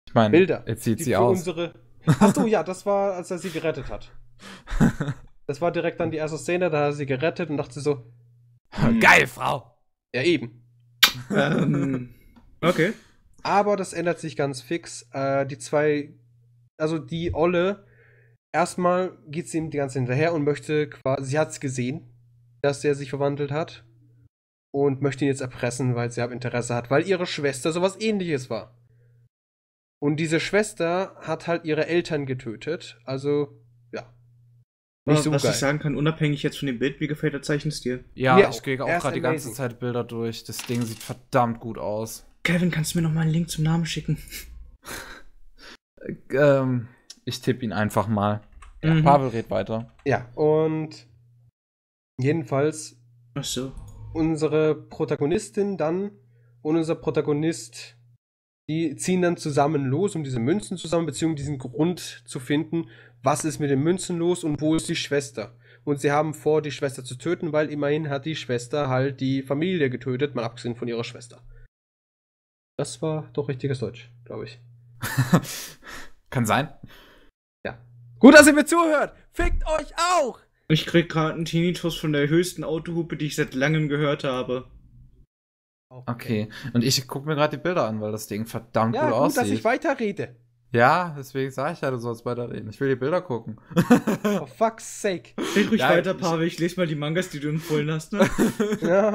Ich meine, Bilder. Jetzt sieht sie aus. Unsere... Ach so, ja, das war, als er sie gerettet hat. Das war direkt dann die erste Szene, da hat er sie gerettet und dachte so. Hm. Hm. Geil, Frau! Ja, eben. Ähm, okay. Aber das ändert sich ganz fix. Äh, die zwei, also die Olle, erstmal geht sie ihm die ganze Zeit hinterher und möchte quasi, sie hat es gesehen, dass der sich verwandelt hat und möchte ihn jetzt erpressen, weil sie Interesse hat, weil ihre Schwester sowas ähnliches war. Und diese Schwester hat halt ihre Eltern getötet, also ja. Nicht so was geil. ich sagen kann, unabhängig jetzt von dem Bild, wie gefällt der Zeichenstil. Ja, mir ich gehe auch gerade die ganze Zeit Bilder durch. Das Ding sieht verdammt gut aus. Kevin, kannst du mir noch mal einen Link zum Namen schicken? Äh, ähm, ich tippe ihn einfach mal. Ja. Mhm. Pavel redet weiter. Ja, und jedenfalls Ach so unsere Protagonistin dann und unser Protagonist, die ziehen dann zusammen los, um diese Münzen zusammen, beziehungsweise diesen Grund zu finden, was ist mit den Münzen los und wo ist die Schwester. Und sie haben vor, die Schwester zu töten, weil immerhin hat die Schwester halt die Familie getötet, mal abgesehen von ihrer Schwester. Das war doch richtiges Deutsch, glaube ich. Kann sein. Ja. Gut, dass ihr mir zuhört. Fickt euch auch! Ich krieg gerade einen Tinnitus von der höchsten Autohupe, die ich seit langem gehört habe. Okay. okay. Und ich guck mir gerade die Bilder an, weil das Ding verdammt ja, gut, gut aussieht. Ja, dass ich weiterrede. Ja, deswegen sage ich ja, du sollst weiterreden. Ich will die Bilder gucken. For fuck's sake. Red ruhig ja, weiter, Pavel. Ich lese mal die Mangas, die du empfohlen hast, ne? ja,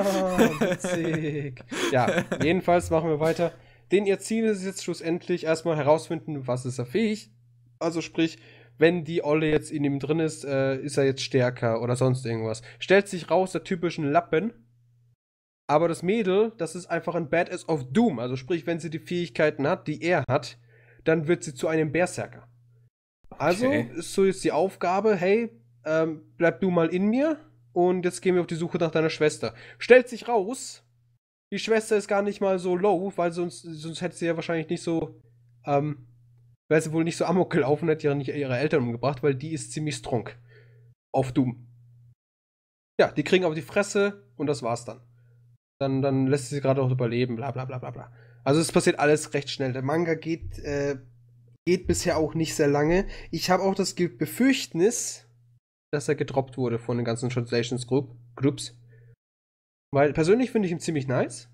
witzig. Ja, jedenfalls machen wir weiter. Denn ihr Ziel ist jetzt schlussendlich erstmal herausfinden, was ist er fähig. Also sprich, wenn die Olle jetzt in ihm drin ist, äh, ist er jetzt stärker oder sonst irgendwas. Stellt sich raus, der typischen Lappen. Aber das Mädel, das ist einfach ein Badass of Doom. Also sprich, wenn sie die Fähigkeiten hat, die er hat, dann wird sie zu einem Berserker. Also okay. ist so jetzt die Aufgabe, hey, ähm, bleib du mal in mir und jetzt gehen wir auf die Suche nach deiner Schwester. Stellt sich raus, die Schwester ist gar nicht mal so low, weil sonst, sonst hätte sie ja wahrscheinlich nicht so ähm, weil sie wohl nicht so amok gelaufen, hätte ja ihre Eltern umgebracht, weil die ist ziemlich strong. Auf Doom. Ja, die kriegen auf die Fresse und das war's dann. Dann, dann lässt sie gerade auch überleben, bla bla bla bla bla. Also es passiert alles recht schnell. Der Manga geht, äh, geht bisher auch nicht sehr lange. Ich habe auch das Befürchtnis, dass er gedroppt wurde von den ganzen Translations Group, Groups. Weil persönlich finde ich ihn ziemlich nice,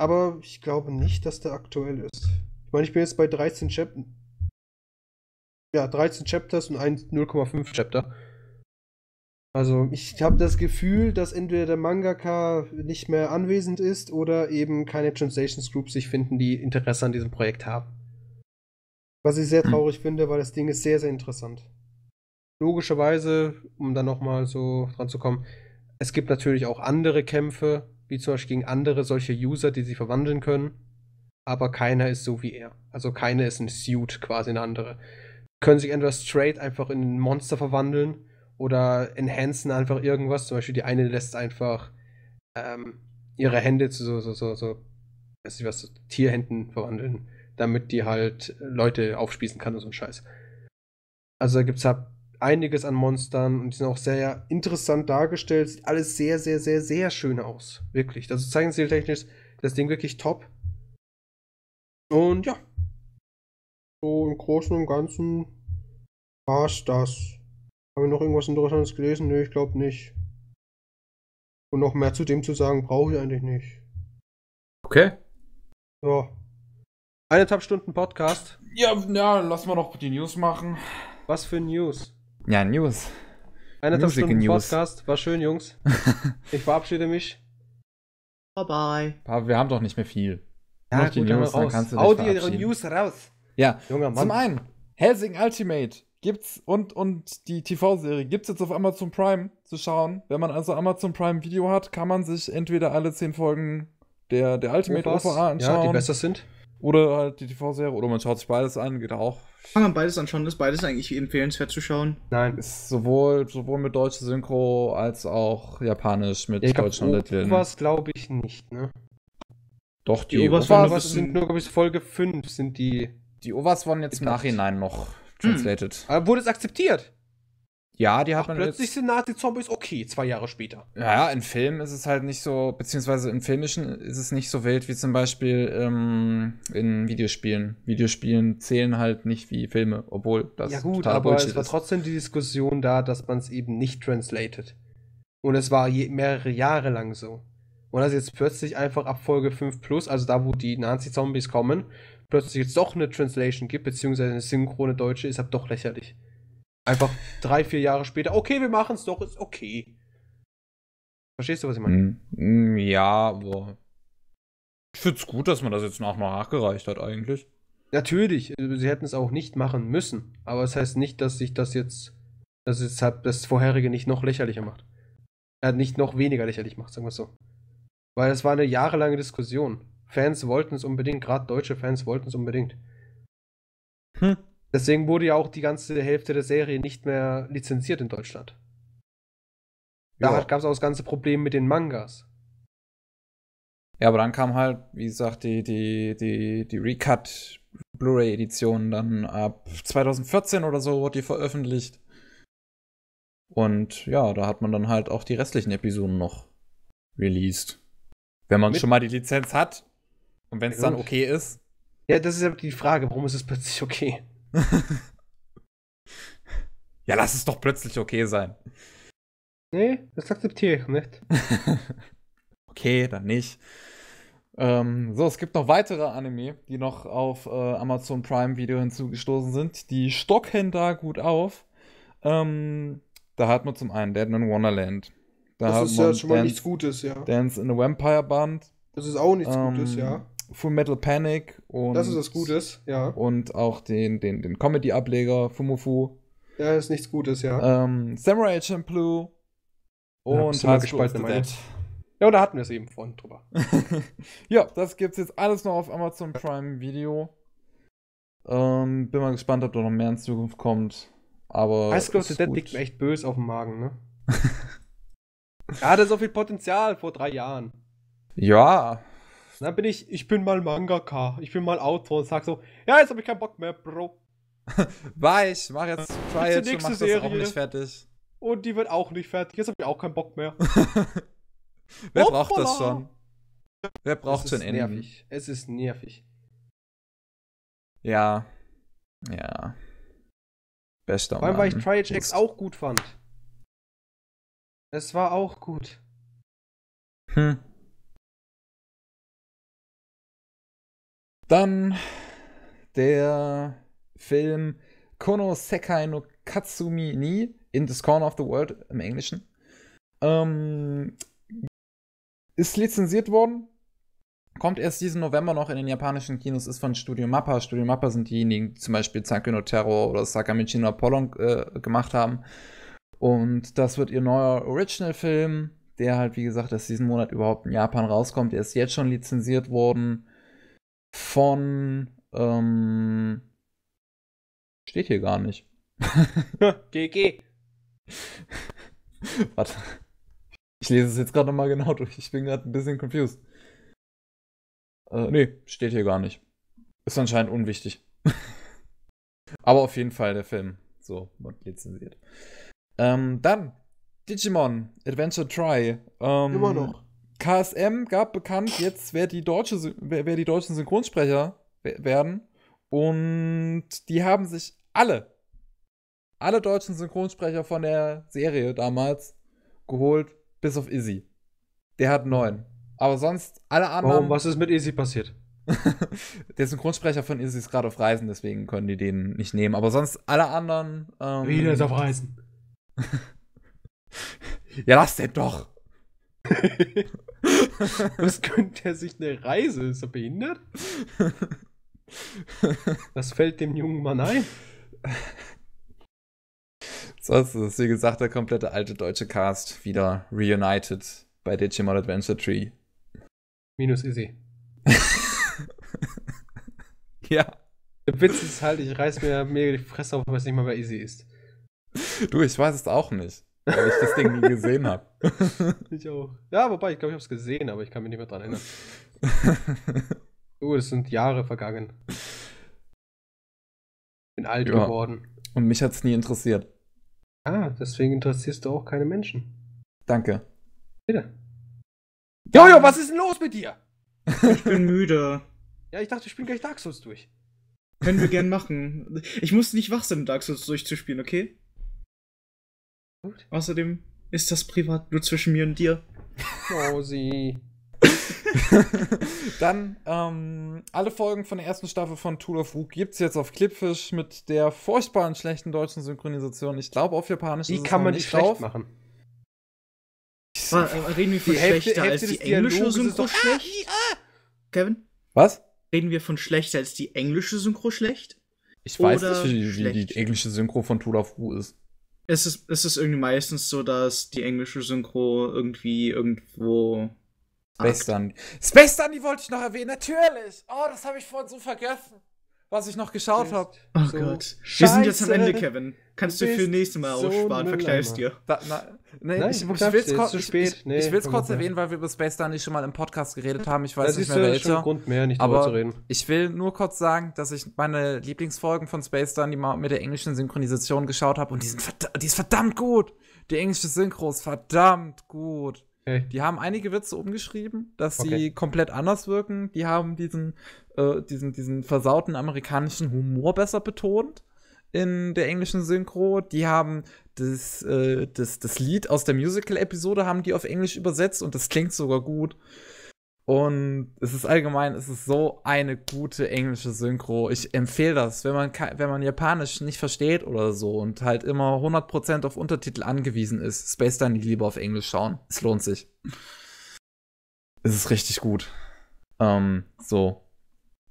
aber ich glaube nicht, dass der aktuell ist. Ich meine, ich bin jetzt bei 13 Chap ja, 13 Chapters und ein 0,5 Chapter. Also ich habe das Gefühl, dass entweder der Mangaka nicht mehr anwesend ist oder eben keine Translations Groups sich finden, die Interesse an diesem Projekt haben. Was ich sehr hm. traurig hm. finde, weil das Ding ist sehr, sehr interessant. Logischerweise, um dann nochmal so dran zu kommen, es gibt natürlich auch andere Kämpfe, wie zum Beispiel gegen andere solche User, die sie verwandeln können, aber keiner ist so wie er. Also keiner ist ein Suit, quasi eine andere können sich entweder straight einfach in ein Monster verwandeln oder enhancen einfach irgendwas. Zum Beispiel die eine lässt einfach ähm, ihre Hände zu so, so, so, so, weiß ich was, so Tierhänden verwandeln, damit die halt Leute aufspießen kann und so ein Scheiß. Also da gibt es halt einiges an Monstern und die sind auch sehr interessant dargestellt. Sieht alles sehr, sehr, sehr, sehr schön aus. Wirklich. Also zeigen sie technisch das Ding wirklich top. Und ja, so im Großen und Ganzen war es das. Haben wir noch irgendwas Interessantes gelesen? Ne, ich glaube nicht. Und noch mehr zu dem zu sagen, brauche ich eigentlich nicht. Okay. So. Eineinhalb Stunden Podcast. Ja, ja, lass mal noch die News machen. Was für News? Ja, News. Eineinhalb Music Stunden News. Podcast. War schön, Jungs. ich verabschiede mich. Bye bye. Aber wir haben doch nicht mehr viel. Ja, Mach die News, dann, dann kannst du dich Audio News raus. Ja, Junger Mann. zum einen, Helsing Ultimate gibt's und, und die TV-Serie gibt's jetzt auf Amazon Prime zu schauen. Wenn man also Amazon Prime Video hat, kann man sich entweder alle zehn Folgen der, der Ultimate OVAs, oh, OVA anschauen. Ja, die besser sind. Oder halt die TV-Serie, oder man schaut sich beides an, geht auch. Kann man beides anschauen, ist beides eigentlich empfehlenswert zu schauen? Nein. Ist sowohl, sowohl mit deutscher Synchro als auch japanisch mit ja, deutschen Untertiteln. Was glaube ich nicht, ne? Doch, die, die Oberfläche sind nur, glaube ich, Folge 5 sind die die Overs wurden jetzt im Nachhinein noch hm. translated. Aber wurde es akzeptiert? Ja, die hat Ach, man plötzlich jetzt, sind Nazi-Zombies okay, zwei Jahre später. Naja, in Filmen ist es halt nicht so, beziehungsweise im Filmischen ist es nicht so wild wie zum Beispiel ähm, in Videospielen. Videospielen zählen halt nicht wie Filme, obwohl das Ja gut, aber Bullshit es war ist. trotzdem die Diskussion da, dass man es eben nicht translated. Und es war je, mehrere Jahre lang so. Und das jetzt plötzlich einfach ab Folge 5 plus, also da, wo die Nazi-Zombies kommen, plötzlich jetzt doch eine Translation gibt, beziehungsweise eine synchrone deutsche, ist halt doch lächerlich. Einfach drei, vier Jahre später, okay, wir machen es doch, ist okay. Verstehst du, was ich meine? Hm, hm, ja, aber ich finde es gut, dass man das jetzt nach nachgereicht hat, eigentlich. Natürlich, äh, sie hätten es auch nicht machen müssen, aber es das heißt nicht, dass sich das jetzt, dass es halt das vorherige nicht noch lächerlicher macht. Äh, nicht noch weniger lächerlich macht, sagen wir es so. Weil es war eine jahrelange Diskussion. Fans wollten es unbedingt, gerade deutsche Fans wollten es unbedingt. Hm. Deswegen wurde ja auch die ganze Hälfte der Serie nicht mehr lizenziert in Deutschland. Da halt gab es auch das ganze Problem mit den Mangas. Ja, aber dann kam halt, wie gesagt, die, die, die, die Recut Blu-ray-Edition dann ab 2014 oder so wurde die veröffentlicht. Und ja, da hat man dann halt auch die restlichen Episoden noch released. Wenn man Mit schon mal die Lizenz hat, und wenn es dann okay ist? Ja, das ist ja die Frage, warum ist es plötzlich okay? ja, lass es doch plötzlich okay sein. Nee, das akzeptiere ich nicht. okay, dann nicht. Ähm, so, es gibt noch weitere Anime, die noch auf äh, Amazon Prime Video hinzugestoßen sind. Die stocken da gut auf. Ähm, da hat man zum einen Dead in Wonderland. Da das ist ja schon mal nichts Gutes, ja. Dance in a Vampire Band. Das ist auch nichts ähm, Gutes, ja. Full Metal Panic und. Das ist was Gutes, ja. Und auch den, den, den Comedy-Ableger Fumufu. Ja, ist nichts Gutes, ja. Ähm, Samurai Champloo und ja, gespalten Dead. Ja, da hatten wir es eben vorhin drüber. ja, das gibt's jetzt alles noch auf Amazon Prime Video. Ähm, bin mal gespannt, ob da noch mehr in Zukunft kommt. Aber. Ice Close Dead liegt mir echt böse auf dem Magen, ne? Er hatte so viel Potenzial vor drei Jahren. Ja, dann bin ich, ich bin mal Mangaka, ich bin mal Autor und sag so, ja, jetzt habe ich keinen Bock mehr, Bro. Weiß, mach jetzt Trials und mach das Serie. auch nicht fertig. Und die wird auch nicht fertig, jetzt habe ich auch keinen Bock mehr. Wer Hoppala. braucht das schon? Wer braucht schon Enden? Nervig. Es ist nervig. Ja. Ja. Bester Vor weil ich Triage X auch gut fand. Es war auch gut. Hm. Dann der Film Kono Sekai no Katsumi ni in this corner of the world im Englischen. Ähm, ist lizenziert worden. Kommt erst diesen November noch in den japanischen Kinos, ist von Studio Mappa. Studio Mappa sind diejenigen, die zum Beispiel Zankyo no Terror oder Sakamichi no Apollon äh, gemacht haben. Und das wird ihr neuer Original-Film, der halt, wie gesagt, erst diesen Monat überhaupt in Japan rauskommt. Der ist jetzt schon lizenziert worden von. Ähm, steht hier gar nicht. GG. Warte. Ich lese es jetzt gerade nochmal genau durch. Ich bin gerade ein bisschen confused. Äh, nee, steht hier gar nicht. Ist anscheinend unwichtig. Aber auf jeden Fall der Film. So, wird lizenziert. Ähm, dann Digimon Adventure Try. Ähm, Immer noch. KSM gab bekannt, jetzt wer die, deutsche, wer, wer die deutschen Synchronsprecher werden. Und die haben sich alle, alle deutschen Synchronsprecher von der Serie damals geholt, bis auf Izzy. Der hat neun. Aber sonst alle anderen. Warum? Was ist mit Izzy passiert? der Synchronsprecher von Izzy ist gerade auf Reisen, deswegen können die den nicht nehmen. Aber sonst alle anderen. Ähm, der ist auf Reisen. ja, lass den doch. Was gönnt der sich eine Reise? Ist er behindert? Was fällt dem jungen Mann ein? Sonst ist es, wie gesagt, der komplette alte deutsche Cast wieder reunited bei Digimon Adventure Tree. Minus Izzy. ja. Der Witz ist halt, ich reiß mir mega die Fresse auf, weil es nicht mal bei Izzy ist. Du, ich weiß es auch nicht weil ich das Ding nie gesehen habe. Ich auch. Ja, wobei, ich glaube, ich habe es gesehen, aber ich kann mich nicht mehr dran erinnern. Oh, uh, es sind Jahre vergangen. Bin alt ja. geworden. Und mich hat es nie interessiert. Ah, deswegen interessierst du auch keine Menschen. Danke. Bitte. Jojo, was ist denn los mit dir? Ich bin müde. Ja, ich dachte, ich spiele gleich Dark Souls durch. Können wir gern machen. Ich muss nicht wach sein, Dark Souls durchzuspielen, okay? Gut. Außerdem ist das privat nur zwischen mir und dir. Oh, Dann, ähm, alle Folgen von der ersten Staffel von Tool of Rook gibt's jetzt auf Clipfish mit der furchtbaren schlechten deutschen Synchronisation. Ich glaube, auf Japanisch Die ist kann es man nicht schlecht drauf. machen. War, äh, reden wir von die schlechter Hälfte, als Hälfte die englische Synchro ah, schlecht? Ah, ah. Kevin? Was? Reden wir von schlechter als die englische Synchro schlecht? Ich weiß nicht, wie die, die, englische Synchro von Tool of Rook ist es ist, es ist irgendwie meistens so, dass die englische Synchro irgendwie irgendwo. Space Dandy. Space Dandy wollte ich noch erwähnen, natürlich! Oh, das habe ich vorhin so vergessen, was ich noch geschaut habe. Oh so. Gott. Wir sind jetzt am Ende, Kevin. Kannst du für nächste Mal so aufsparen, verkneifst dir. Da, na, nee, Nein, ich, ich, will es kurz, ich, ich, nee, kurz erwähnen, weil wir über Space Star nicht schon mal im Podcast geredet haben. Ich weiß das nicht mehr welcher. Grund mehr, nicht aber zu reden. ich will nur kurz sagen, dass ich meine Lieblingsfolgen von Space Star mal mit der englischen Synchronisation geschaut habe und die, sind verdammt, die ist verdammt gut. Die englische Synchro ist verdammt gut. Okay. Die haben einige Witze umgeschrieben, dass okay. sie komplett anders wirken. Die haben diesen, äh, diesen, diesen versauten amerikanischen Humor besser betont in der englischen Synchro. Die haben das, äh, das, das Lied aus der Musical-Episode haben die auf Englisch übersetzt und das klingt sogar gut. Und es ist allgemein, es ist so eine gute englische Synchro. Ich empfehle das, wenn man, wenn man Japanisch nicht versteht oder so und halt immer 100% auf Untertitel angewiesen ist. Space dann lieber auf Englisch schauen. Es lohnt sich. Es ist richtig gut. Ähm, so.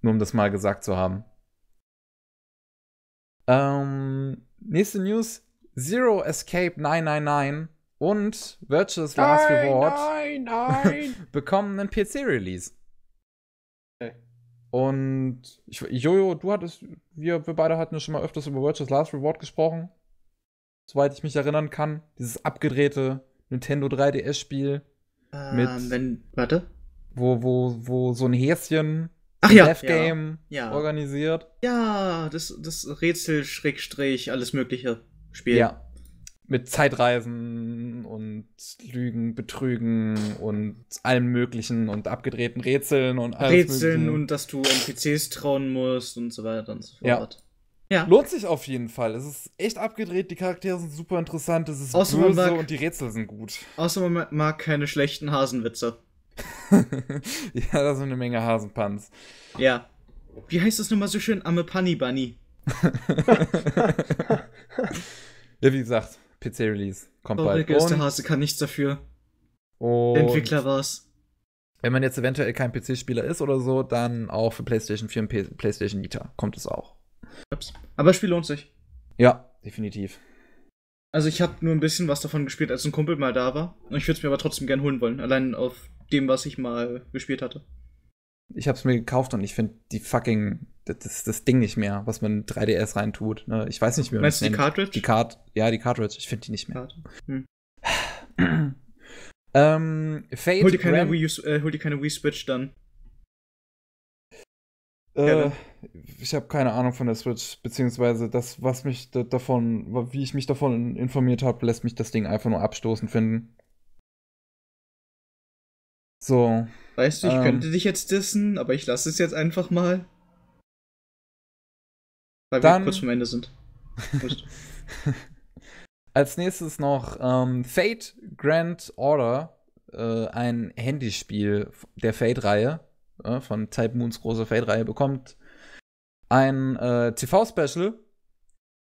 Nur um das mal gesagt zu haben. Ähm, nächste News: Zero Escape 999 und Virtuous Last Reward nein, nein. bekommen einen PC-Release. Okay. Und ich, Jojo, du hattest, wir, wir beide hatten schon mal öfters über Virtuous Last Reward gesprochen. Soweit ich mich erinnern kann. Dieses abgedrehte Nintendo 3DS-Spiel. Ähm, mit. Wenn, warte. Wo, wo, wo so ein Häschen Ach ja. Death Game ja, ja. organisiert. Ja, das, das Rätsel, Schrägstrich, alles mögliche Spiel. Ja. Mit Zeitreisen und Lügen, Betrügen und allem möglichen und abgedrehten Rätseln und alles Rätseln möglichen. und dass du NPCs trauen musst und so weiter und so fort. Ja. Ja. Lohnt sich auf jeden Fall. Es ist echt abgedreht, die Charaktere sind super interessant, es ist Außer böse mag, und die Rätsel sind gut. Außer man mag keine schlechten Hasenwitze. ja, das ist eine Menge Hasenpanz. Ja. Wie heißt das nun mal so schön? Amme Punny Bunny. ja, wie gesagt, PC Release kommt oh, bald. Der und, Hase kann nichts dafür. Der Entwickler war's. Wenn man jetzt eventuell kein PC-Spieler ist oder so, dann auch für PlayStation 4 und P PlayStation Vita kommt es auch. Ups. Aber das Spiel lohnt sich. Ja, definitiv. Also ich habe nur ein bisschen was davon gespielt, als ein Kumpel mal da war. Und ich würde es mir aber trotzdem gern holen wollen. Allein auf dem, was ich mal gespielt hatte. Ich hab's mir gekauft und ich finde die fucking das, das Ding nicht mehr, was man in 3DS reintut. Ne? Ich weiß nicht mehr. Meinst du die Cartridge? Die Card, ja, die Cartridge. Ich finde die nicht mehr. Hm. ähm, Fate hol, dir keine Wii, äh, hol dir keine Wii Switch dann. Äh, ich habe keine Ahnung von der Switch, beziehungsweise das, was mich davon, wie ich mich davon informiert habe, lässt mich das Ding einfach nur abstoßen finden. So. Weißt du, ich ähm, könnte dich jetzt dissen, aber ich lasse es jetzt einfach mal. Weil dann, wir kurz vom Ende sind. Als nächstes noch ähm, Fate Grand Order, äh, ein Handyspiel der Fate-Reihe, äh, von Type Moons große Fate-Reihe, bekommt ein äh, TV-Special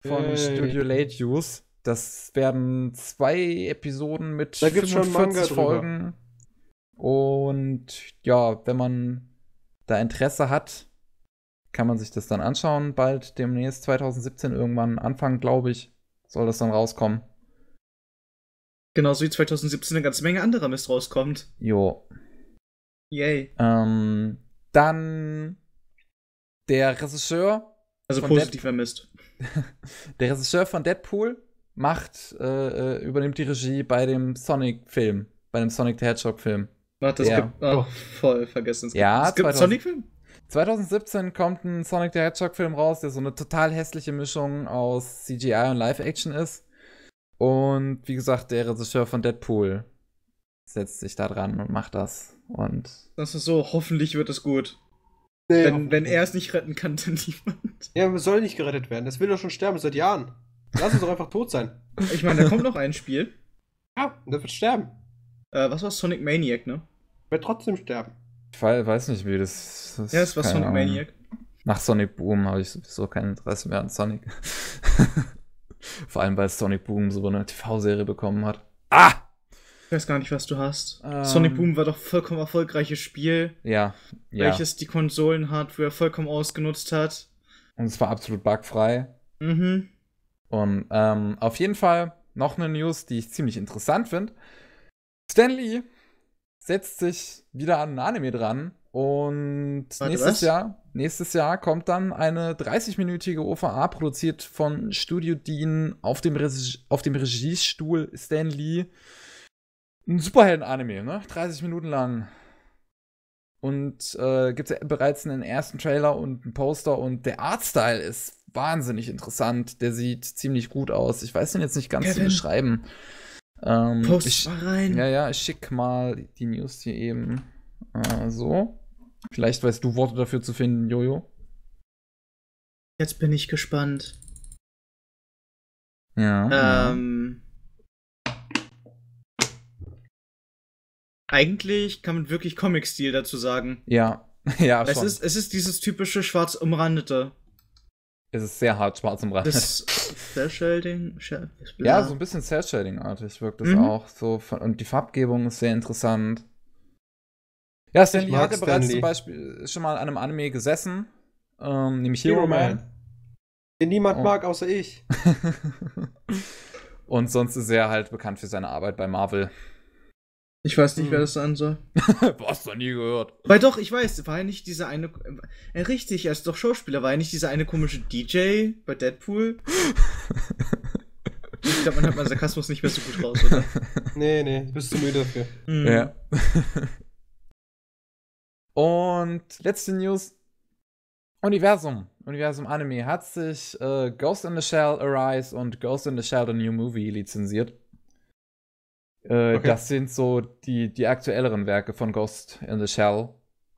von hey. Studio Late Use. Das werden zwei Episoden mit da 45 Folgen. Und ja, wenn man da Interesse hat, kann man sich das dann anschauen. Bald demnächst 2017 irgendwann Anfang, glaube ich, soll das dann rauskommen. Genauso wie 2017 eine ganze Menge anderer Mist rauskommt. Jo. Yay. Ähm, dann der Regisseur. Also positiver Mist. der Regisseur von Deadpool macht, äh, äh, übernimmt die Regie bei dem Sonic-Film, bei dem Sonic the Hedgehog-Film. Warte, das ja. gibt. Oh, voll vergessen. Es gibt, ja, gibt einen Sonic-Film? 2017 kommt ein Sonic the Hedgehog-Film raus, der so eine total hässliche Mischung aus CGI und Live-Action ist. Und wie gesagt, der Regisseur von Deadpool setzt sich da dran und macht das. Und das ist so, hoffentlich wird es gut. Nee, wenn, wenn er es nicht retten kann, dann niemand. Er soll nicht gerettet werden. Das will doch schon sterben seit Jahren. Lass uns doch einfach tot sein. Ich meine, da kommt noch ein Spiel. Ja, und das wird sterben. Äh, was war Sonic Maniac, ne? Wird trotzdem sterben. Ich weiß nicht, wie das. das ja, es war Sonic Maniac. Nach Sonic Boom habe ich sowieso kein Interesse mehr an Sonic. Vor allem, weil Sonic Boom so eine TV-Serie bekommen hat. Ah! Ich weiß gar nicht, was du hast. Ähm, Sonic Boom war doch vollkommen erfolgreiches Spiel. Ja, ja. Welches die Konsolen Konsolenhardware vollkommen ausgenutzt hat. Und es war absolut bugfrei. Mhm. Und ähm, auf jeden Fall noch eine News, die ich ziemlich interessant finde. Stanley setzt sich wieder an ein Anime dran. Und Warte, nächstes Jahr, nächstes Jahr kommt dann eine 30-minütige OVA, produziert von Studio Dean auf dem, auf dem Regiestuhl Stan Lee. Ein Superhelden-Anime, ne? 30 Minuten lang. Und äh, gibt es bereits einen ersten Trailer und einen Poster und der Artstyle ist wahnsinnig interessant. Der sieht ziemlich gut aus. Ich weiß den jetzt nicht ganz Kevin. zu beschreiben. Ähm, Post ich, mal rein. Ja, ja, ich schick mal die News hier eben äh, so. Vielleicht weißt du Worte dafür zu finden, Jojo. Jetzt bin ich gespannt. Ja. Ähm, eigentlich kann man wirklich Comic-Stil dazu sagen. Ja, ja, es schon. Ist, es ist dieses typische schwarz umrandete. Es ist sehr hart schwarz umrandet. Das, Cell-Shading? Ja, so ein bisschen Cell-Shading-artig wirkt das mhm. auch. So von, und die Farbgebung ist sehr interessant. Ja, Stanley hatte Stanley. bereits zum Beispiel schon mal an einem Anime gesessen, ähm, nämlich Hero, Hero Man. Man. Den niemand oh. mag, außer ich. und sonst ist er halt bekannt für seine Arbeit bei Marvel. Ich weiß nicht, hm. wer das sein soll. Hast du nie gehört. Weil doch, ich weiß, war ja nicht dieser eine. Äh, richtig, er ist doch Schauspieler, war ja nicht dieser eine komische DJ bei Deadpool. ich glaube, man hat meinen Sarkasmus nicht mehr so gut raus, oder? Nee, nee, bist du müde dafür. Mhm. Ja. Und letzte News: Universum. Universum Anime hat sich äh, Ghost in the Shell Arise und Ghost in the Shell The New Movie lizenziert. Äh, okay. Das sind so die, die aktuelleren Werke von Ghost in the Shell.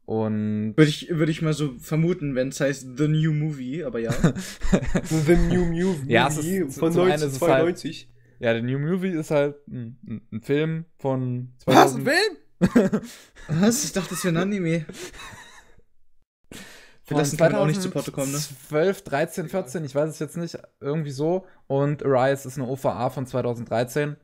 Und würde ich, würde ich mal so vermuten, wenn es heißt The New Movie, aber ja. the New Movie ja, es ist, von 1992. Halt ja, The New Movie ist halt ein, ein Film von 2000. Was, ein Film? Was? Ich dachte, das wäre ein Anime. Wir lassen 2012, auch nicht zu Potte kommen, ne? 12, 13, 14, ich weiß es jetzt nicht, irgendwie so. Und Arise ist eine OVA von 2013.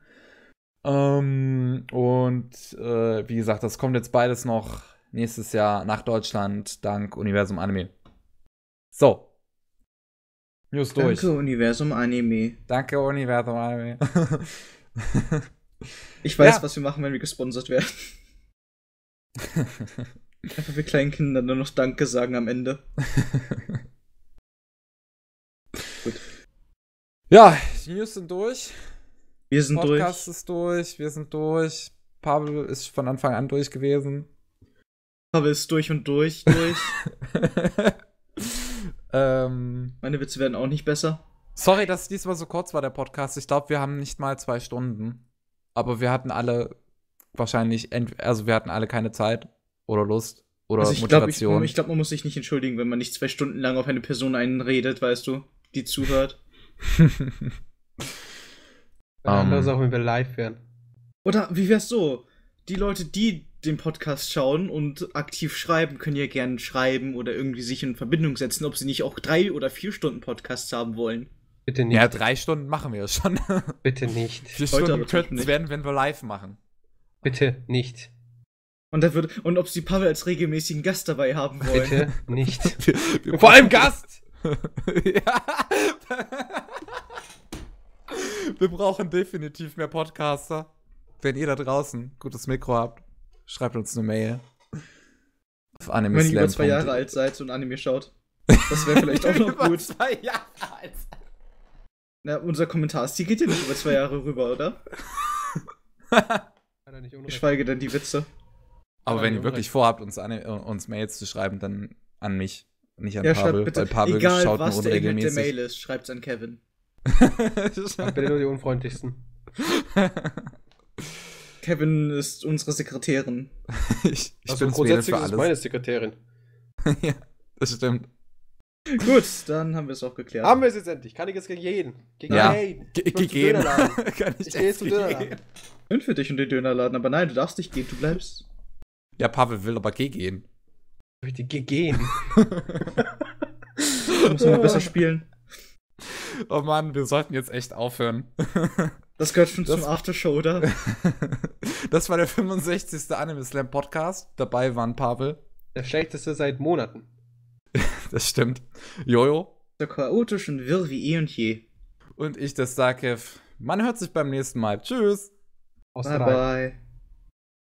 Ähm, und äh, wie gesagt, das kommt jetzt beides noch nächstes Jahr nach Deutschland dank Universum Anime. So. News Danke, durch. Danke Universum Anime. Danke Universum Anime. ich weiß, ja. was wir machen, wenn wir gesponsert werden. Einfach wir kleinen Kindern nur noch Danke sagen am Ende. Gut. Ja, die News sind durch. Wir sind Podcast durch. Podcast ist durch, wir sind durch. Pavel ist von Anfang an durch gewesen. Pavel ist durch und durch, durch. ähm, Meine Witze werden auch nicht besser. Sorry, dass diesmal so kurz war, der Podcast. Ich glaube, wir haben nicht mal zwei Stunden. Aber wir hatten alle wahrscheinlich, also wir hatten alle keine Zeit oder Lust oder also ich Motivation. Glaub, ich, ich glaube, man muss sich nicht entschuldigen, wenn man nicht zwei Stunden lang auf eine Person einredet, weißt du, die zuhört. Eine ähm. andere Sache, wenn wir live wären. Oder wie wär's so? Die Leute, die den Podcast schauen und aktiv schreiben, können ja gerne schreiben oder irgendwie sich in Verbindung setzen, ob sie nicht auch drei oder vier Stunden Podcasts haben wollen. Bitte nicht. Ja, drei Stunden machen wir schon. Bitte nicht. Vier Stunden könnten es werden, wenn wir live machen. Bitte nicht. Und, das wird, und ob sie Pavel als regelmäßigen Gast dabei haben wollen. Bitte nicht. wir, wir Vor allem Gast! ja. Wir brauchen definitiv mehr Podcaster. Wenn ihr da draußen gutes Mikro habt, schreibt uns eine Mail. Auf Anime Wenn ihr über zwei Jahre alt seid und Anime schaut. Das wäre vielleicht auch noch gut. zwei Jahre alt. Na, unser Kommentar ist, die geht ja nicht über zwei Jahre rüber, oder? ich schweige denn die Witze. Aber wenn ihr wirklich vorhabt, uns, an, äh, uns Mails zu schreiben, dann an mich, nicht an ja, Pavel, weil Pavel egal, schaut was nur unregelmäßig. Der Mail ist, schreibt's an Kevin. Hab bitte nur die unfreundlichsten. Kevin ist unsere Sekretärin. ich ich also bin grundsätzlich für alles. ist meine Sekretärin. ja, das stimmt. Gut, dann haben wir es auch geklärt. Haben wir es jetzt endlich. Kann ich jetzt gegen jeden. Gegen ja. jeden. Ge gegen Kann ich, ich gehe jetzt zum Dönerladen. Schön für dich und den Dönerladen, aber nein, du darfst nicht gehen, du bleibst. Ja, Pavel will aber G gehen. Bitte G gehen. Müssen wir besser spielen. Oh Mann, wir sollten jetzt echt aufhören. Das gehört schon das, zum Aftershow, oder? das war der 65. Anime Slam Podcast. Dabei waren Pavel. Der schlechteste seit Monaten. Das stimmt. Jojo. So chaotisch und wirr wie eh und je. Und ich, der Starkev. Man hört sich beim nächsten Mal. Tschüss. Aus bye, bye.